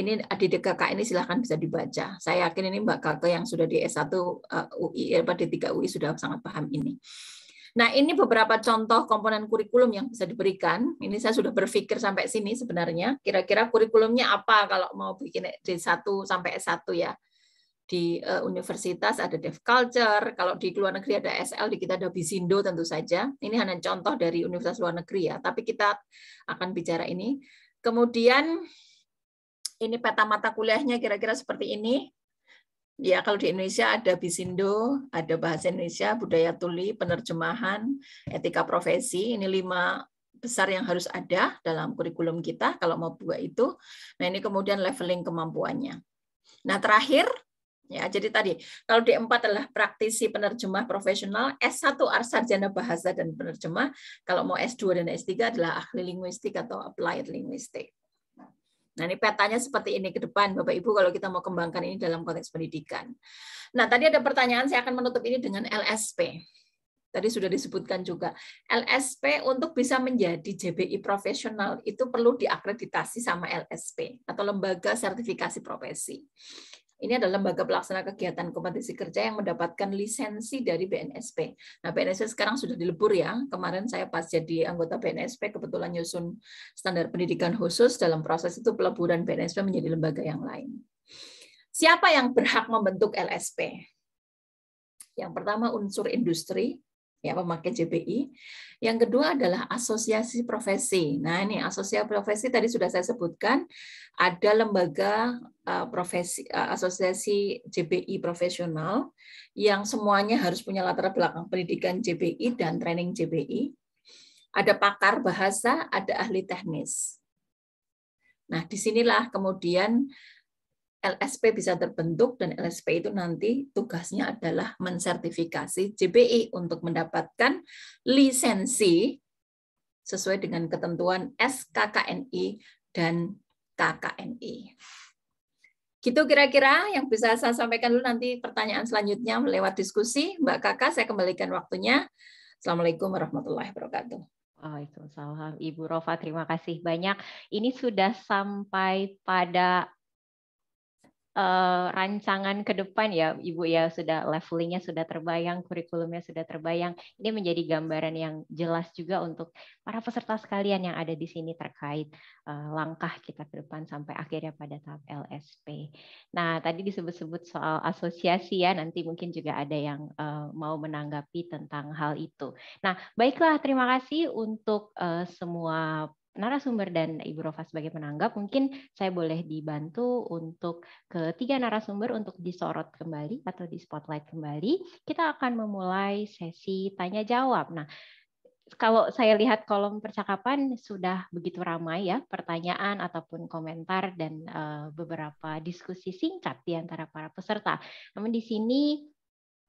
M: ini di DKK ini silahkan bisa dibaca. Saya yakin ini Mbak Kakak yang sudah di S1 UI, ya, di 3 UI sudah sangat paham ini. Nah, ini beberapa contoh komponen kurikulum yang bisa diberikan. Ini saya sudah berpikir sampai sini sebenarnya. Kira-kira kurikulumnya apa kalau mau bikin D1 sampai S1 ya. Di eh, universitas ada dev culture, kalau di luar negeri ada SL, di kita ada Bisindo tentu saja. Ini hanya contoh dari universitas luar negeri ya, tapi kita akan bicara ini. Kemudian ini peta mata kuliahnya kira-kira seperti ini. Ya, kalau di Indonesia ada Bisindo, ada Bahasa Indonesia, Budaya Tuli, Penerjemahan, Etika Profesi. Ini lima besar yang harus ada dalam kurikulum kita kalau mau buat itu. Nah, ini kemudian leveling kemampuannya. Nah, terakhir, ya jadi tadi kalau D4 adalah praktisi penerjemah profesional, S1 sarjana bahasa dan penerjemah, kalau mau S2 dan S3 adalah ahli linguistik atau applied linguistik. Nah, ini petanya seperti ini ke depan, Bapak Ibu, kalau kita mau kembangkan ini dalam konteks pendidikan. Nah, tadi ada pertanyaan, saya akan menutup ini dengan LSP. Tadi sudah disebutkan juga, LSP untuk bisa menjadi JBI profesional itu perlu diakreditasi sama LSP atau lembaga sertifikasi profesi. Ini adalah lembaga pelaksana kegiatan kompetisi kerja yang mendapatkan lisensi dari BNSP. Nah, BNSP sekarang sudah dilebur ya. Kemarin saya pas jadi anggota BNSP kebetulan nyusun standar pendidikan khusus dalam proses itu peleburan BNSP menjadi lembaga yang lain. Siapa yang berhak membentuk LSP? Yang pertama unsur industri, ya pemakai JPI. Yang kedua adalah asosiasi profesi. Nah, ini asosiasi profesi tadi sudah saya sebutkan ada lembaga uh, profesi uh, asosiasi JPI profesional yang semuanya harus punya latar belakang pendidikan JPI dan training JPI. Ada pakar bahasa, ada ahli teknis. Nah, disinilah kemudian LSP bisa terbentuk dan LSP itu nanti tugasnya adalah mensertifikasi JPI untuk mendapatkan lisensi sesuai dengan ketentuan SKKNI dan KKNI. Gitu kira-kira yang bisa saya sampaikan dulu nanti pertanyaan selanjutnya lewat diskusi. Mbak Kakak, saya kembalikan
E: waktunya. Assalamualaikum warahmatullahi wabarakatuh. Waalaikumsalam. Ibu Rofa, terima kasih banyak. Ini sudah sampai pada uh, rancangan ke depan ya Ibu ya sudah levelingnya sudah terbayang, kurikulumnya sudah terbayang. Ini menjadi gambaran yang jelas juga untuk para peserta sekalian yang ada di sini terkait uh, langkah kita ke depan sampai akhirnya pada tahap LSP. Nah tadi disebut-sebut soal asosiasi ya, nanti mungkin juga ada yang uh, mau menanggapi tentang hal itu. Nah baiklah terima kasih untuk uh, semua narasumber dan Ibu Rova sebagai penanggap, mungkin saya boleh dibantu untuk ketiga narasumber untuk disorot kembali atau di spotlight kembali. Kita akan memulai sesi tanya jawab. Nah, kalau saya lihat kolom percakapan sudah begitu ramai ya pertanyaan ataupun komentar dan eh, beberapa diskusi singkat di antara para peserta. Namun di sini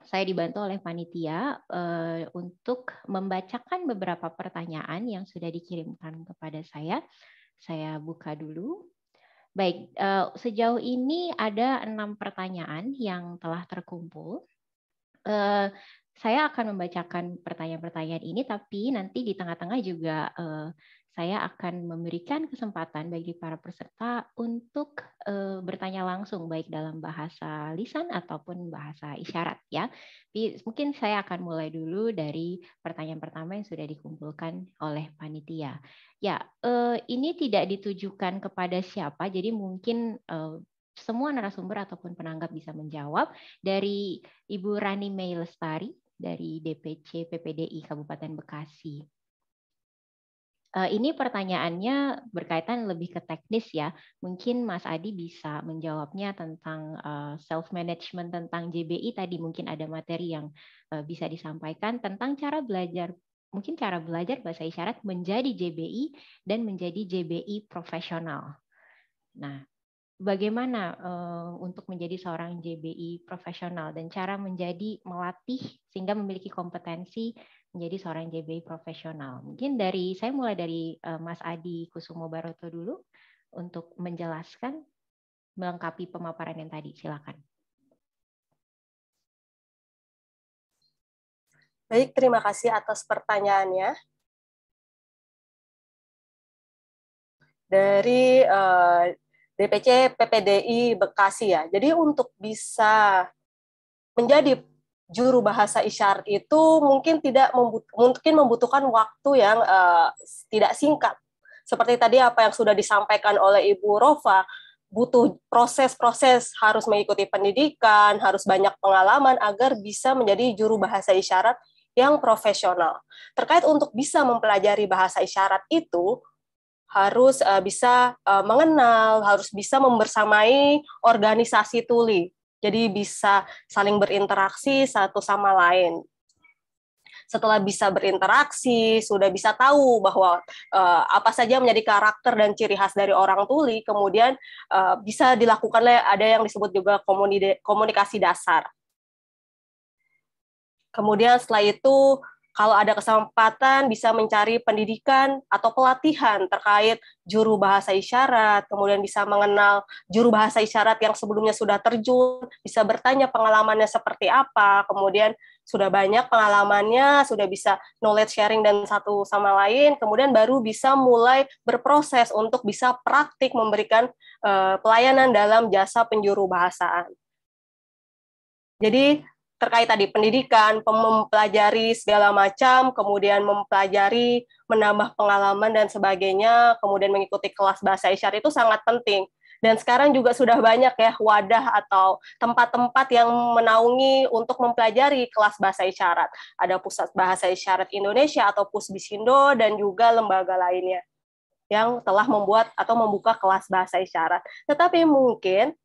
E: saya dibantu oleh panitia uh, untuk membacakan beberapa pertanyaan yang sudah dikirimkan kepada saya. Saya buka dulu. Baik, uh, sejauh ini ada enam pertanyaan yang telah terkumpul. Uh, saya akan membacakan pertanyaan-pertanyaan ini, tapi nanti di tengah-tengah juga uh, saya akan memberikan kesempatan bagi para peserta untuk e, bertanya langsung baik dalam bahasa lisan ataupun bahasa isyarat ya. Tapi mungkin saya akan mulai dulu dari pertanyaan pertama yang sudah dikumpulkan oleh panitia. Ya, e, ini tidak ditujukan kepada siapa, jadi mungkin e, semua narasumber ataupun penanggap bisa menjawab dari Ibu Rani Mei dari DPC PPDI Kabupaten Bekasi. Eh, ini pertanyaannya berkaitan lebih ke teknis ya. Mungkin Mas Adi bisa menjawabnya tentang eh, self management tentang JBI tadi mungkin ada materi yang eh, bisa disampaikan tentang cara belajar mungkin cara belajar bahasa isyarat menjadi JBI dan menjadi JBI profesional. Nah, bagaimana uh, untuk menjadi seorang JBI profesional dan cara menjadi melatih sehingga memiliki kompetensi menjadi seorang JBI profesional. Mungkin dari saya mulai dari uh, Mas Adi Kusumo Baroto dulu untuk menjelaskan melengkapi pemaparan yang tadi. Silakan.
I: Baik, terima kasih atas pertanyaannya. Dari uh, DPC PPDI Bekasi ya.
K: Jadi untuk bisa menjadi juru bahasa isyarat itu mungkin tidak membut mungkin membutuhkan waktu yang uh, tidak singkat. Seperti tadi apa yang sudah disampaikan oleh Ibu Rova, butuh proses-proses harus mengikuti pendidikan, harus banyak pengalaman agar bisa menjadi juru bahasa isyarat yang profesional. Terkait untuk bisa mempelajari bahasa isyarat itu, harus uh, bisa uh, mengenal, harus bisa membersamai organisasi tuli. Jadi bisa saling berinteraksi satu sama lain. Setelah bisa berinteraksi, sudah bisa tahu bahwa uh, apa saja menjadi karakter dan ciri khas dari orang tuli, kemudian uh, bisa dilakukan ada yang disebut juga komunikasi dasar. Kemudian setelah itu kalau ada kesempatan bisa mencari pendidikan atau pelatihan terkait juru bahasa isyarat, kemudian bisa mengenal juru bahasa isyarat yang sebelumnya sudah terjun, bisa bertanya pengalamannya seperti apa, kemudian sudah banyak pengalamannya, sudah bisa knowledge sharing dan satu sama lain, kemudian baru bisa mulai berproses untuk bisa praktik memberikan eh, pelayanan dalam jasa penjuru bahasaan. Jadi terkait tadi pendidikan, mempelajari segala macam, kemudian mempelajari, menambah pengalaman dan sebagainya, kemudian mengikuti kelas bahasa isyarat itu sangat penting. Dan sekarang juga sudah banyak ya wadah atau tempat-tempat yang menaungi untuk mempelajari kelas bahasa isyarat. Ada Pusat Bahasa Isyarat Indonesia atau Pusbisindo dan juga lembaga lainnya yang telah membuat atau membuka kelas bahasa isyarat. Tetapi mungkin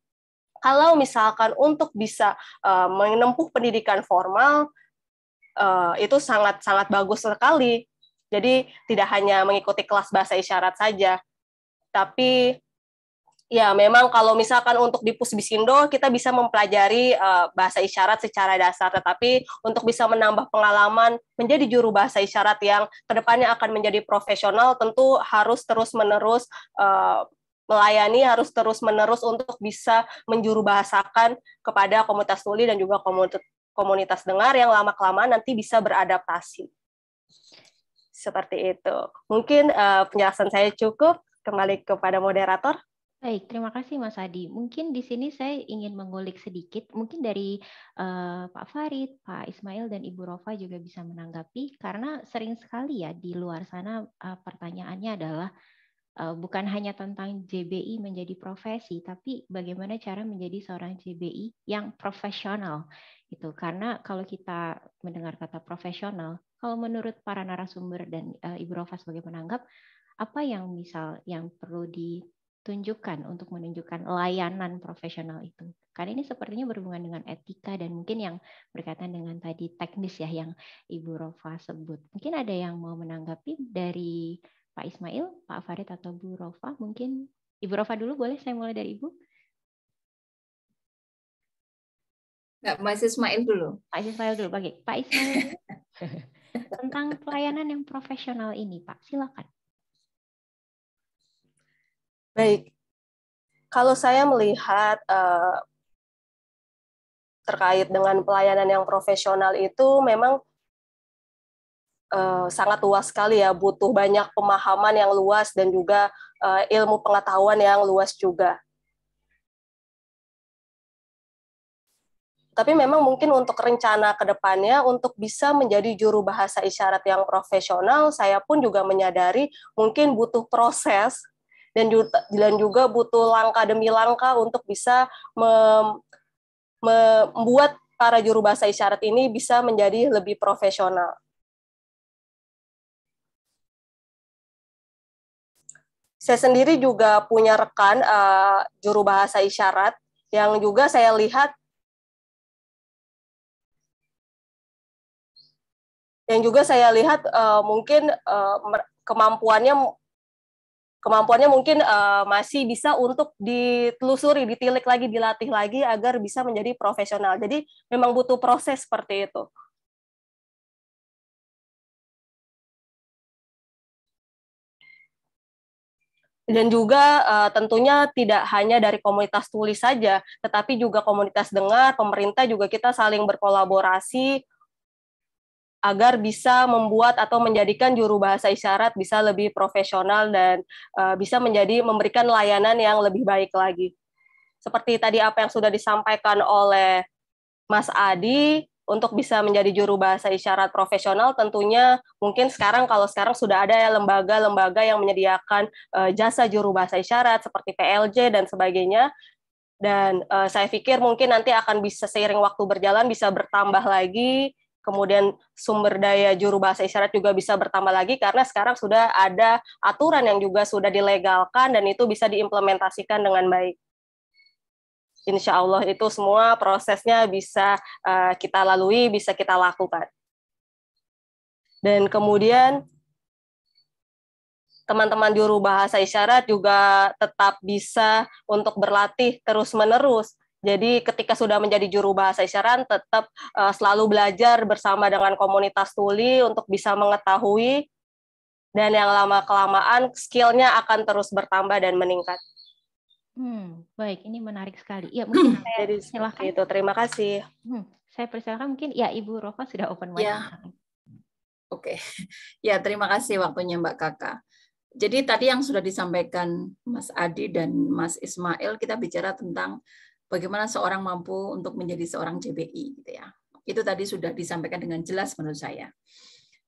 K: kalau misalkan untuk bisa uh, menempuh pendidikan formal, uh, itu sangat-sangat bagus sekali. Jadi tidak hanya mengikuti kelas bahasa isyarat saja, tapi ya memang kalau misalkan untuk di Pusbisindo kita bisa mempelajari uh, bahasa isyarat secara dasar, tetapi untuk bisa menambah pengalaman menjadi juru bahasa isyarat yang kedepannya akan menjadi profesional tentu harus terus menerus uh, melayani harus terus-menerus untuk bisa menjuru bahasakan kepada komunitas tuli dan juga komunitas dengar yang lama-kelamaan nanti bisa beradaptasi. Seperti itu. Mungkin uh, penjelasan saya
E: cukup. Kembali kepada moderator. Baik, terima kasih Mas Adi. Mungkin di sini saya ingin mengulik sedikit, mungkin dari uh, Pak Farid, Pak Ismail, dan Ibu Rofa juga bisa menanggapi, karena sering sekali ya di luar sana uh, pertanyaannya adalah Eh, bukan hanya tentang JBI menjadi profesi, tapi bagaimana cara menjadi seorang JBI yang profesional itu. Karena kalau kita mendengar kata profesional, kalau menurut para narasumber dan uh, Ibu Rofa sebagai penanggap, apa yang misal yang perlu ditunjukkan untuk menunjukkan layanan profesional itu? Karena ini sepertinya berhubungan dengan etika dan mungkin yang berkaitan dengan tadi teknis ya yang Ibu Rofa sebut. Mungkin ada yang mau menanggapi dari Pak Ismail, Pak Farid atau Bu Rofa Mungkin Ibu Rofa dulu boleh saya mulai dari Ibu? Nggak, Mas Ismail dulu. Pak Ismail dulu, oke. Pak Ismail tentang pelayanan yang profesional ini, Pak. Silakan. Baik. Kalau saya
I: melihat uh,
K: terkait dengan pelayanan yang profesional itu memang uh, sangat luas sekali ya, butuh banyak pemahaman yang luas dan juga uh, ilmu pengetahuan yang luas juga. Tapi memang mungkin untuk rencana kedepannya untuk bisa menjadi juru bahasa isyarat yang profesional, saya pun juga menyadari mungkin butuh proses dan juga, butuh langkah demi langkah untuk bisa
I: membuat para juru bahasa isyarat ini bisa menjadi lebih profesional. Saya sendiri juga punya rekan uh, juru bahasa isyarat yang juga saya lihat yang juga saya lihat uh, mungkin uh, kemampuannya
K: kemampuannya mungkin uh, masih bisa untuk ditelusuri, ditilik lagi, dilatih lagi
I: agar bisa menjadi profesional. Jadi memang butuh proses seperti itu. dan juga uh, tentunya tidak hanya dari komunitas tulis saja, tetapi
K: juga komunitas dengar, pemerintah juga kita saling berkolaborasi agar bisa membuat atau menjadikan juru bahasa isyarat bisa lebih profesional dan uh, bisa menjadi memberikan layanan yang lebih baik lagi. Seperti tadi apa yang sudah disampaikan oleh Mas Adi, untuk bisa menjadi juru bahasa isyarat profesional tentunya mungkin sekarang kalau sekarang sudah ada ya lembaga-lembaga yang menyediakan uh, jasa juru bahasa isyarat seperti PLJ dan sebagainya dan uh, saya pikir mungkin nanti akan bisa seiring waktu berjalan bisa bertambah lagi kemudian sumber daya juru bahasa isyarat juga bisa bertambah lagi karena sekarang sudah ada aturan yang juga sudah dilegalkan dan itu bisa diimplementasikan dengan baik insya Allah itu semua prosesnya bisa uh, kita lalui, bisa kita lakukan. Dan kemudian teman-teman juru bahasa isyarat juga tetap bisa untuk berlatih terus-menerus. Jadi ketika sudah menjadi juru bahasa isyarat tetap uh, selalu belajar bersama dengan komunitas tuli untuk bisa mengetahui dan yang lama kelamaan skillnya akan terus bertambah dan meningkat.
E: Hmm, baik, ini menarik sekali. Ya, mungkin saya Jadi, silakan. Itu, terima kasih. Hmm, saya persilakan mungkin ya Ibu Rova sudah open mic. Ya. Oke. Okay.
M: Ya, terima kasih waktunya Mbak Kakak. Jadi tadi yang sudah disampaikan Mas Adi dan Mas Ismail kita bicara tentang bagaimana seorang mampu untuk menjadi seorang JBI gitu ya. Itu tadi sudah disampaikan dengan jelas menurut saya.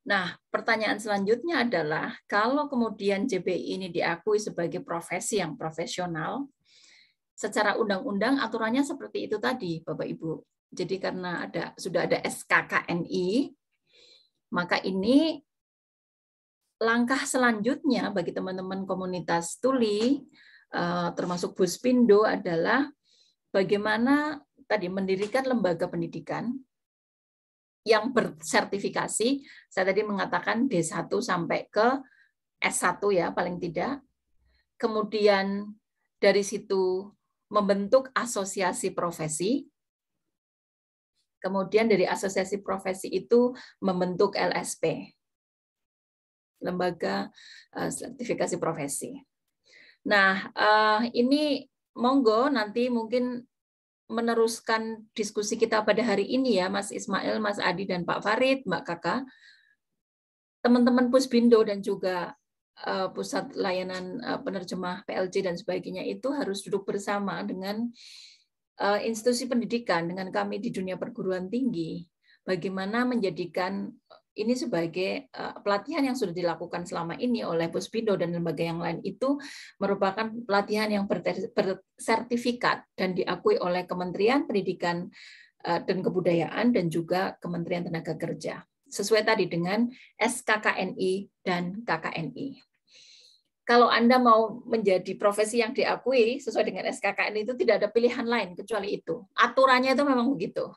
M: Nah, pertanyaan selanjutnya adalah kalau kemudian JBI ini diakui sebagai profesi yang profesional, secara undang-undang aturannya seperti itu tadi, Bapak Ibu. Jadi karena ada sudah ada SKKNI, maka ini langkah selanjutnya bagi teman-teman komunitas tuli eh, termasuk Buspindo adalah bagaimana tadi mendirikan lembaga pendidikan yang bersertifikasi. Saya tadi mengatakan D1 sampai ke S1 ya paling tidak. Kemudian dari situ membentuk asosiasi profesi. Kemudian dari asosiasi profesi itu membentuk LSP, lembaga eh, sertifikasi profesi. Nah, eh, ini monggo nanti mungkin meneruskan diskusi kita pada hari ini ya, Mas Ismail, Mas Adi, dan Pak Farid, Mbak Kakak. teman-teman Pusbindo dan juga Eh, pusat layanan eh, penerjemah PLJ dan sebagainya itu harus duduk bersama dengan eh, institusi pendidikan dengan kami di dunia perguruan tinggi bagaimana menjadikan ini sebagai pelatihan yang sudah dilakukan selama ini oleh Puspindo dan lembaga yang lain itu merupakan pelatihan yang bersertifikat dan diakui oleh Kementerian Pendidikan dan Kebudayaan dan juga Kementerian Tenaga Kerja sesuai tadi dengan SKKNI dan KKNI kalau Anda mau menjadi profesi yang diakui sesuai dengan SKKN itu tidak ada pilihan lain kecuali itu. Aturannya itu memang begitu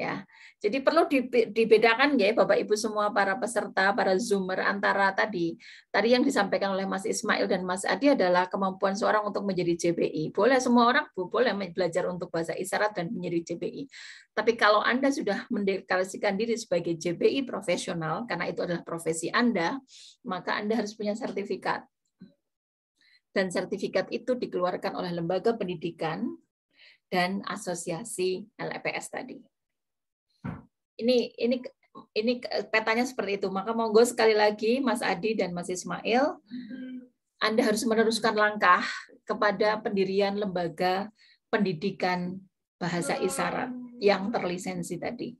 M: ya. Jadi perlu dibedakan ya Bapak Ibu semua para peserta, para Zoomer antara tadi tadi yang disampaikan oleh Mas Ismail dan Mas Adi adalah kemampuan seorang untuk menjadi JBI. Boleh semua orang boleh belajar untuk bahasa isyarat dan menjadi JBI. Tapi kalau Anda sudah mendeklarasikan diri sebagai JBI profesional karena itu adalah profesi Anda, maka Anda harus punya sertifikat. Dan sertifikat itu dikeluarkan oleh lembaga pendidikan dan asosiasi LPS e tadi ini ini ini petanya seperti itu. Maka monggo sekali lagi Mas Adi dan Mas Ismail, Anda harus meneruskan langkah kepada pendirian lembaga pendidikan bahasa isyarat yang terlisensi tadi.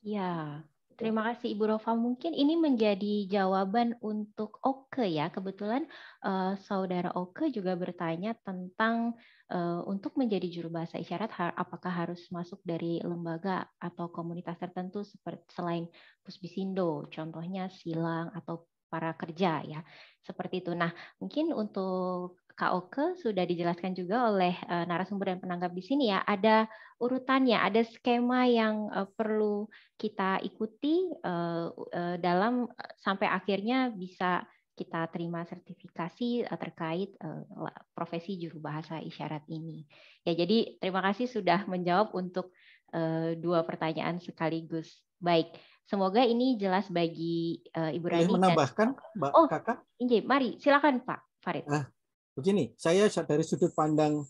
E: Ya, Gitu. Terima kasih Ibu Rofa Mungkin ini menjadi jawaban untuk Oke ya. Kebetulan uh, saudara Oke juga bertanya tentang uh, untuk menjadi juru bahasa isyarat har apakah harus masuk dari lembaga atau komunitas tertentu seperti selain Pusbisindo, contohnya Silang atau para kerja ya seperti itu. Nah mungkin untuk Kak Oke sudah dijelaskan juga oleh uh, narasumber dan penanggap di sini ya, ada urutannya, ada skema yang uh, perlu kita ikuti uh, uh, dalam sampai akhirnya bisa kita terima sertifikasi uh, terkait uh, profesi juru bahasa isyarat ini. Ya, jadi terima kasih sudah menjawab untuk uh, dua pertanyaan sekaligus. Baik, semoga ini jelas bagi uh, Ibu Rani. ya menambahkan,
C: dan... Mbak oh, Kakak?
E: Oh, mari silakan Pak Farid.
C: Ah Begini, saya dari sudut pandang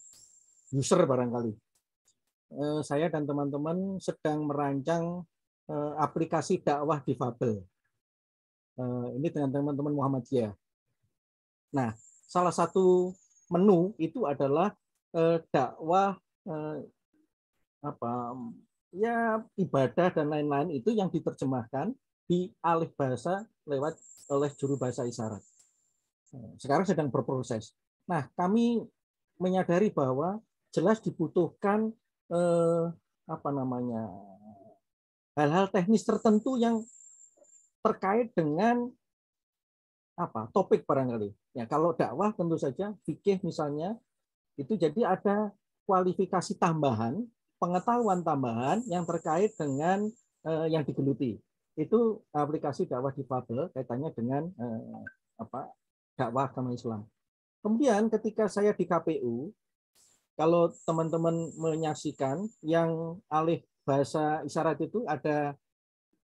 C: user barangkali. Eh, saya dan teman-teman sedang merancang eh, aplikasi dakwah di difabel. Eh, ini dengan teman-teman Muhammadiyah. Nah, salah satu menu itu adalah dakwah apa ya ibadah dan lain-lain itu yang diterjemahkan di alih bahasa lewat oleh juru bahasa isyarat. Nah, sekarang sedang berproses. Nah, kami menyadari bahwa jelas dibutuhkan eh, apa namanya hal-hal teknis tertentu yang terkait dengan apa topik barangkali. Ya, kalau dakwah tentu saja fikih misalnya itu jadi ada kualifikasi tambahan, pengetahuan tambahan yang terkait dengan eh, yang digeluti. Itu aplikasi dakwah di difabel kaitannya dengan eh, apa dakwah agama Islam. Kemudian ketika saya di KPU, kalau teman-teman menyaksikan yang alih bahasa isyarat itu ada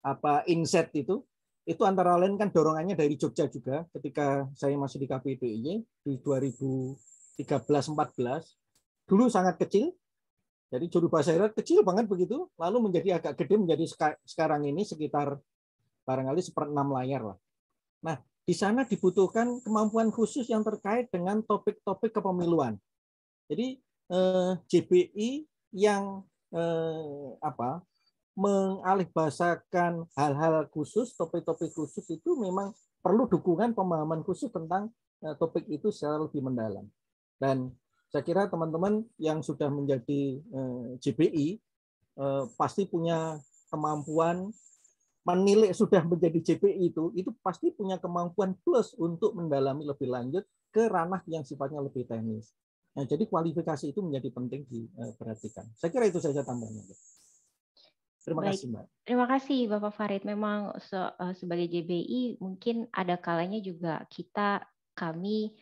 C: apa inset itu, itu antara lain kan dorongannya dari Jogja juga ketika saya masih di KPU ini di 2013-14. Dulu sangat kecil, jadi juru bahasa isyarat kecil banget begitu, lalu menjadi agak gede menjadi sekarang ini sekitar barangkali seperenam layar lah. Nah, di sana dibutuhkan kemampuan khusus yang terkait dengan topik-topik kepemiluan. Jadi eh, JBI yang eh, apa mengalihbahasakan hal-hal khusus, topik-topik khusus itu memang perlu dukungan pemahaman khusus tentang eh, topik itu secara lebih mendalam. Dan saya kira teman-teman yang sudah menjadi eh, JBI eh, pasti punya kemampuan menilai sudah menjadi JPI itu, itu pasti punya kemampuan plus untuk mendalami lebih lanjut ke ranah yang sifatnya lebih teknis. Nah, jadi kualifikasi itu menjadi penting diperhatikan. Saya kira itu saja tambahnya. Terima Baik. kasih, Mbak.
E: Terima kasih, Bapak Farid. Memang se eh, sebagai JBI mungkin ada kalanya juga kita kami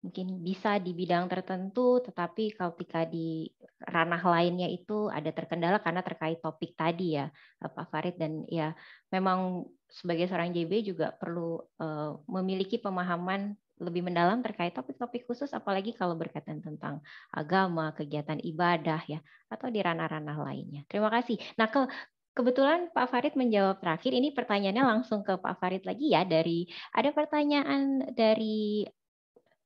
E: mungkin bisa di bidang tertentu, tetapi kalau ketika di ranah lainnya itu ada terkendala karena terkait topik tadi ya, eh, Pak Farid dan ya memang sebagai seorang JB juga perlu uh, memiliki pemahaman lebih mendalam terkait topik-topik khusus apalagi kalau berkaitan tentang agama, kegiatan ibadah ya atau di ranah-ranah lainnya. Terima kasih. Nah, ke kebetulan Pak Farid menjawab terakhir ini pertanyaannya langsung ke Pak Farid lagi ya dari ada pertanyaan dari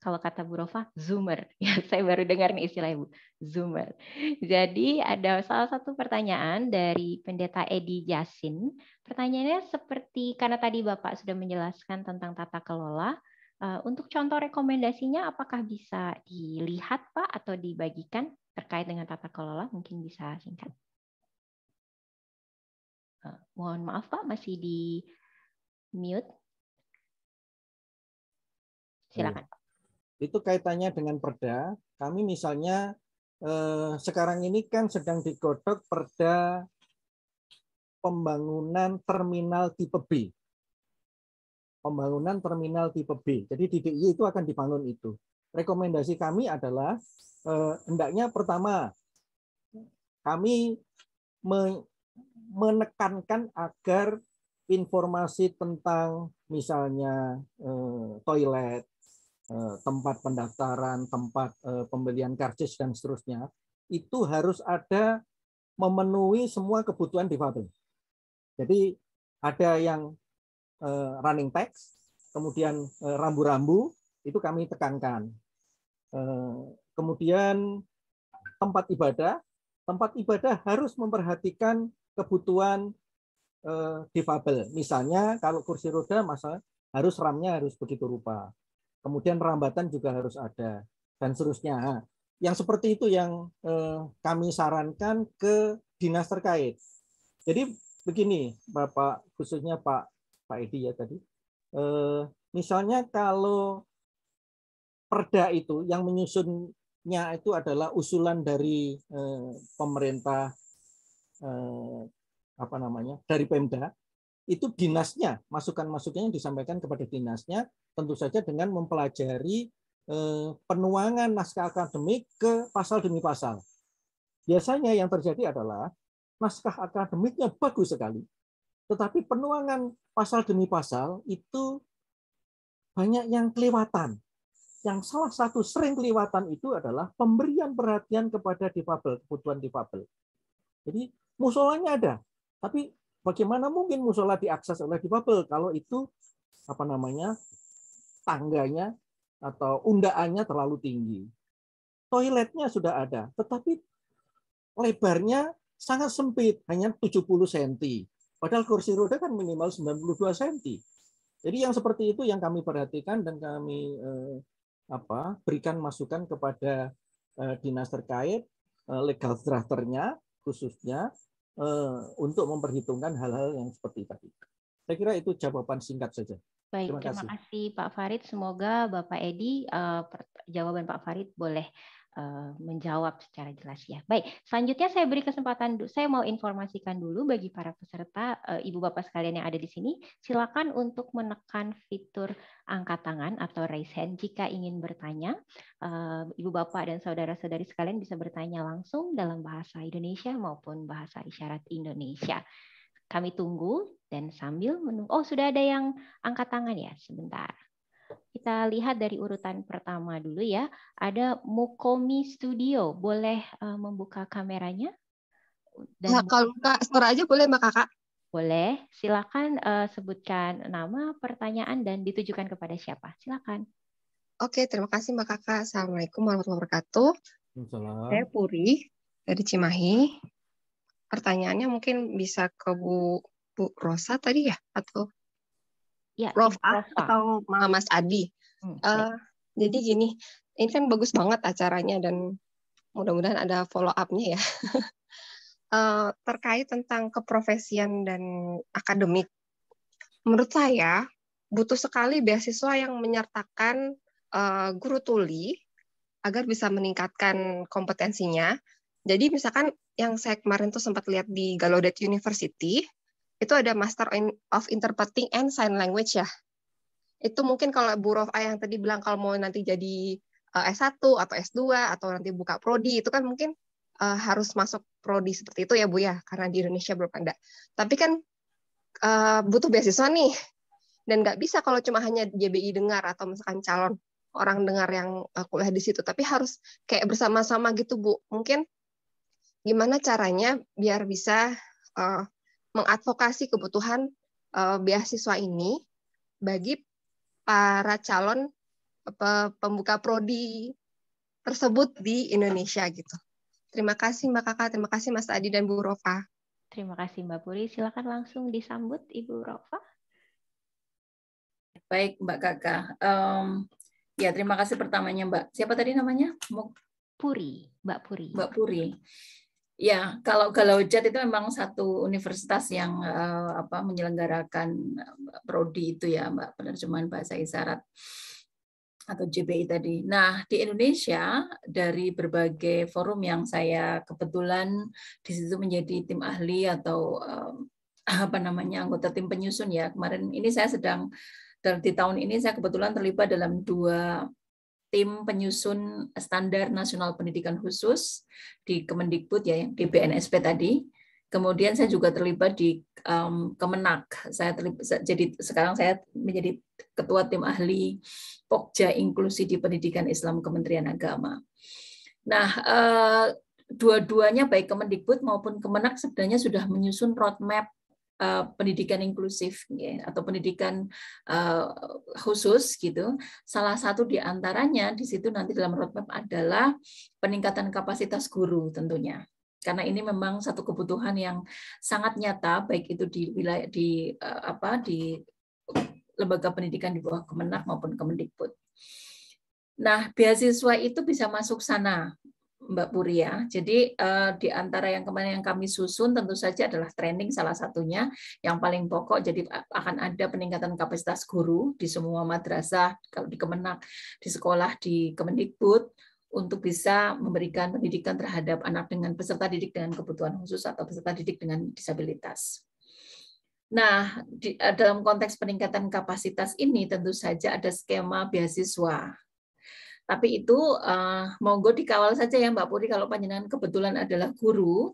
E: kalau kata Bu Rova, Zoomer. Ya, saya baru dengar nih istilah Ibu, Zoomer. Jadi ada salah satu pertanyaan dari Pendeta Edi Jasin. Pertanyaannya seperti, karena tadi Bapak sudah menjelaskan tentang tata kelola, eh, untuk contoh rekomendasinya apakah bisa dilihat Pak atau dibagikan terkait dengan tata kelola? Mungkin bisa singkat. Eh, mohon maaf Pak, masih di mute.
C: Silakan Pak. Itu kaitannya dengan perda. Kami misalnya eh, sekarang ini kan sedang digodok perda pembangunan terminal tipe B. Pembangunan terminal tipe B. Jadi di DIY itu akan dibangun itu. Rekomendasi kami adalah eh, hendaknya pertama kami menekankan agar informasi tentang misalnya eh, toilet, Eh, tempat pendaftaran, tempat eh, pembelian karcis dan seterusnya, itu harus ada memenuhi semua kebutuhan difabel. Jadi ada yang eh, running text, kemudian rambu-rambu itu kami tekankan. Kemudian tempat ibadah, tempat ibadah harus memperhatikan kebutuhan difabel. Misalnya kalau kursi roda masa harus ramnya harus begitu rupa. Kemudian perambatan juga harus ada dan seterusnya. Nah, yang seperti itu yang eh, kami sarankan ke dinas terkait. Jadi begini, Bapak khususnya Pak Pak Edi ya tadi. Eh, misalnya kalau perda itu yang menyusunnya itu adalah usulan dari eh, pemerintah apa namanya dari Pemda itu dinasnya, masukan-masukannya disampaikan kepada dinasnya, tentu saja dengan mempelajari eh, penuangan naskah akademik ke pasal demi pasal. Biasanya yang terjadi adalah naskah akademiknya bagus sekali, tetapi penuangan pasal demi pasal itu banyak yang kelewatan. Yang salah satu sering kelewatan itu adalah pemberian perhatian kepada difabel, kebutuhan difabel. Jadi musolanya ada, tapi bagaimana mungkin musola diakses oleh difabel kalau itu apa namanya tangganya atau undaannya terlalu tinggi. Toiletnya sudah ada, tetapi lebarnya sangat sempit, hanya 70 cm. Padahal kursi roda kan minimal 92 cm. Jadi yang seperti itu yang kami perhatikan dan kami eh, apa berikan masukan kepada eh, dinas terkait, eh, legal drafternya khususnya Eh, untuk memperhitungkan hal-hal yang seperti tadi. Saya kira itu jawaban singkat saja. Baik, terima kasih,
E: kasih Pak Farid. Semoga Bapak Edi uh, jawaban Pak Farid boleh Eh, menjawab secara jelas ya. Baik, selanjutnya saya beri kesempatan saya mau informasikan dulu bagi para peserta eh, Ibu Bapak sekalian yang ada di sini, silakan untuk menekan fitur angkat tangan atau raise hand jika ingin bertanya. Eh, ibu Bapak dan saudara-saudari sekalian bisa bertanya langsung dalam bahasa Indonesia maupun bahasa isyarat Indonesia. Kami tunggu dan sambil menunggu. Oh, sudah ada yang angkat tangan ya. Sebentar. Kita lihat dari urutan pertama dulu ya. Ada Mukomi Studio. Boleh uh, membuka kameranya? Dan nah, kalau buka suara aja boleh Mbak Kakak? Boleh. Silakan uh, sebutkan nama, pertanyaan dan ditujukan kepada siapa.
N: Silakan. Oke, terima kasih Mbak Kakak. Assalamualaikum warahmatullahi wabarakatuh. Saya Puri dari Cimahi. Pertanyaannya mungkin bisa ke Bu Bu Rosa tadi ya atau ya, Prof. A atau Mas Adi. Hmm. Uh, jadi gini, ini kan bagus banget acaranya dan mudah-mudahan ada follow up-nya ya. uh, terkait tentang keprofesian dan akademik. Menurut saya, butuh sekali beasiswa yang menyertakan uh, guru tuli agar bisa meningkatkan kompetensinya. Jadi misalkan yang saya kemarin tuh sempat lihat di Gallaudet University, itu ada Master of Interpreting and Sign Language ya. Itu mungkin kalau Bu Rofa yang tadi bilang kalau mau nanti jadi eh, S1 atau S2 atau nanti buka prodi itu kan mungkin uh, harus masuk prodi seperti itu ya Bu ya karena di Indonesia belum ada. Tapi kan uh, butuh beasiswa nih dan nggak bisa kalau cuma hanya JBI dengar atau misalkan calon orang dengar yang kuliah di situ. Tapi harus kayak bersama-sama gitu Bu. Mungkin gimana caranya biar bisa uh, mengadvokasi kebutuhan uh, beasiswa ini bagi para calon pembuka prodi tersebut di Indonesia gitu. Terima kasih Mbak Kakak, terima kasih Mas Adi dan Bu Rofa. Terima kasih Mbak Puri, silakan langsung disambut Ibu Rofa.
M: Baik Mbak Kakak, um, ya terima kasih pertamanya Mbak. Siapa tadi namanya? Mbak
E: Puri, Mbak Puri. Mbak Puri.
M: Ya, kalau Jet itu memang satu universitas yang uh, apa menyelenggarakan eh, prodi itu ya, Mbak, penerjemahan bahasa isyarat atau JBI tadi. Nah, di Indonesia dari berbagai forum yang saya kebetulan di situ menjadi tim ahli atau uh, apa namanya anggota tim penyusun ya. Kemarin ini saya sedang di tahun ini saya kebetulan terlibat dalam dua tim penyusun standar nasional pendidikan khusus di Kemendikbud ya di BNSP tadi. Kemudian saya juga terlibat di um, Kemenak. Saya terlibat, jadi sekarang saya menjadi ketua tim ahli Pokja Inklusi di Pendidikan Islam Kementerian Agama. Nah, uh, dua-duanya baik Kemendikbud maupun Kemenak sebenarnya sudah menyusun roadmap Eh, pendidikan inklusif ya, atau pendidikan uh, khusus gitu. Salah satu di antaranya di situ nanti dalam roadmap adalah peningkatan kapasitas guru tentunya karena ini memang satu kebutuhan yang sangat nyata baik itu di wilayah di eh, apa di lembaga pendidikan di bawah Kemenak maupun Kemendikbud. Nah, beasiswa itu bisa masuk sana Mbak Puri ya. Jadi uh, di antara yang kemarin yang kami susun tentu saja adalah training salah satunya yang paling pokok. Jadi akan ada peningkatan kapasitas guru di semua madrasah, kalau di Kemenak, di sekolah, di Kemendikbud untuk bisa memberikan pendidikan terhadap anak dengan peserta didik dengan kebutuhan khusus atau peserta didik dengan disabilitas. Nah, di, eh, dalam konteks peningkatan kapasitas ini tentu saja ada skema beasiswa tapi itu uh, monggo dikawal saja ya Mbak Puri kalau panjenengan kebetulan adalah guru,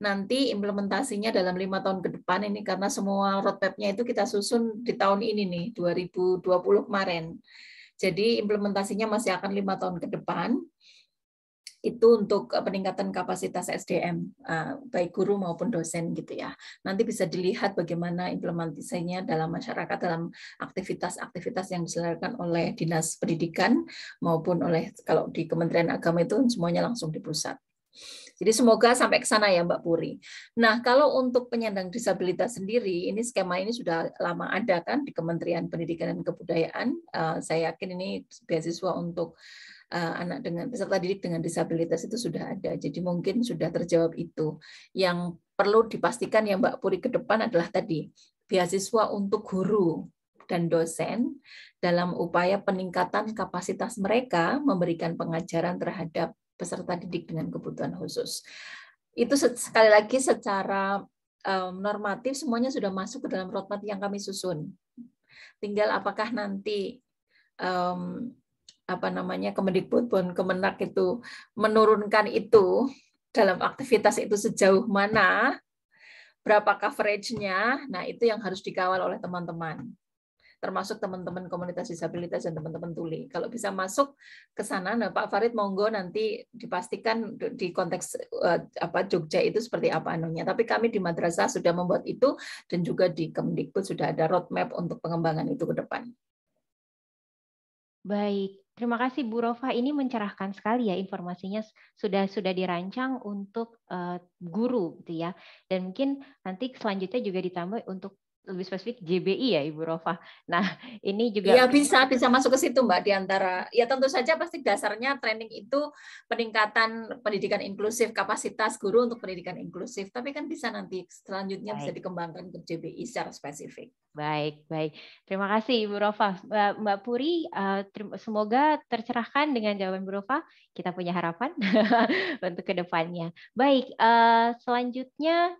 M: nanti implementasinya dalam lima tahun ke depan ini karena semua roadmap itu kita susun di tahun ini nih 2020 kemarin. Jadi implementasinya masih akan lima tahun ke depan itu untuk eh, peningkatan kapasitas SDM eh, baik guru maupun dosen gitu ya. Nanti bisa dilihat bagaimana implementasinya dalam masyarakat dalam aktivitas-aktivitas yang diselenggarakan oleh Dinas Pendidikan maupun oleh kalau di Kementerian Agama itu semuanya langsung di pusat. Jadi semoga sampai ke sana ya Mbak Puri. Nah kalau untuk penyandang disabilitas sendiri, ini skema ini sudah lama ada kan di Kementerian Pendidikan dan Kebudayaan. Eh, saya yakin ini beasiswa untuk Eh, anak dengan peserta didik dengan disabilitas itu sudah ada. Jadi mungkin sudah terjawab itu. Yang perlu dipastikan yang Mbak Puri ke depan adalah tadi beasiswa untuk guru dan dosen dalam upaya peningkatan kapasitas mereka memberikan pengajaran terhadap peserta didik dengan kebutuhan khusus. Itu sekali lagi secara eh, normatif semuanya sudah masuk ke dalam roadmap yang kami susun. Tinggal apakah nanti um, apa namanya Kemendikbud pun Kemenak itu menurunkan itu dalam aktivitas itu sejauh mana berapa coveragenya nah itu yang harus dikawal oleh teman-teman termasuk teman-teman komunitas disabilitas dan teman-teman tuli. Kalau bisa masuk ke sana, nah Pak Farid monggo nanti dipastikan di konteks eh, apa Jogja itu seperti apa anunya. Tapi kami di madrasah sudah membuat itu dan juga di Kemendikbud sudah ada roadmap untuk pengembangan itu ke depan.
E: Baik, Terima kasih Bu Rova, ini mencerahkan sekali ya informasinya sudah sudah dirancang untuk uh, guru gitu ya. Dan mungkin nanti selanjutnya juga ditambah untuk lebih spesifik JBI ya Ibu Rofa. Nah ini juga ya bisa bisa masuk ke
M: situ Mbak diantara ya tentu saja pasti dasarnya training itu peningkatan pendidikan inklusif kapasitas guru untuk pendidikan inklusif tapi kan bisa nanti selanjutnya baik. bisa dikembangkan ke
E: JBI secara spesifik. Baik baik terima kasih Ibu Rofa Mbak, Mbak Puri eh, semoga tercerahkan dengan jawaban Ibu Rofa kita punya harapan untuk kedepannya. Baik eh, selanjutnya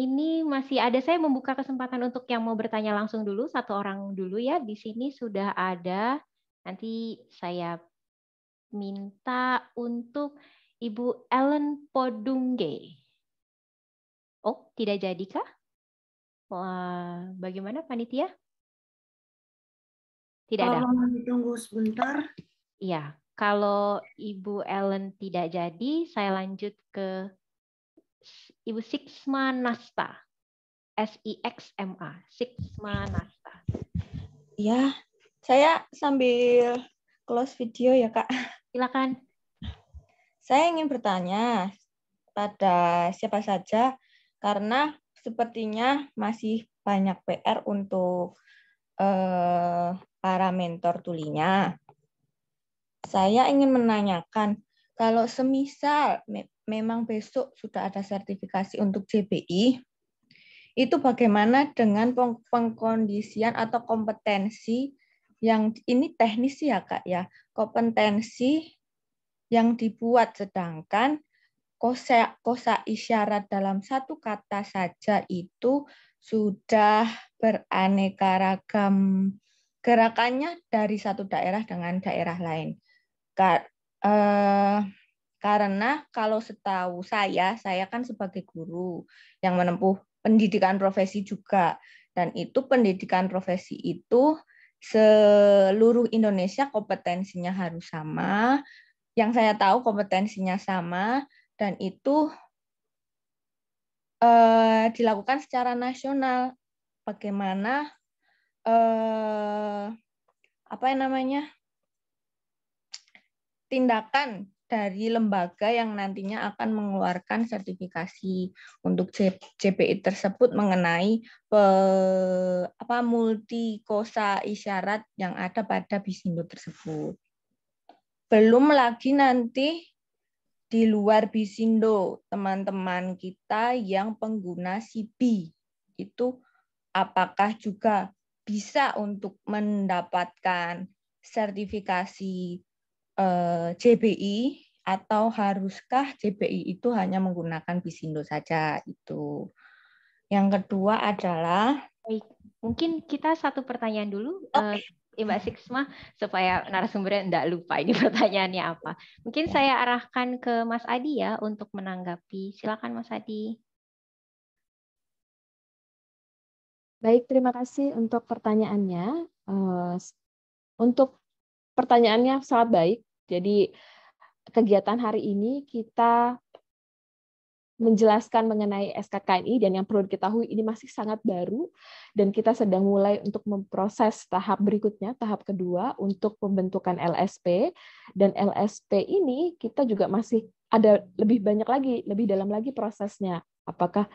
E: ini masih ada saya membuka kesempatan untuk yang mau bertanya langsung dulu satu orang dulu ya. Di sini sudah ada. Nanti saya minta untuk Ibu Ellen Podungge. Oh, tidak jadi kah? bagaimana panitia? Tidak ada. Tolong ditunggu sebentar. Iya, kalau Ibu Ellen tidak jadi, saya lanjut ke Ibu Sixma Nasta.
O: S-I-X-M-A. Sixma Nasta. Ya, saya sambil close video ya, Kak. Silakan. Saya ingin bertanya pada siapa saja karena sepertinya masih banyak PR untuk eh, para mentor tulinya. Saya ingin menanyakan kalau semisal memang besok sudah ada sertifikasi untuk JBI, itu bagaimana dengan peng pengkondisian atau kompetensi yang ini teknis ya kak ya kompetensi yang dibuat sedangkan kosa kosa isyarat dalam satu kata saja itu sudah beraneka ragam gerakannya dari satu daerah dengan daerah lain. Kak, eh, karena kalau setahu saya, saya kan sebagai guru yang menempuh pendidikan profesi juga. Dan itu pendidikan profesi itu seluruh Indonesia kompetensinya harus sama. Yang saya tahu kompetensinya sama dan itu eh, dilakukan secara nasional. Bagaimana eh, apa yang namanya tindakan dari lembaga yang nantinya akan mengeluarkan sertifikasi untuk CPI tersebut mengenai pe, apa multikosa isyarat yang ada pada bisindo tersebut. Belum lagi nanti di luar bisindo teman-teman kita yang pengguna CB itu apakah juga bisa untuk mendapatkan sertifikasi JBI eh, atau haruskah JBI itu hanya menggunakan Bisindo saja itu. Yang kedua adalah Baik. mungkin kita satu pertanyaan dulu eh, okay. Mbak Siksma
E: supaya narasumbernya tidak lupa ini pertanyaannya apa. Mungkin ya. saya arahkan ke Mas Adi ya untuk menanggapi. Silakan Mas Adi.
H: Baik, terima kasih untuk pertanyaannya. Eh, untuk pertanyaannya sangat baik jadi kegiatan hari ini kita menjelaskan mengenai SKKNI dan yang perlu diketahui ini masih sangat baru dan kita sedang mulai untuk memproses tahap berikutnya, tahap kedua untuk pembentukan LSP dan LSP ini kita juga masih ada lebih banyak lagi, lebih dalam lagi prosesnya. Apakah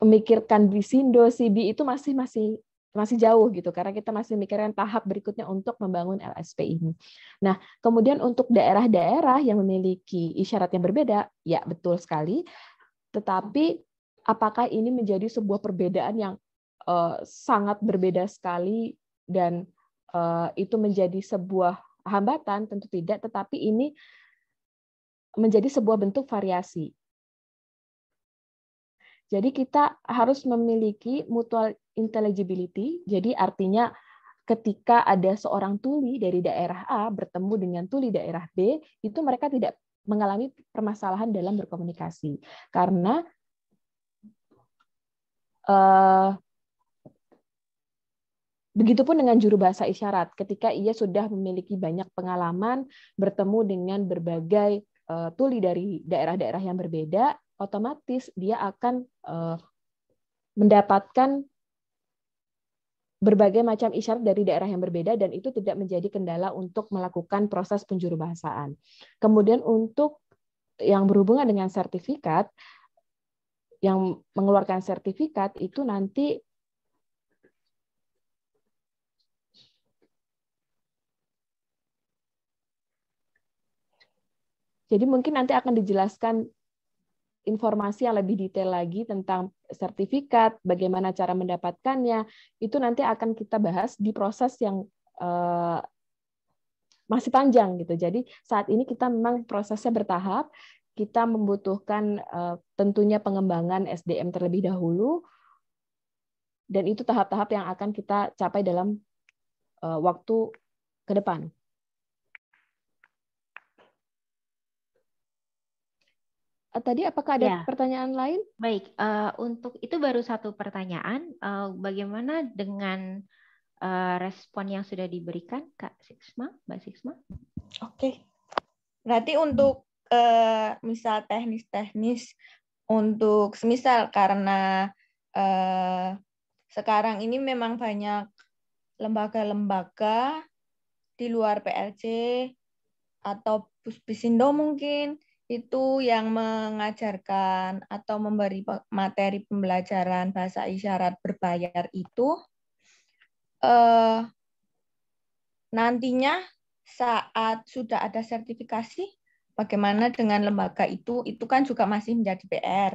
H: memikirkan Bisindo, CB itu masih masih masih jauh gitu karena kita masih mikirin tahap berikutnya untuk membangun LSP ini. Nah, kemudian untuk daerah-daerah yang memiliki isyarat yang berbeda, ya betul sekali. Tetapi apakah ini menjadi sebuah perbedaan yang uh, sangat berbeda sekali dan uh, itu menjadi sebuah hambatan? Tentu tidak, tetapi ini menjadi sebuah bentuk variasi jadi kita harus memiliki mutual intelligibility, jadi artinya ketika ada seorang tuli dari daerah A bertemu dengan tuli daerah B, itu mereka tidak mengalami permasalahan dalam berkomunikasi. Karena uh, Begitupun dengan juru bahasa isyarat, ketika ia sudah memiliki banyak pengalaman bertemu dengan berbagai eh, tuli dari daerah-daerah yang berbeda, otomatis dia akan uh, mendapatkan berbagai macam isyarat dari daerah yang berbeda dan itu tidak menjadi kendala untuk melakukan proses penjuru penjurubahasaan. Kemudian untuk yang berhubungan dengan sertifikat, yang mengeluarkan sertifikat itu nanti Jadi mungkin nanti akan dijelaskan informasi yang lebih detail lagi tentang sertifikat, bagaimana cara mendapatkannya, itu nanti akan kita bahas di proses yang eh, masih panjang gitu. Jadi saat ini kita memang prosesnya bertahap, kita membutuhkan eh, tentunya pengembangan SDM terlebih dahulu, dan itu tahap-tahap yang akan kita capai dalam eh, waktu
E: ke depan. Eh, tadi apakah ada ya. pertanyaan lain? Baik, uh, untuk itu baru satu pertanyaan. Uh, bagaimana dengan uh, respon yang sudah diberikan, Kak Sixma, Mbak Sixma?
O: Oke, okay. berarti untuk uh, misal teknis-teknis untuk semisal karena uh, sekarang ini memang banyak lembaga-lembaga di luar PLC atau Bus Bisindo mungkin itu yang mengajarkan atau memberi materi pembelajaran bahasa isyarat berbayar itu eh, nantinya saat sudah ada sertifikasi bagaimana dengan lembaga itu itu kan juga masih menjadi PR.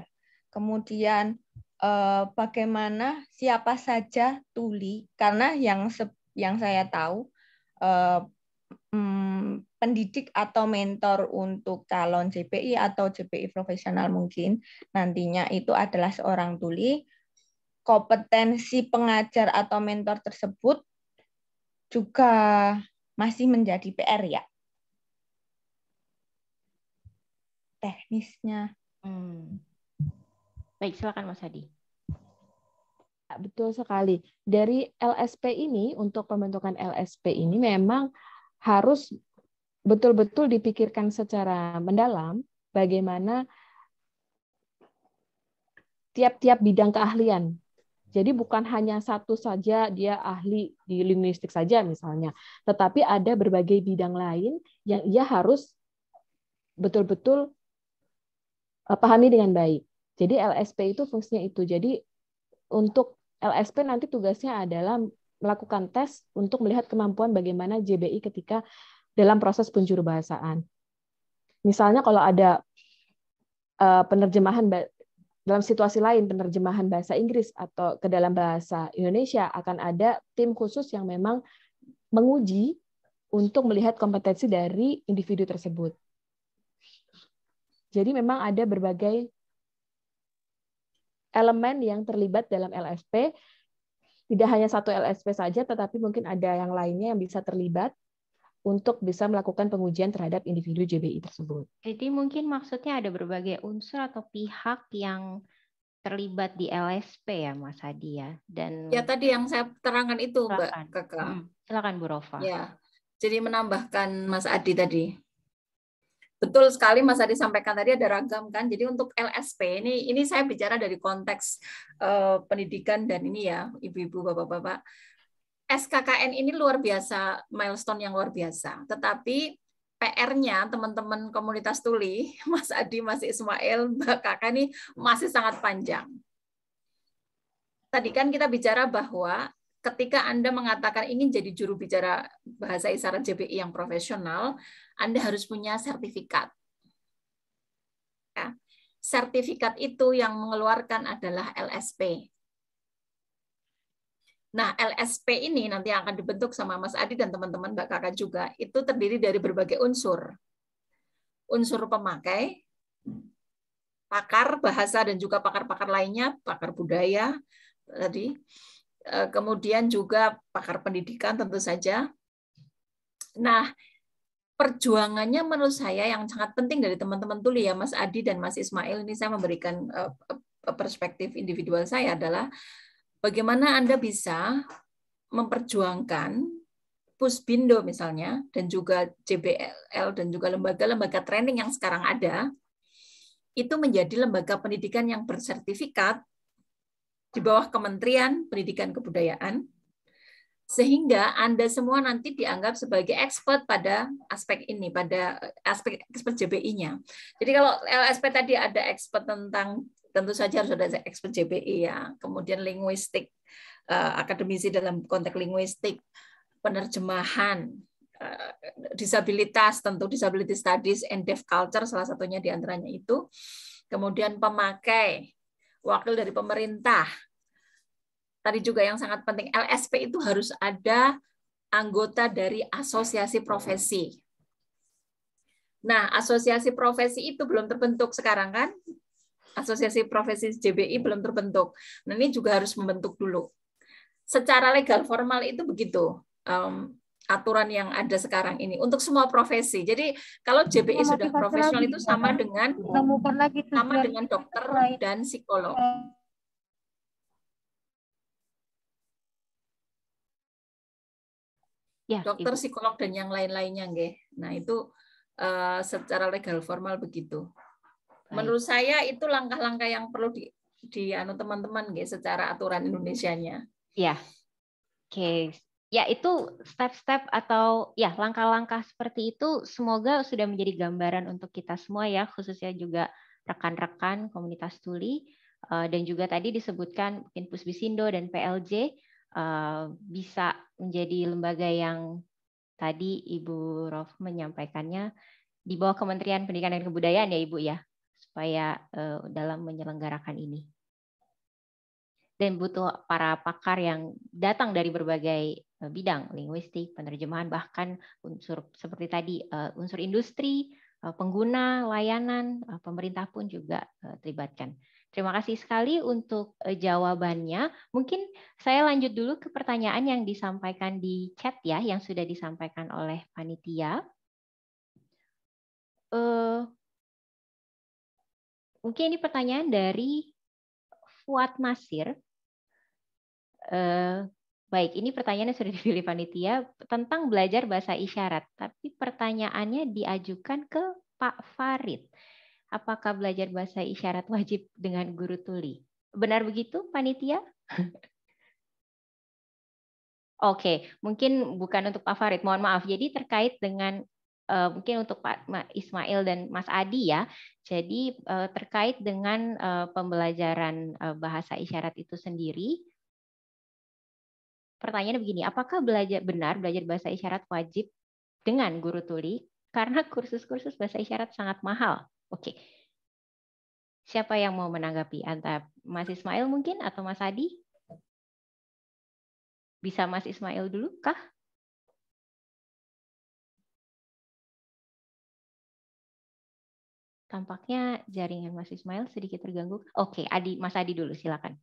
O: Kemudian eh, bagaimana siapa saja tuli karena yang yang saya tahu eh, hmm, pendidik atau mentor untuk calon JPI atau JPI profesional mungkin nantinya itu adalah seorang tuli. Kompetensi pengajar atau mentor tersebut juga masih menjadi PR ya. Teknisnya. Hmm.
E: Baik, silakan Mas Hadi.
H: Betul sekali. Dari LSP ini, untuk pembentukan LSP ini memang harus betul-betul dipikirkan secara mendalam bagaimana tiap-tiap bidang keahlian. Jadi bukan hanya satu saja dia ahli di linguistik saja misalnya, tetapi ada berbagai bidang lain yang ia harus betul-betul eh, pahami dengan baik. Jadi LSP itu fungsinya itu. Jadi untuk LSP nanti tugasnya adalah melakukan tes untuk melihat kemampuan bagaimana JBI ketika dalam proses penjuru bahasaan. Misalnya kalau ada eh, penerjemahan dalam situasi lain penerjemahan bahasa Inggris atau ke dalam bahasa Indonesia akan ada tim khusus yang memang menguji untuk melihat kompetensi dari individu tersebut. Jadi memang ada berbagai elemen yang terlibat dalam LFP tidak hanya satu LSP saja, tetapi mungkin ada yang lainnya yang bisa terlibat untuk bisa melakukan pengujian terhadap individu JBI tersebut.
E: Jadi mungkin maksudnya ada berbagai unsur atau pihak yang terlibat di LSP ya Mas Hadi ya. Dan ya
M: tadi yang saya terangkan itu silakan. Mbak Kakak.
E: silakan Bu Rova. Ya.
M: Jadi menambahkan Mas Adi tadi betul sekali Mas Adi sampaikan tadi ada ragam kan. Jadi untuk LSP ini ini saya bicara dari konteks uh, pendidikan dan ini ya ibu-ibu bapak-bapak. SKKN ini luar biasa, milestone yang luar biasa. Tetapi PR-nya teman-teman komunitas tuli, Mas Adi, Mas Ismail, Mbak Kakak ini masih sangat panjang. Tadi kan kita bicara bahwa ketika Anda mengatakan ingin jadi juru bicara bahasa isyarat JBI yang profesional, anda harus punya sertifikat. Ya. Sertifikat itu yang mengeluarkan adalah LSP. Nah, LSP ini nanti akan dibentuk sama Mas Adi dan teman-teman Mbak Kakak juga, itu terdiri dari berbagai unsur. Unsur pemakai, pakar bahasa dan juga pakar-pakar lainnya, pakar budaya tadi, eh, kemudian juga pakar pendidikan tentu saja. Nah, perjuangannya menurut saya yang sangat penting dari teman-teman tuli ya Mas Adi dan Mas Ismail ini saya memberikan eh, perspektif individual saya adalah bagaimana Anda bisa memperjuangkan Pusbindo misalnya dan juga JBL dan juga lembaga-lembaga training yang sekarang ada itu menjadi lembaga pendidikan yang bersertifikat di bawah Kementerian Pendidikan Kebudayaan sehingga Anda semua nanti dianggap sebagai expert pada aspek ini, pada eh, aspek expert jbi nya Jadi kalau LSP tadi ada expert tentang tentu saja harus ada expert JBI ya, kemudian linguistik, eh, akademisi dalam konteks linguistik, penerjemahan, eh, disabilitas tentu disability studies and deaf culture salah satunya diantaranya itu kemudian pemakai wakil dari pemerintah tadi juga yang sangat penting LSP itu harus ada anggota dari asosiasi profesi. Nah, asosiasi profesi itu belum terbentuk sekarang kan? Asosiasi profesi JBI belum terbentuk. Nah, ini juga harus membentuk dulu. Secara legal formal itu begitu. Um, aturan yang ada sekarang ini untuk semua profesi. Jadi kalau JBI sudah profesional itu ya, sama dengan sama dengan dokter dan psikolog. ya, dokter, Ibu. psikolog dan yang lain-lainnya nggih. Nah, itu uh, secara legal formal begitu. Baik. Menurut saya itu langkah-langkah yang perlu di di anu teman-teman nggih secara aturan
E: Indonesianya. Ya. Oke. Okay. Ya, itu step-step atau ya langkah-langkah seperti itu semoga sudah menjadi gambaran untuk kita semua ya, khususnya juga rekan-rekan komunitas tuli eh, dan juga tadi disebutkan mungkin Pusbisindo dan PLJ Eh, bisa menjadi lembaga yang tadi Ibu Rof menyampaikannya di bawah Kementerian Pendidikan dan Kebudayaan ya Ibu ya supaya eh, dalam menyelenggarakan ini dan butuh para pakar yang datang dari berbagai eh, bidang linguistik penerjemahan bahkan unsur seperti tadi unsur industri pengguna layanan pemerintah pun juga terlibatkan. Terima kasih sekali untuk eh, jawabannya. Mungkin saya lanjut dulu ke pertanyaan yang disampaikan di chat ya, yang sudah disampaikan oleh panitia. Eh, mungkin ini pertanyaan dari Fuad Nasir. Eh, baik, ini pertanyaannya sudah dipilih panitia tentang belajar bahasa isyarat, tapi pertanyaannya diajukan ke Pak Farid apakah belajar bahasa isyarat wajib dengan guru tuli? Benar begitu, panitia? Oke, okay. mungkin bukan untuk Pak Farid, mohon maaf. Jadi terkait dengan uh, mungkin untuk Pak Ismail dan Mas Adi ya. Jadi uh, terkait dengan uh, pembelajaran uh, bahasa isyarat itu sendiri. Pertanyaannya begini, apakah belajar benar belajar bahasa isyarat wajib dengan guru tuli? Karena kursus-kursus bahasa isyarat sangat mahal. Oke. Siapa yang mau menanggapi? Antara Mas Ismail mungkin atau Mas Adi? Bisa Mas Ismail dulu kah?
I: Tampaknya
E: jaringan Mas Ismail sedikit terganggu. Oke, Adi, Mas Adi dulu silakan.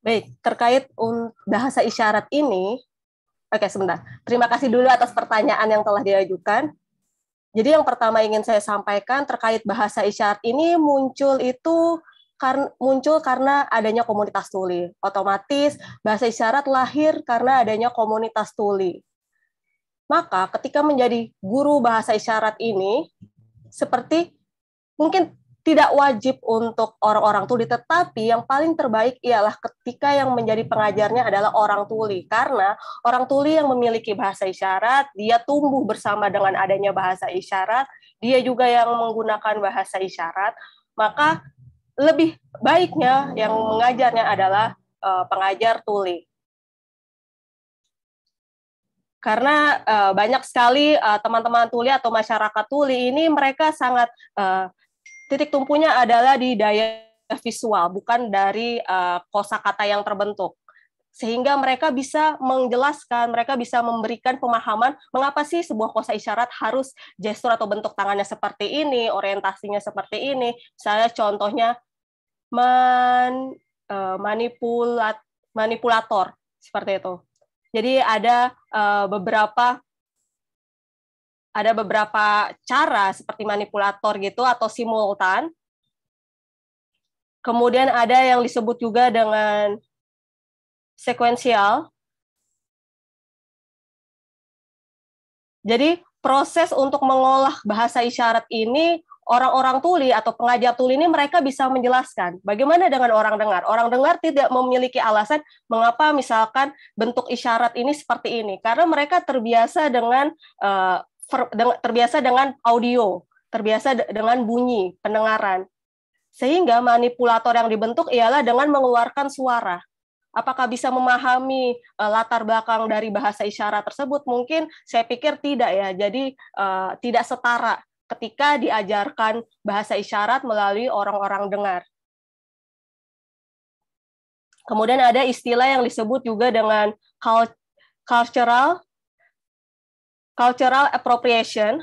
E: Baik, terkait bahasa isyarat ini, oke okay, sebentar.
K: Terima kasih dulu atas pertanyaan yang telah diajukan. Jadi yang pertama ingin saya sampaikan terkait bahasa isyarat ini muncul itu karena muncul karena adanya komunitas tuli. Otomatis bahasa isyarat lahir karena adanya komunitas tuli. Maka ketika menjadi guru bahasa isyarat ini seperti mungkin tidak wajib untuk orang-orang tuli, tetapi yang paling terbaik ialah ketika yang menjadi pengajarnya adalah orang tuli, karena orang tuli yang memiliki bahasa isyarat, dia tumbuh bersama dengan adanya bahasa isyarat, dia juga yang menggunakan bahasa isyarat, maka lebih baiknya yang mengajarnya
G: adalah eh, pengajar tuli.
K: Karena uh, banyak sekali eh, teman-teman uh, tuli atau masyarakat tuli ini mereka sangat uh, titik tumpunya adalah di daya visual, bukan dari uh, kosakata yang terbentuk. Sehingga mereka bisa menjelaskan, mereka bisa memberikan pemahaman mengapa sih sebuah kosa isyarat harus gestur atau bentuk tangannya seperti ini, orientasinya seperti ini. Misalnya contohnya man, uh, manipulat, manipulator seperti itu. Jadi ada uh, beberapa ada beberapa cara seperti manipulator
I: gitu atau simultan. Kemudian ada yang disebut juga dengan sekuensial. Jadi proses untuk mengolah bahasa isyarat ini
K: orang-orang tuli atau pengajar tuli ini mereka bisa menjelaskan bagaimana dengan orang dengar. Orang dengar tidak memiliki alasan mengapa misalkan bentuk isyarat ini seperti ini karena mereka terbiasa dengan uh, terbiasa dengan audio, terbiasa dengan bunyi, pendengaran. Sehingga manipulator yang dibentuk ialah dengan mengeluarkan suara. Apakah bisa memahami uh, latar belakang dari bahasa isyarat tersebut? Mungkin saya pikir tidak ya. Jadi uh, tidak setara ketika diajarkan bahasa isyarat melalui orang-orang dengar.
I: Kemudian ada istilah yang disebut juga dengan cultural cultural appropriation.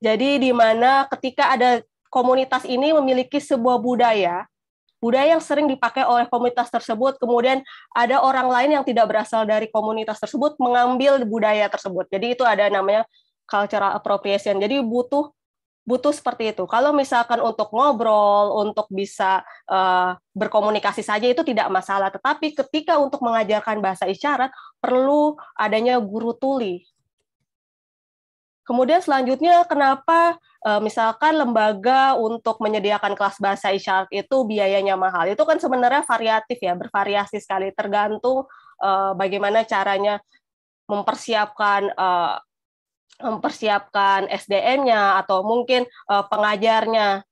K: Jadi di mana ketika ada komunitas ini memiliki sebuah budaya, budaya yang sering dipakai oleh komunitas tersebut, kemudian ada orang lain yang tidak berasal dari komunitas tersebut mengambil budaya tersebut. Jadi itu ada namanya cultural appropriation. Jadi butuh butuh seperti itu. Kalau misalkan untuk ngobrol, untuk bisa uh, berkomunikasi saja itu tidak masalah. Tetapi ketika untuk mengajarkan bahasa isyarat perlu adanya guru tuli. Kemudian selanjutnya kenapa uh, misalkan lembaga untuk menyediakan kelas bahasa isyarat itu biayanya mahal? Itu kan sebenarnya variatif ya, bervariasi sekali tergantung uh, bagaimana caranya mempersiapkan uh, mempersiapkan SDM-nya atau mungkin uh, pengajarnya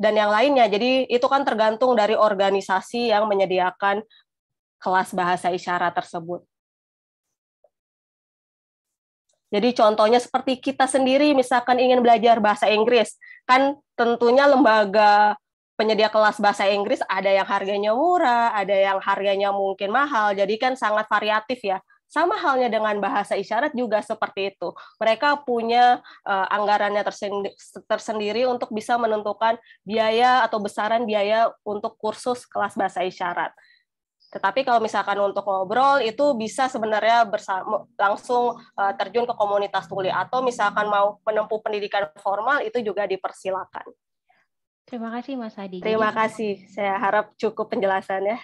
K: dan yang lainnya. Jadi itu kan tergantung dari organisasi yang menyediakan kelas bahasa isyarat tersebut. Jadi contohnya seperti kita sendiri misalkan ingin belajar bahasa Inggris, kan tentunya lembaga penyedia kelas bahasa Inggris ada yang harganya murah, ada yang harganya mungkin mahal. Jadi kan sangat variatif ya sama halnya dengan bahasa isyarat juga seperti itu. Mereka punya uh, anggarannya tersendiri, tersendiri untuk bisa menentukan biaya atau besaran biaya untuk kursus kelas bahasa isyarat. Tetapi kalau misalkan untuk ngobrol itu bisa sebenarnya bersama, langsung eh, terjun ke komunitas tuli atau misalkan mau menempuh pendidikan formal itu juga dipersilakan.
E: Terima kasih Mas Adi. Terima kasih. Saya harap cukup penjelasannya.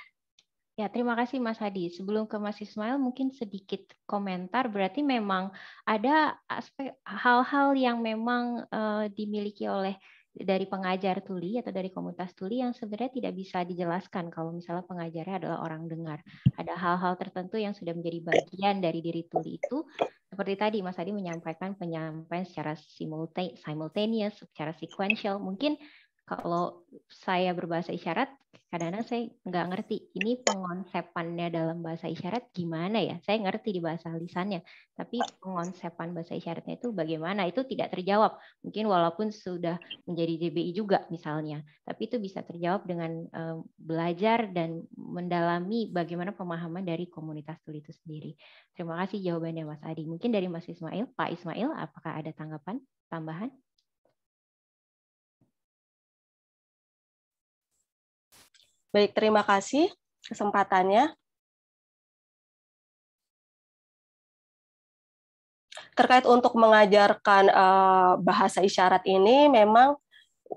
E: Ya, terima kasih Mas Hadi. Sebelum ke Mas Ismail, mungkin sedikit komentar. Berarti memang ada aspek hal-hal yang memang uh, dimiliki oleh dari pengajar tuli atau dari komunitas tuli yang sebenarnya tidak bisa dijelaskan kalau misalnya pengajarnya adalah orang dengar. Ada hal-hal tertentu yang sudah menjadi bagian dari diri tuli itu. Seperti tadi Mas Hadi menyampaikan penyampaian secara simultaneous, secara sequential. Mungkin kalau saya berbahasa isyarat, kadang-kadang saya nggak ngerti ini pengonsepannya dalam bahasa isyarat gimana ya. Saya ngerti di bahasa lisannya, tapi pengonsepan bahasa isyaratnya itu bagaimana itu tidak terjawab. Mungkin walaupun sudah menjadi JBI juga misalnya, tapi itu bisa terjawab dengan eh, belajar dan mendalami bagaimana pemahaman dari komunitas tuli itu sendiri. Terima kasih jawabannya Mas Adi. Mungkin dari Mas Ismail, Pak Ismail, apakah ada tanggapan tambahan?
I: Baik, terima kasih kesempatannya. Terkait untuk mengajarkan eh,
K: bahasa isyarat ini memang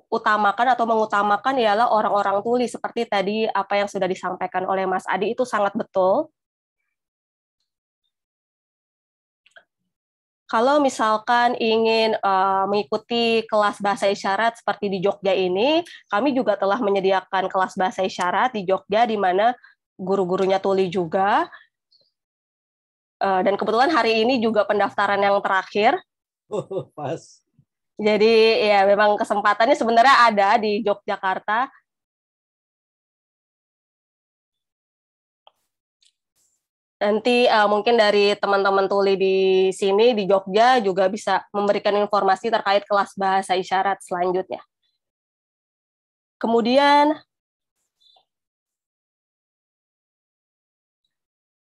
K: utamakan atau mengutamakan ialah orang-orang tuli seperti tadi apa yang sudah disampaikan oleh Mas Adi itu sangat betul kalau misalkan ingin uh, mengikuti kelas bahasa isyarat seperti di Jogja ini, kami juga telah menyediakan kelas bahasa isyarat di Jogja di mana guru-gurunya tuli juga.
I: Uh, dan kebetulan hari
K: ini juga pendaftaran yang terakhir.
I: Oh, pas. Jadi ya memang kesempatannya sebenarnya ada di Yogyakarta. nanti uh,
K: mungkin dari teman-teman tuli di sini di Jogja juga bisa memberikan informasi terkait
I: kelas bahasa isyarat selanjutnya. Kemudian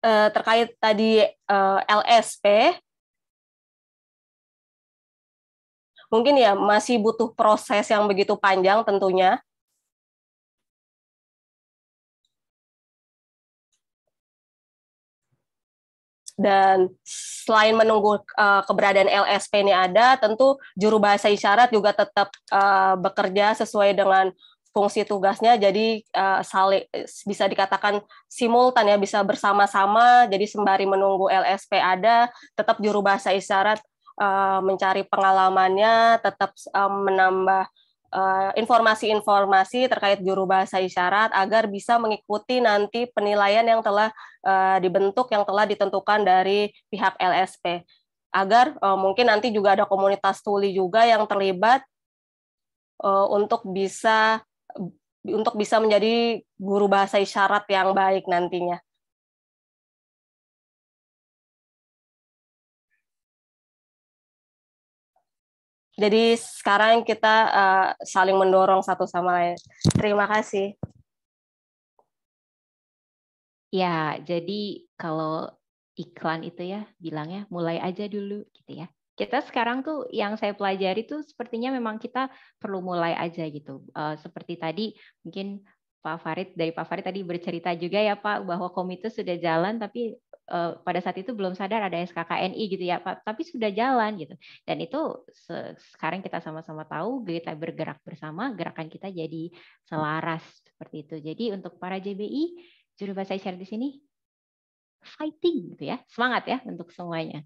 I: uh, terkait tadi uh, eh, LSP mungkin ya masih butuh proses yang begitu panjang tentunya dan selain menunggu uh, keberadaan LSP ini ada, tentu juru
K: bahasa isyarat juga tetap uh, bekerja sesuai dengan fungsi tugasnya. Jadi uh, sali, bisa dikatakan simultan ya, bisa bersama-sama. Jadi sembari menunggu LSP ada, tetap juru bahasa isyarat uh, mencari pengalamannya, tetap uh, menambah Eh, informasi-informasi uh, terkait juru bahasa isyarat agar bisa mengikuti nanti penilaian yang telah uh, dibentuk yang telah ditentukan dari pihak LSP agar uh, mungkin nanti juga ada komunitas tuli juga yang terlibat uh, untuk bisa untuk bisa menjadi
I: guru bahasa isyarat yang baik nantinya. Jadi sekarang kita uh, saling mendorong satu sama lain. Terima kasih.
E: Ya, jadi kalau iklan itu ya bilangnya mulai aja dulu gitu ya. Kita sekarang tuh yang saya pelajari tuh sepertinya memang kita perlu mulai aja gitu. Uh, seperti tadi mungkin Pak Farid dari Pak Farid tadi bercerita juga ya Pak bahwa komite sudah jalan tapi Eh, pada saat itu belum sadar ada SKKNI gitu ya Pak, tapi sudah jalan gitu. Dan itu sekarang kita sama-sama tahu kita bergerak bersama, gerakan kita jadi selaras seperti itu. Jadi untuk para JBI juru bahasa isyarat di sini fighting gitu ya semangat ya untuk semuanya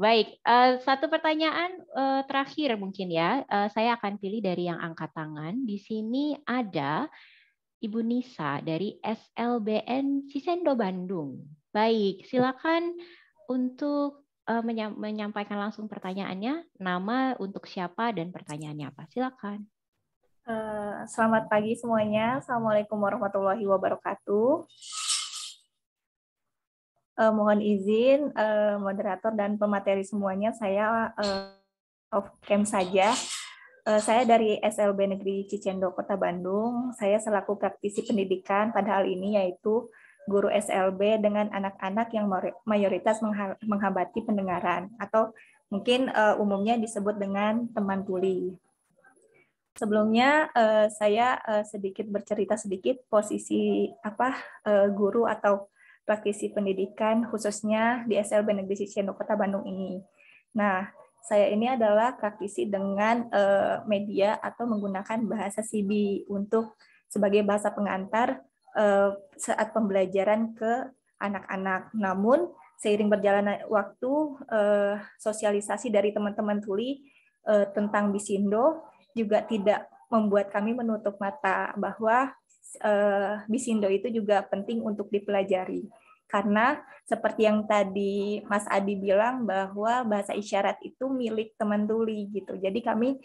E: baik eh, satu pertanyaan eh, terakhir mungkin ya saya akan pilih dari yang angkat tangan di sini ada Ibu Nisa dari SLBN Cisendo Bandung Baik, silakan untuk eh, menyampaikan langsung pertanyaannya, nama untuk siapa dan pertanyaannya apa.
D: Silakan. Eh, selamat pagi semuanya. Assalamualaikum warahmatullahi wabarakatuh. Uh, mohon izin uh, moderator dan pemateri semuanya, saya uh, off cam saja. Uh, saya dari SLB Negeri Cicendo Kota Bandung. Saya selaku praktisi pendidikan pada hal ini yaitu guru SLB dengan anak-anak yang mayoritas menghambati pendengaran atau mungkin uh, umumnya disebut dengan teman tuli. Sebelumnya uh, saya uh, sedikit bercerita sedikit posisi apa uh, guru atau praktisi pendidikan khususnya di SLB Negeri Cicendo Kota Bandung ini. Nah, saya ini adalah praktisi dengan uh, media atau menggunakan bahasa Sibi untuk sebagai bahasa pengantar Eh, saat pembelajaran ke anak-anak. Namun seiring berjalannya waktu eh, sosialisasi dari teman-teman tuli eh, tentang Bisindo juga tidak membuat kami menutup mata bahwa Bisindo itu juga penting untuk dipelajari. Karena seperti yang tadi Mas Adi bilang bahwa bahasa isyarat itu milik teman tuli gitu. Jadi kami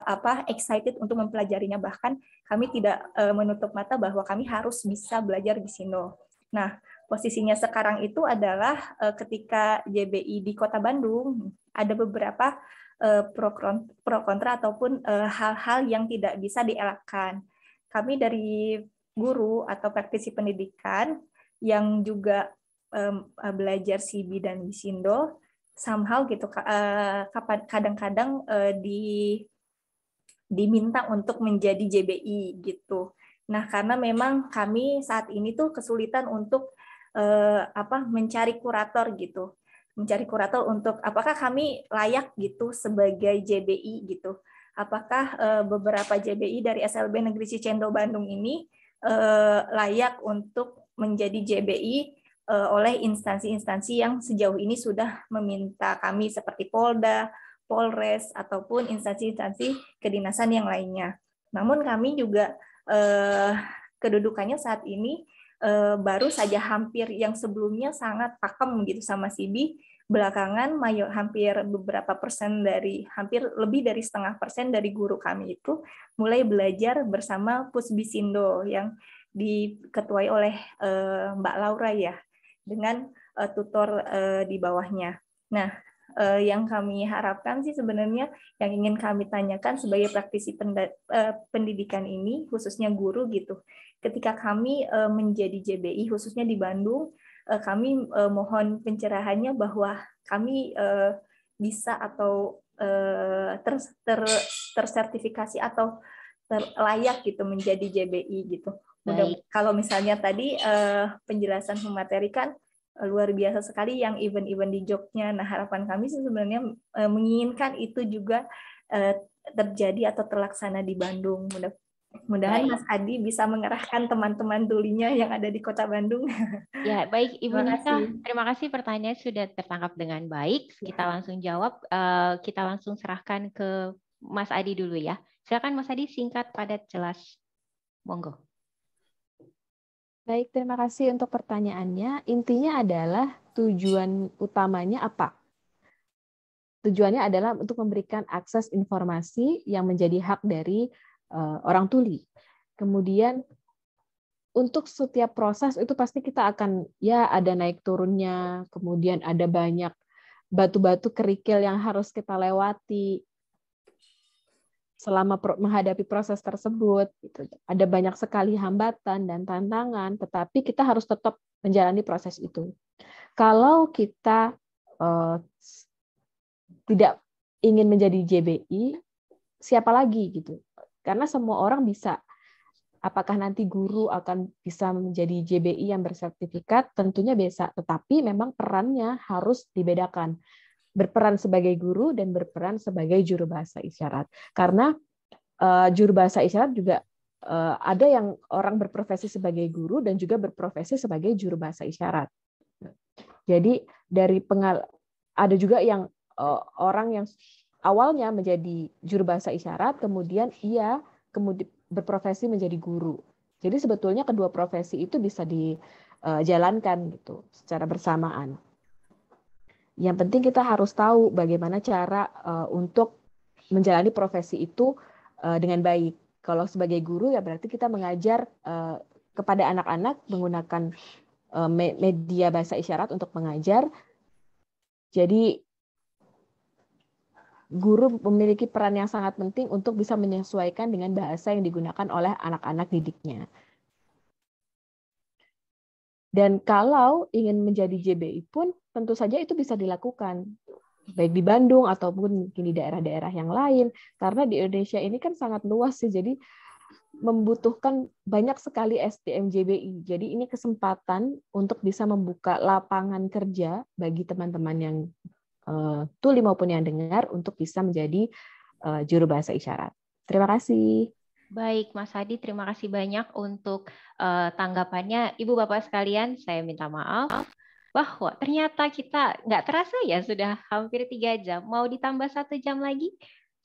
D: apa excited untuk mempelajarinya bahkan kami tidak uh, menutup mata bahwa kami harus bisa belajar di sini. Nah, posisinya sekarang itu adalah uh, ketika JBI di Kota Bandung ada beberapa uh, pro, pro kontra ataupun hal-hal yang tidak bisa dielakkan. Kami dari guru atau praktisi pendidikan yang juga um, belajar CB dan Bisindo somehow gitu kadang-kadang di diminta untuk menjadi JBI gitu. Nah, karena memang kami saat ini tuh kesulitan untuk eh, apa mencari kurator gitu. Mencari kurator untuk apakah kami layak gitu sebagai JBI gitu. Apakah eh, beberapa JBI dari SLB Negeri Cicendo Bandung ini eh, layak untuk menjadi JBI eh, oleh instansi-instansi yang sejauh ini sudah meminta kami seperti Polda, Polres ataupun instansi-instansi kedinasan yang lainnya. Namun kami juga eh, kedudukannya saat ini eh, baru saja hampir yang sebelumnya sangat pakem gitu sama Sibi belakangan mayor hampir beberapa persen dari hampir lebih dari setengah persen dari guru kami itu mulai belajar bersama Pusbisindo yang diketuai oleh eh, Mbak Laura ya dengan eh, tutor eh, di bawahnya. Nah, uh, yang kami harapkan sih sebenarnya yang ingin kami tanyakan sebagai praktisi eh, pendidikan ini khususnya guru gitu. Ketika kami uh, menjadi JBI khususnya di Bandung, uh, kami uh, mohon pencerahannya bahwa kami uh, bisa atau ter, ter, tersertifikasi atau layak gitu menjadi JBI gitu. Mudah, kalau misalnya tadi uh, penjelasan materi kan luar biasa sekali yang event-event di Jogja. Nah, harapan kami sih sebenarnya eh, menginginkan itu juga eh, terjadi atau terlaksana di Bandung. Mudah mudahan Mas Adi bisa mengerahkan teman-teman tulinya yang ada di Kota Bandung. Ya,
E: baik Ibu terima Nisa, kasih. terima kasih pertanyaan sudah tertangkap dengan baik. Ya. Kita ya. langsung jawab, eh, kita langsung serahkan ke Mas Adi dulu ya. Silakan Mas Adi singkat, padat, jelas. Monggo.
H: Baik, terima kasih untuk pertanyaannya. Intinya adalah tujuan utamanya apa? Tujuannya adalah untuk memberikan akses informasi yang menjadi hak dari uh, orang tuli. Kemudian untuk setiap proses itu pasti kita akan ya ada naik turunnya, kemudian ada banyak batu-batu kerikil yang harus kita lewati selama pro menghadapi proses tersebut gitu. Ada banyak sekali hambatan dan tantangan, tetapi kita harus tetap menjalani proses itu. Kalau kita uh, tidak ingin menjadi JBI, siapa lagi gitu? Karena semua orang bisa apakah nanti guru akan bisa menjadi JBI yang bersertifikat tentunya bisa tetapi memang perannya harus dibedakan berperan sebagai guru dan berperan sebagai juru bahasa isyarat. Karena uh, juru bahasa isyarat juga uh, ada yang orang berprofesi sebagai guru dan juga berprofesi sebagai juru bahasa isyarat. Jadi dari pengal ada juga yang uh, orang yang awalnya menjadi juru bahasa isyarat, kemudian ia kemudian berprofesi menjadi guru. Jadi sebetulnya kedua profesi itu bisa dijalankan gitu secara bersamaan. Yang penting kita harus tahu bagaimana cara uh, untuk menjalani profesi itu uh, dengan baik. Kalau sebagai guru ya berarti kita mengajar uh, kepada anak-anak menggunakan uh, me media bahasa isyarat untuk mengajar. Jadi guru memiliki peran yang sangat penting untuk bisa menyesuaikan dengan bahasa yang digunakan oleh anak-anak didiknya. Dan kalau ingin menjadi JBI pun tentu saja itu bisa dilakukan baik di Bandung ataupun mungkin di daerah-daerah yang lain karena di Indonesia ini kan sangat luas sih jadi membutuhkan banyak sekali SDM JBI. Jadi ini kesempatan untuk bisa membuka lapangan kerja bagi teman-teman yang uh, tuli maupun yang dengar untuk bisa menjadi uh, juru bahasa isyarat. Terima kasih.
E: Baik, Mas Hadi, terima kasih banyak untuk uh, tanggapannya. Ibu Bapak sekalian, saya minta maaf bahwa ternyata kita nggak terasa ya sudah hampir tiga jam. Mau ditambah satu jam lagi?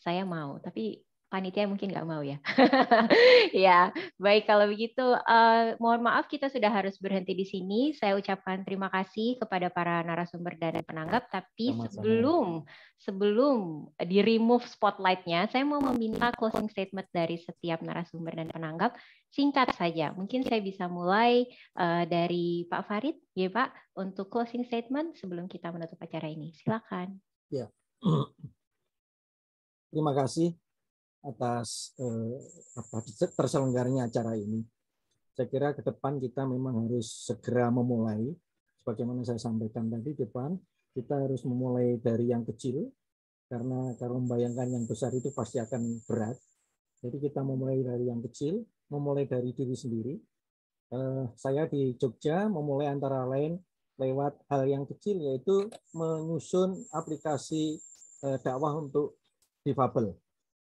E: Saya mau, tapi panitia mungkin nggak mau ya. ya, baik kalau begitu. Uh, mohon maaf kita sudah harus berhenti di sini. Saya ucapkan terima kasih kepada para narasumber dan penanggap. Tapi Sama -sama. sebelum sebelum di remove spotlightnya, saya mau meminta closing statement dari setiap narasumber dan penanggap singkat saja. Mungkin saya bisa mulai uh, dari Pak Farid, ya Pak, untuk closing statement sebelum kita menutup acara ini. Silakan.
C: Ya. Terima kasih atas eh, apa terselenggaranya acara ini. Saya kira ke depan kita memang harus segera memulai sebagaimana saya sampaikan tadi depan kita harus memulai dari yang kecil karena kalau membayangkan yang besar itu pasti akan berat. Jadi kita memulai dari yang kecil, memulai dari diri sendiri. Eh, saya di Jogja memulai antara lain lewat hal yang kecil yaitu menyusun aplikasi eh, dakwah untuk difabel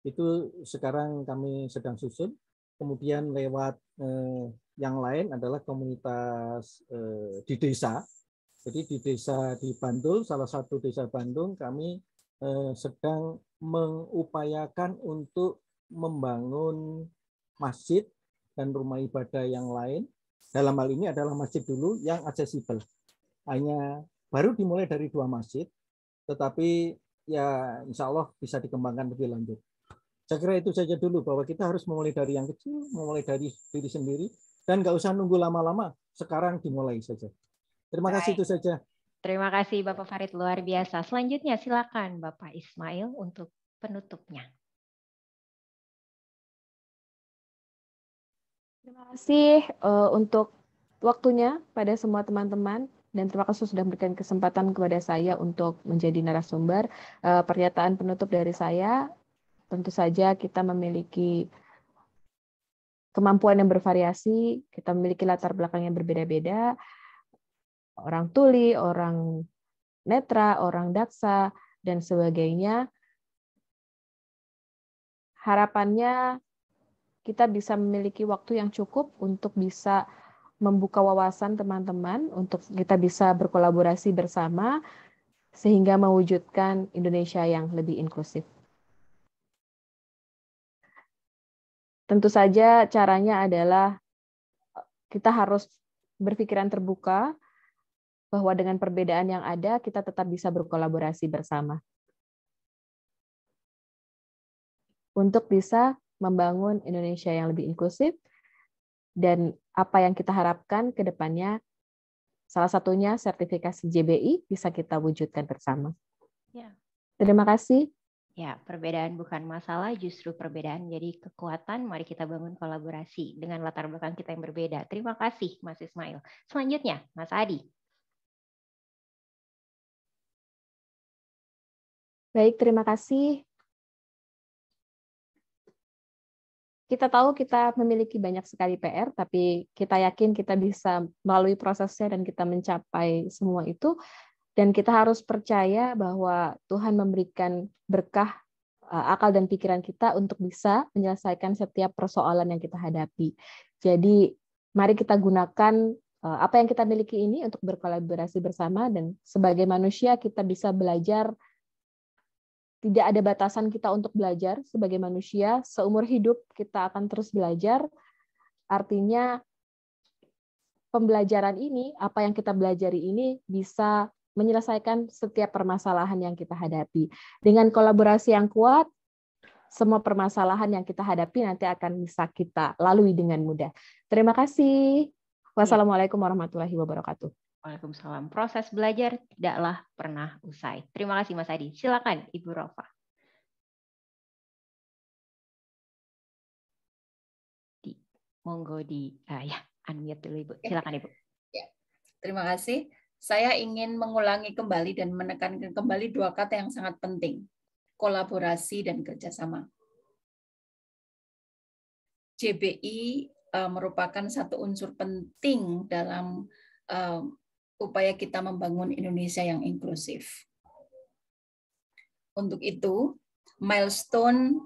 C: itu sekarang kami sedang susun. Kemudian lewat eh, yang lain adalah komunitas eh, di desa. Jadi di desa di Bandung, salah satu desa Bandung, kami eh, sedang mengupayakan untuk membangun masjid dan rumah ibadah yang lain. Dalam hal ini adalah masjid dulu yang aksesibel. Hanya baru dimulai dari dua masjid, tetapi ya insya Allah bisa dikembangkan lebih lanjut. Saya kira itu saja dulu bahwa kita harus memulai dari yang kecil, memulai dari diri sendiri, dan nggak usah nunggu lama-lama. Sekarang dimulai saja. Terima Baik. kasih itu saja.
E: Terima kasih Bapak Farid luar biasa. Selanjutnya silakan Bapak Ismail untuk penutupnya.
H: Terima kasih uh, untuk waktunya pada semua teman-teman dan terima kasih sudah memberikan kesempatan kepada saya untuk menjadi narasumber. Uh, pernyataan penutup dari saya, tentu saja kita memiliki kemampuan yang bervariasi, kita memiliki latar belakang yang berbeda-beda, orang tuli, orang netra, orang daksa, dan sebagainya. Harapannya kita bisa memiliki waktu yang cukup untuk bisa membuka wawasan teman-teman, untuk kita bisa berkolaborasi bersama, sehingga mewujudkan Indonesia yang lebih inklusif. Tentu saja caranya adalah eh, kita harus berpikiran terbuka bahwa dengan perbedaan yang ada kita tetap bisa berkolaborasi bersama. Untuk bisa membangun Indonesia yang lebih inklusif dan apa yang kita harapkan ke depannya salah satunya sertifikasi JBI bisa kita wujudkan bersama. Ya. Terima kasih
E: Ya, perbedaan bukan masalah, justru perbedaan jadi kekuatan. Mari kita bangun kolaborasi dengan latar belakang kita yang berbeda. Terima kasih, Mas Ismail. Selanjutnya, Mas Adi.
I: Baik, terima kasih. Kita tahu kita memiliki banyak
H: sekali PR, tapi kita yakin kita bisa melalui prosesnya dan kita mencapai semua itu dan kita harus percaya bahwa Tuhan memberikan berkah eh, akal dan pikiran kita untuk bisa menyelesaikan setiap persoalan yang kita hadapi. Jadi, mari kita gunakan eh, apa yang kita miliki ini untuk berkolaborasi bersama dan sebagai manusia kita bisa belajar tidak ada batasan kita untuk belajar sebagai manusia seumur hidup kita akan terus belajar artinya pembelajaran ini apa yang kita belajari ini bisa menyelesaikan setiap permasalahan yang kita hadapi. Dengan kolaborasi yang kuat, semua permasalahan yang kita hadapi nanti akan bisa kita lalui dengan mudah. Terima kasih. Wassalamualaikum warahmatullahi wabarakatuh.
E: Waalaikumsalam. Proses belajar tidaklah pernah usai. Terima kasih Mas Adi. Silakan Ibu Rofa. monggo di, uh, ya, unmute dulu Ibu. Silakan Ibu.
I: Ya. Terima kasih.
M: Saya ingin mengulangi kembali dan menekankan kembali dua kata yang sangat penting, kolaborasi dan kerjasama. JBI eh, merupakan satu unsur penting dalam eh, upaya kita membangun Indonesia yang inklusif. Untuk itu, milestone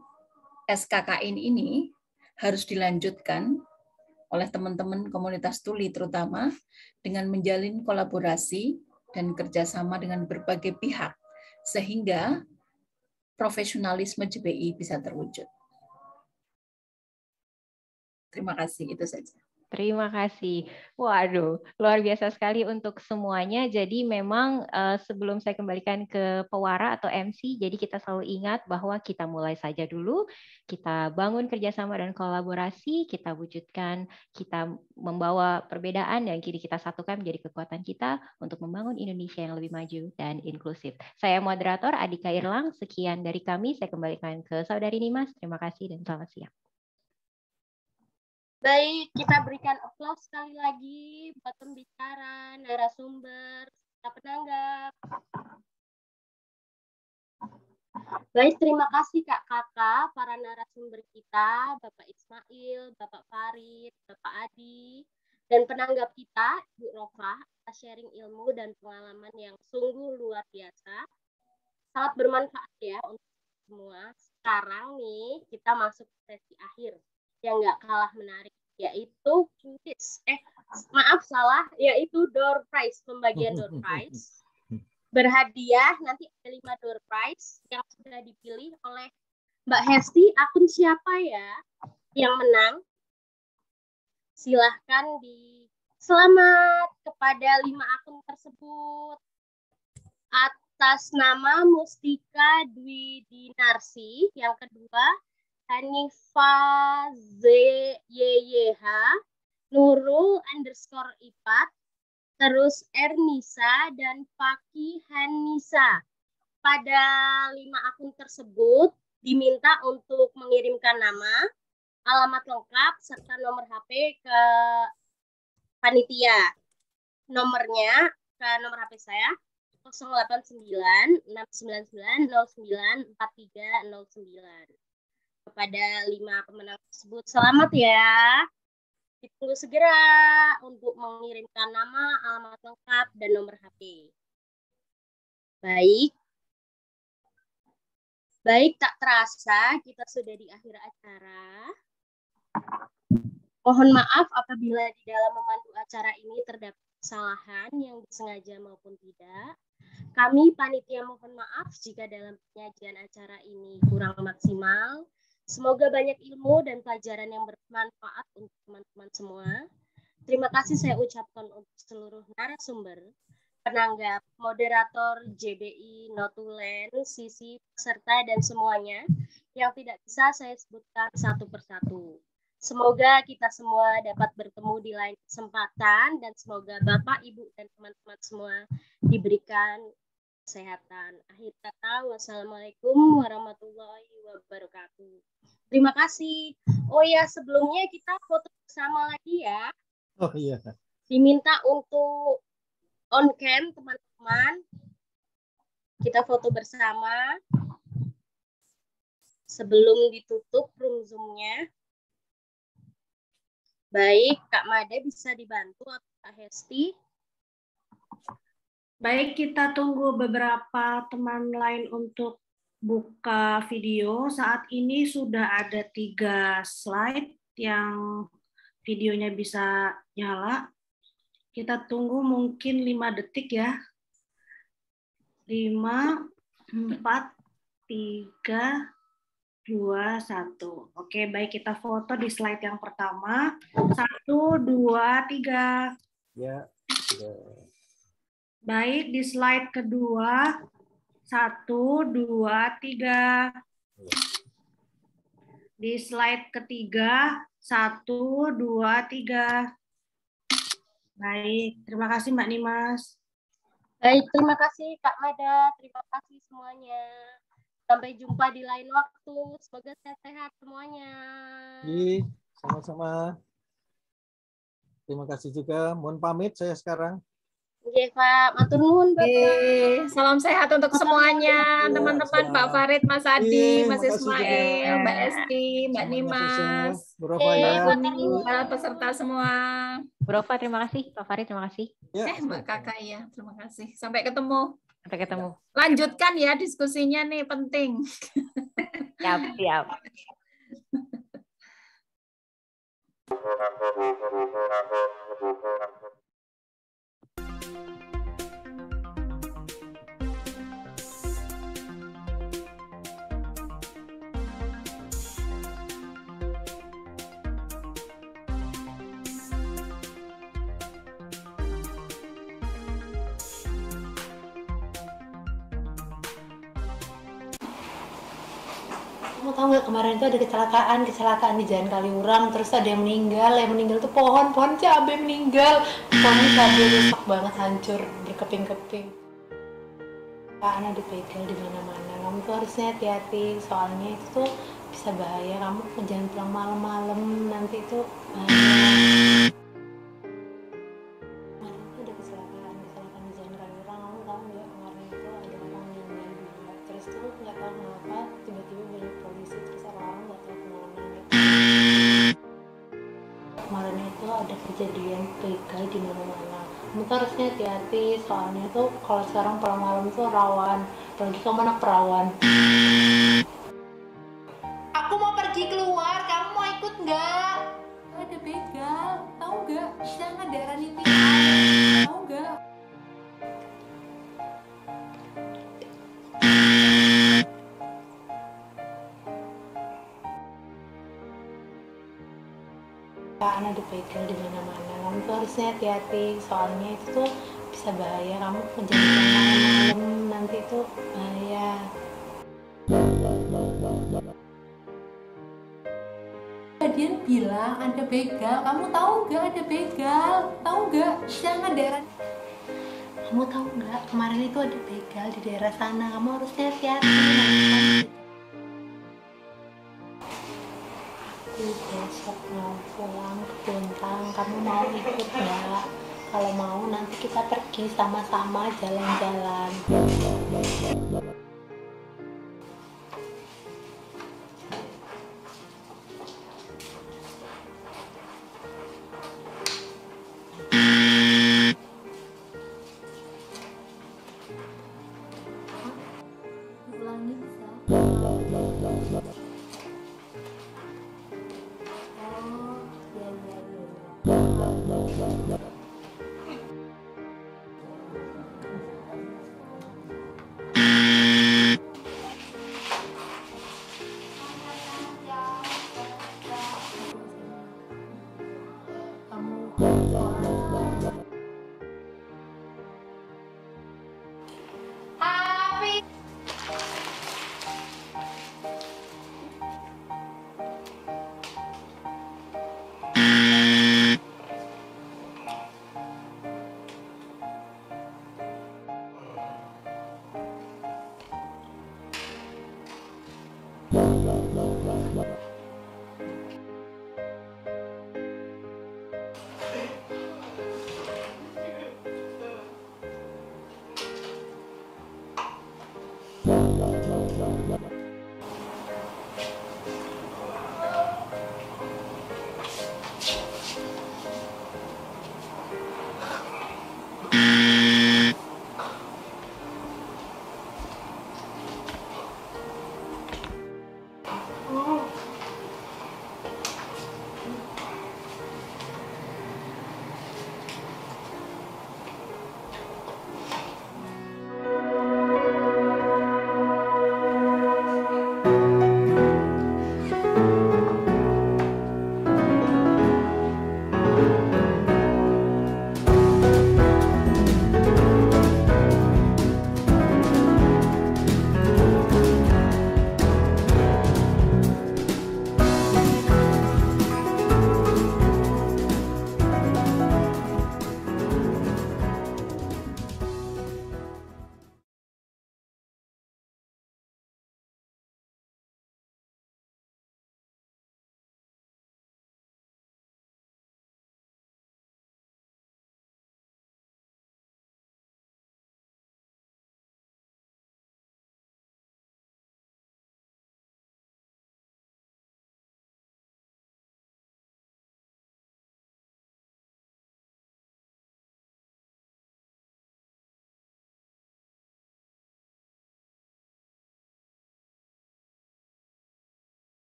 M: SKKN ini harus dilanjutkan oleh teman-teman komunitas tuli terutama dengan menjalin kolaborasi dan kerjasama dengan berbagai pihak sehingga
E: profesionalisme JPI bisa terwujud.
I: Terima
M: kasih,
E: itu saja. Terima kasih. Waduh, luar biasa sekali untuk semuanya. Jadi memang uh, sebelum saya kembalikan ke pewara atau MC, jadi kita selalu ingat bahwa kita mulai saja dulu, kita bangun kerjasama dan kolaborasi, kita wujudkan, kita membawa perbedaan yang kini kita satukan menjadi kekuatan kita untuk membangun Indonesia yang lebih maju dan inklusif. Saya moderator Adika Irlang, sekian dari kami. Saya kembalikan ke saudari Nimas. Terima kasih dan selamat siang.
A: Baik, kita berikan aplaus sekali lagi buat pembicara, narasumber, kita penanggap. Baik, terima kasih Kak Kakak, para narasumber kita, Bapak Ismail, Bapak Farid, Bapak Adi, dan penanggap kita, Bu Rofa, atas sharing ilmu dan pengalaman yang sungguh luar biasa. Sangat bermanfaat ya untuk semua. Sekarang nih, kita masuk ke sesi akhir yang nggak kalah menarik yaitu kuis eh maaf salah yaitu door prize pembagian door prize berhadiah nanti ada lima door prize yang sudah dipilih oleh Mbak Hesti akun siapa ya yang menang silahkan di selamat kepada lima akun tersebut atas nama Mustika Dwi Dinarsi yang kedua Hanifa Z Y Y H Nurul underscore Ipat terus Ernisa dan Paki Hanisa. Pada lima akun tersebut diminta untuk mengirimkan nama, alamat lengkap serta nomor HP ke panitia. Nomornya ke nomor HP saya 089 699 kepada lima pemenang tersebut. Selamat ya. Ditunggu segera untuk mengirimkan nama, alamat lengkap, dan nomor HP. Baik. Baik, tak terasa kita sudah di akhir acara. Mohon maaf apabila di dalam memandu acara ini terdapat kesalahan yang disengaja maupun tidak. Kami panitia mohon maaf jika dalam penyajian acara ini kurang maksimal Semoga banyak ilmu dan pelajaran yang bermanfaat untuk teman-teman semua.
F: Terima kasih saya
A: ucapkan untuk seluruh narasumber, penanggap, moderator JBI Notulen, Sisi, peserta dan semuanya yang tidak bisa saya sebutkan satu persatu. Semoga kita semua dapat bertemu di lain kesempatan dan semoga Bapak, Ibu, dan teman-teman semua diberikan kesehatan. Akhir kata, wassalamualaikum warahmatullahi wabarakatuh. Terima kasih. Oh ya, sebelumnya kita foto bersama lagi ya. Oh iya. Diminta untuk on cam teman-teman. Kita foto bersama sebelum ditutup room zoomnya. Baik, Kak Made bisa dibantu atau Kak Hesti?
B: Baik, kita tunggu beberapa teman lain untuk buka video. Saat ini sudah ada tiga slide yang videonya bisa nyala. Kita tunggu mungkin lima detik ya. Lima, empat, tiga, dua, satu. Oke, baik kita foto di slide yang pertama. Satu, dua, tiga.
J: Ya. Yeah.
B: Baik, di slide kedua. Satu, dua, tiga. Di slide ketiga. Satu, dua, tiga. Baik, terima kasih Mbak Nimas.
A: Baik, terima kasih Kak Mada. Terima kasih semuanya. Sampai jumpa di lain waktu. Semoga sehat-sehat semuanya.
C: Iya, sama-sama. Terima kasih juga. Mohon pamit saya sekarang.
A: Oke, Pak. Matur
M: nuwun, Pak. Salam sehat untuk semuanya, iya, teman-teman, Pak Farid, Mas iya, Adi, Mas Ismail, Mbak Esti,
E: Mbak Nimas.
C: Oke,
M: ya.
E: peserta semua. Brofa, terima kasih. Pak Farid, terima kasih. Ya, eh, Mbak Kakak ya, terima
M: kasih. Sampai ketemu. Sampai ketemu. Lanjutkan ya diskusinya nih, penting.
E: siap, siap. Thank you.
P: tau oh, nggak kemarin itu ada kecelakaan kecelakaan di jalan Kaliurang terus ada yang meninggal yang meninggal tuh pohon pohon cabai meninggal pohon cabai rusak banget hancur berkeping-keping anak dipegal di mana-mana kamu tuh harusnya hati-hati soalnya itu tuh bisa bahaya kamu jangan pulang malam-malam nanti itu bahaya kejadian begal di mana-mana kamu tuh harusnya hati-hati soalnya tuh kalau sekarang pulang malam tuh rawan apalagi kamu anak perawan aku mau pergi keluar kamu mau ikut nggak ada begal tau nggak jangan darah itu apaan ada begal di mana-mana kamu tuh harusnya hati-hati soalnya itu tuh bisa bahaya kamu menjadi malam nanti itu bahaya Kalian bilang ada begal, kamu tahu nggak ada begal? Tahu nggak? Siapa daerah. Kamu tahu nggak kemarin itu ada begal di daerah sana? Kamu harusnya hati-hati. besok mau pulang ke Bintang kamu mau ikut nggak kalau mau nanti kita pergi sama-sama jalan-jalan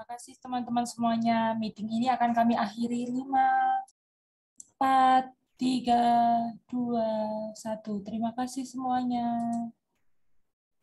I: Terima kasih
B: teman-teman semuanya. Meeting ini akan kami akhiri 5, 4, 3, 2, 1. Terima kasih semuanya.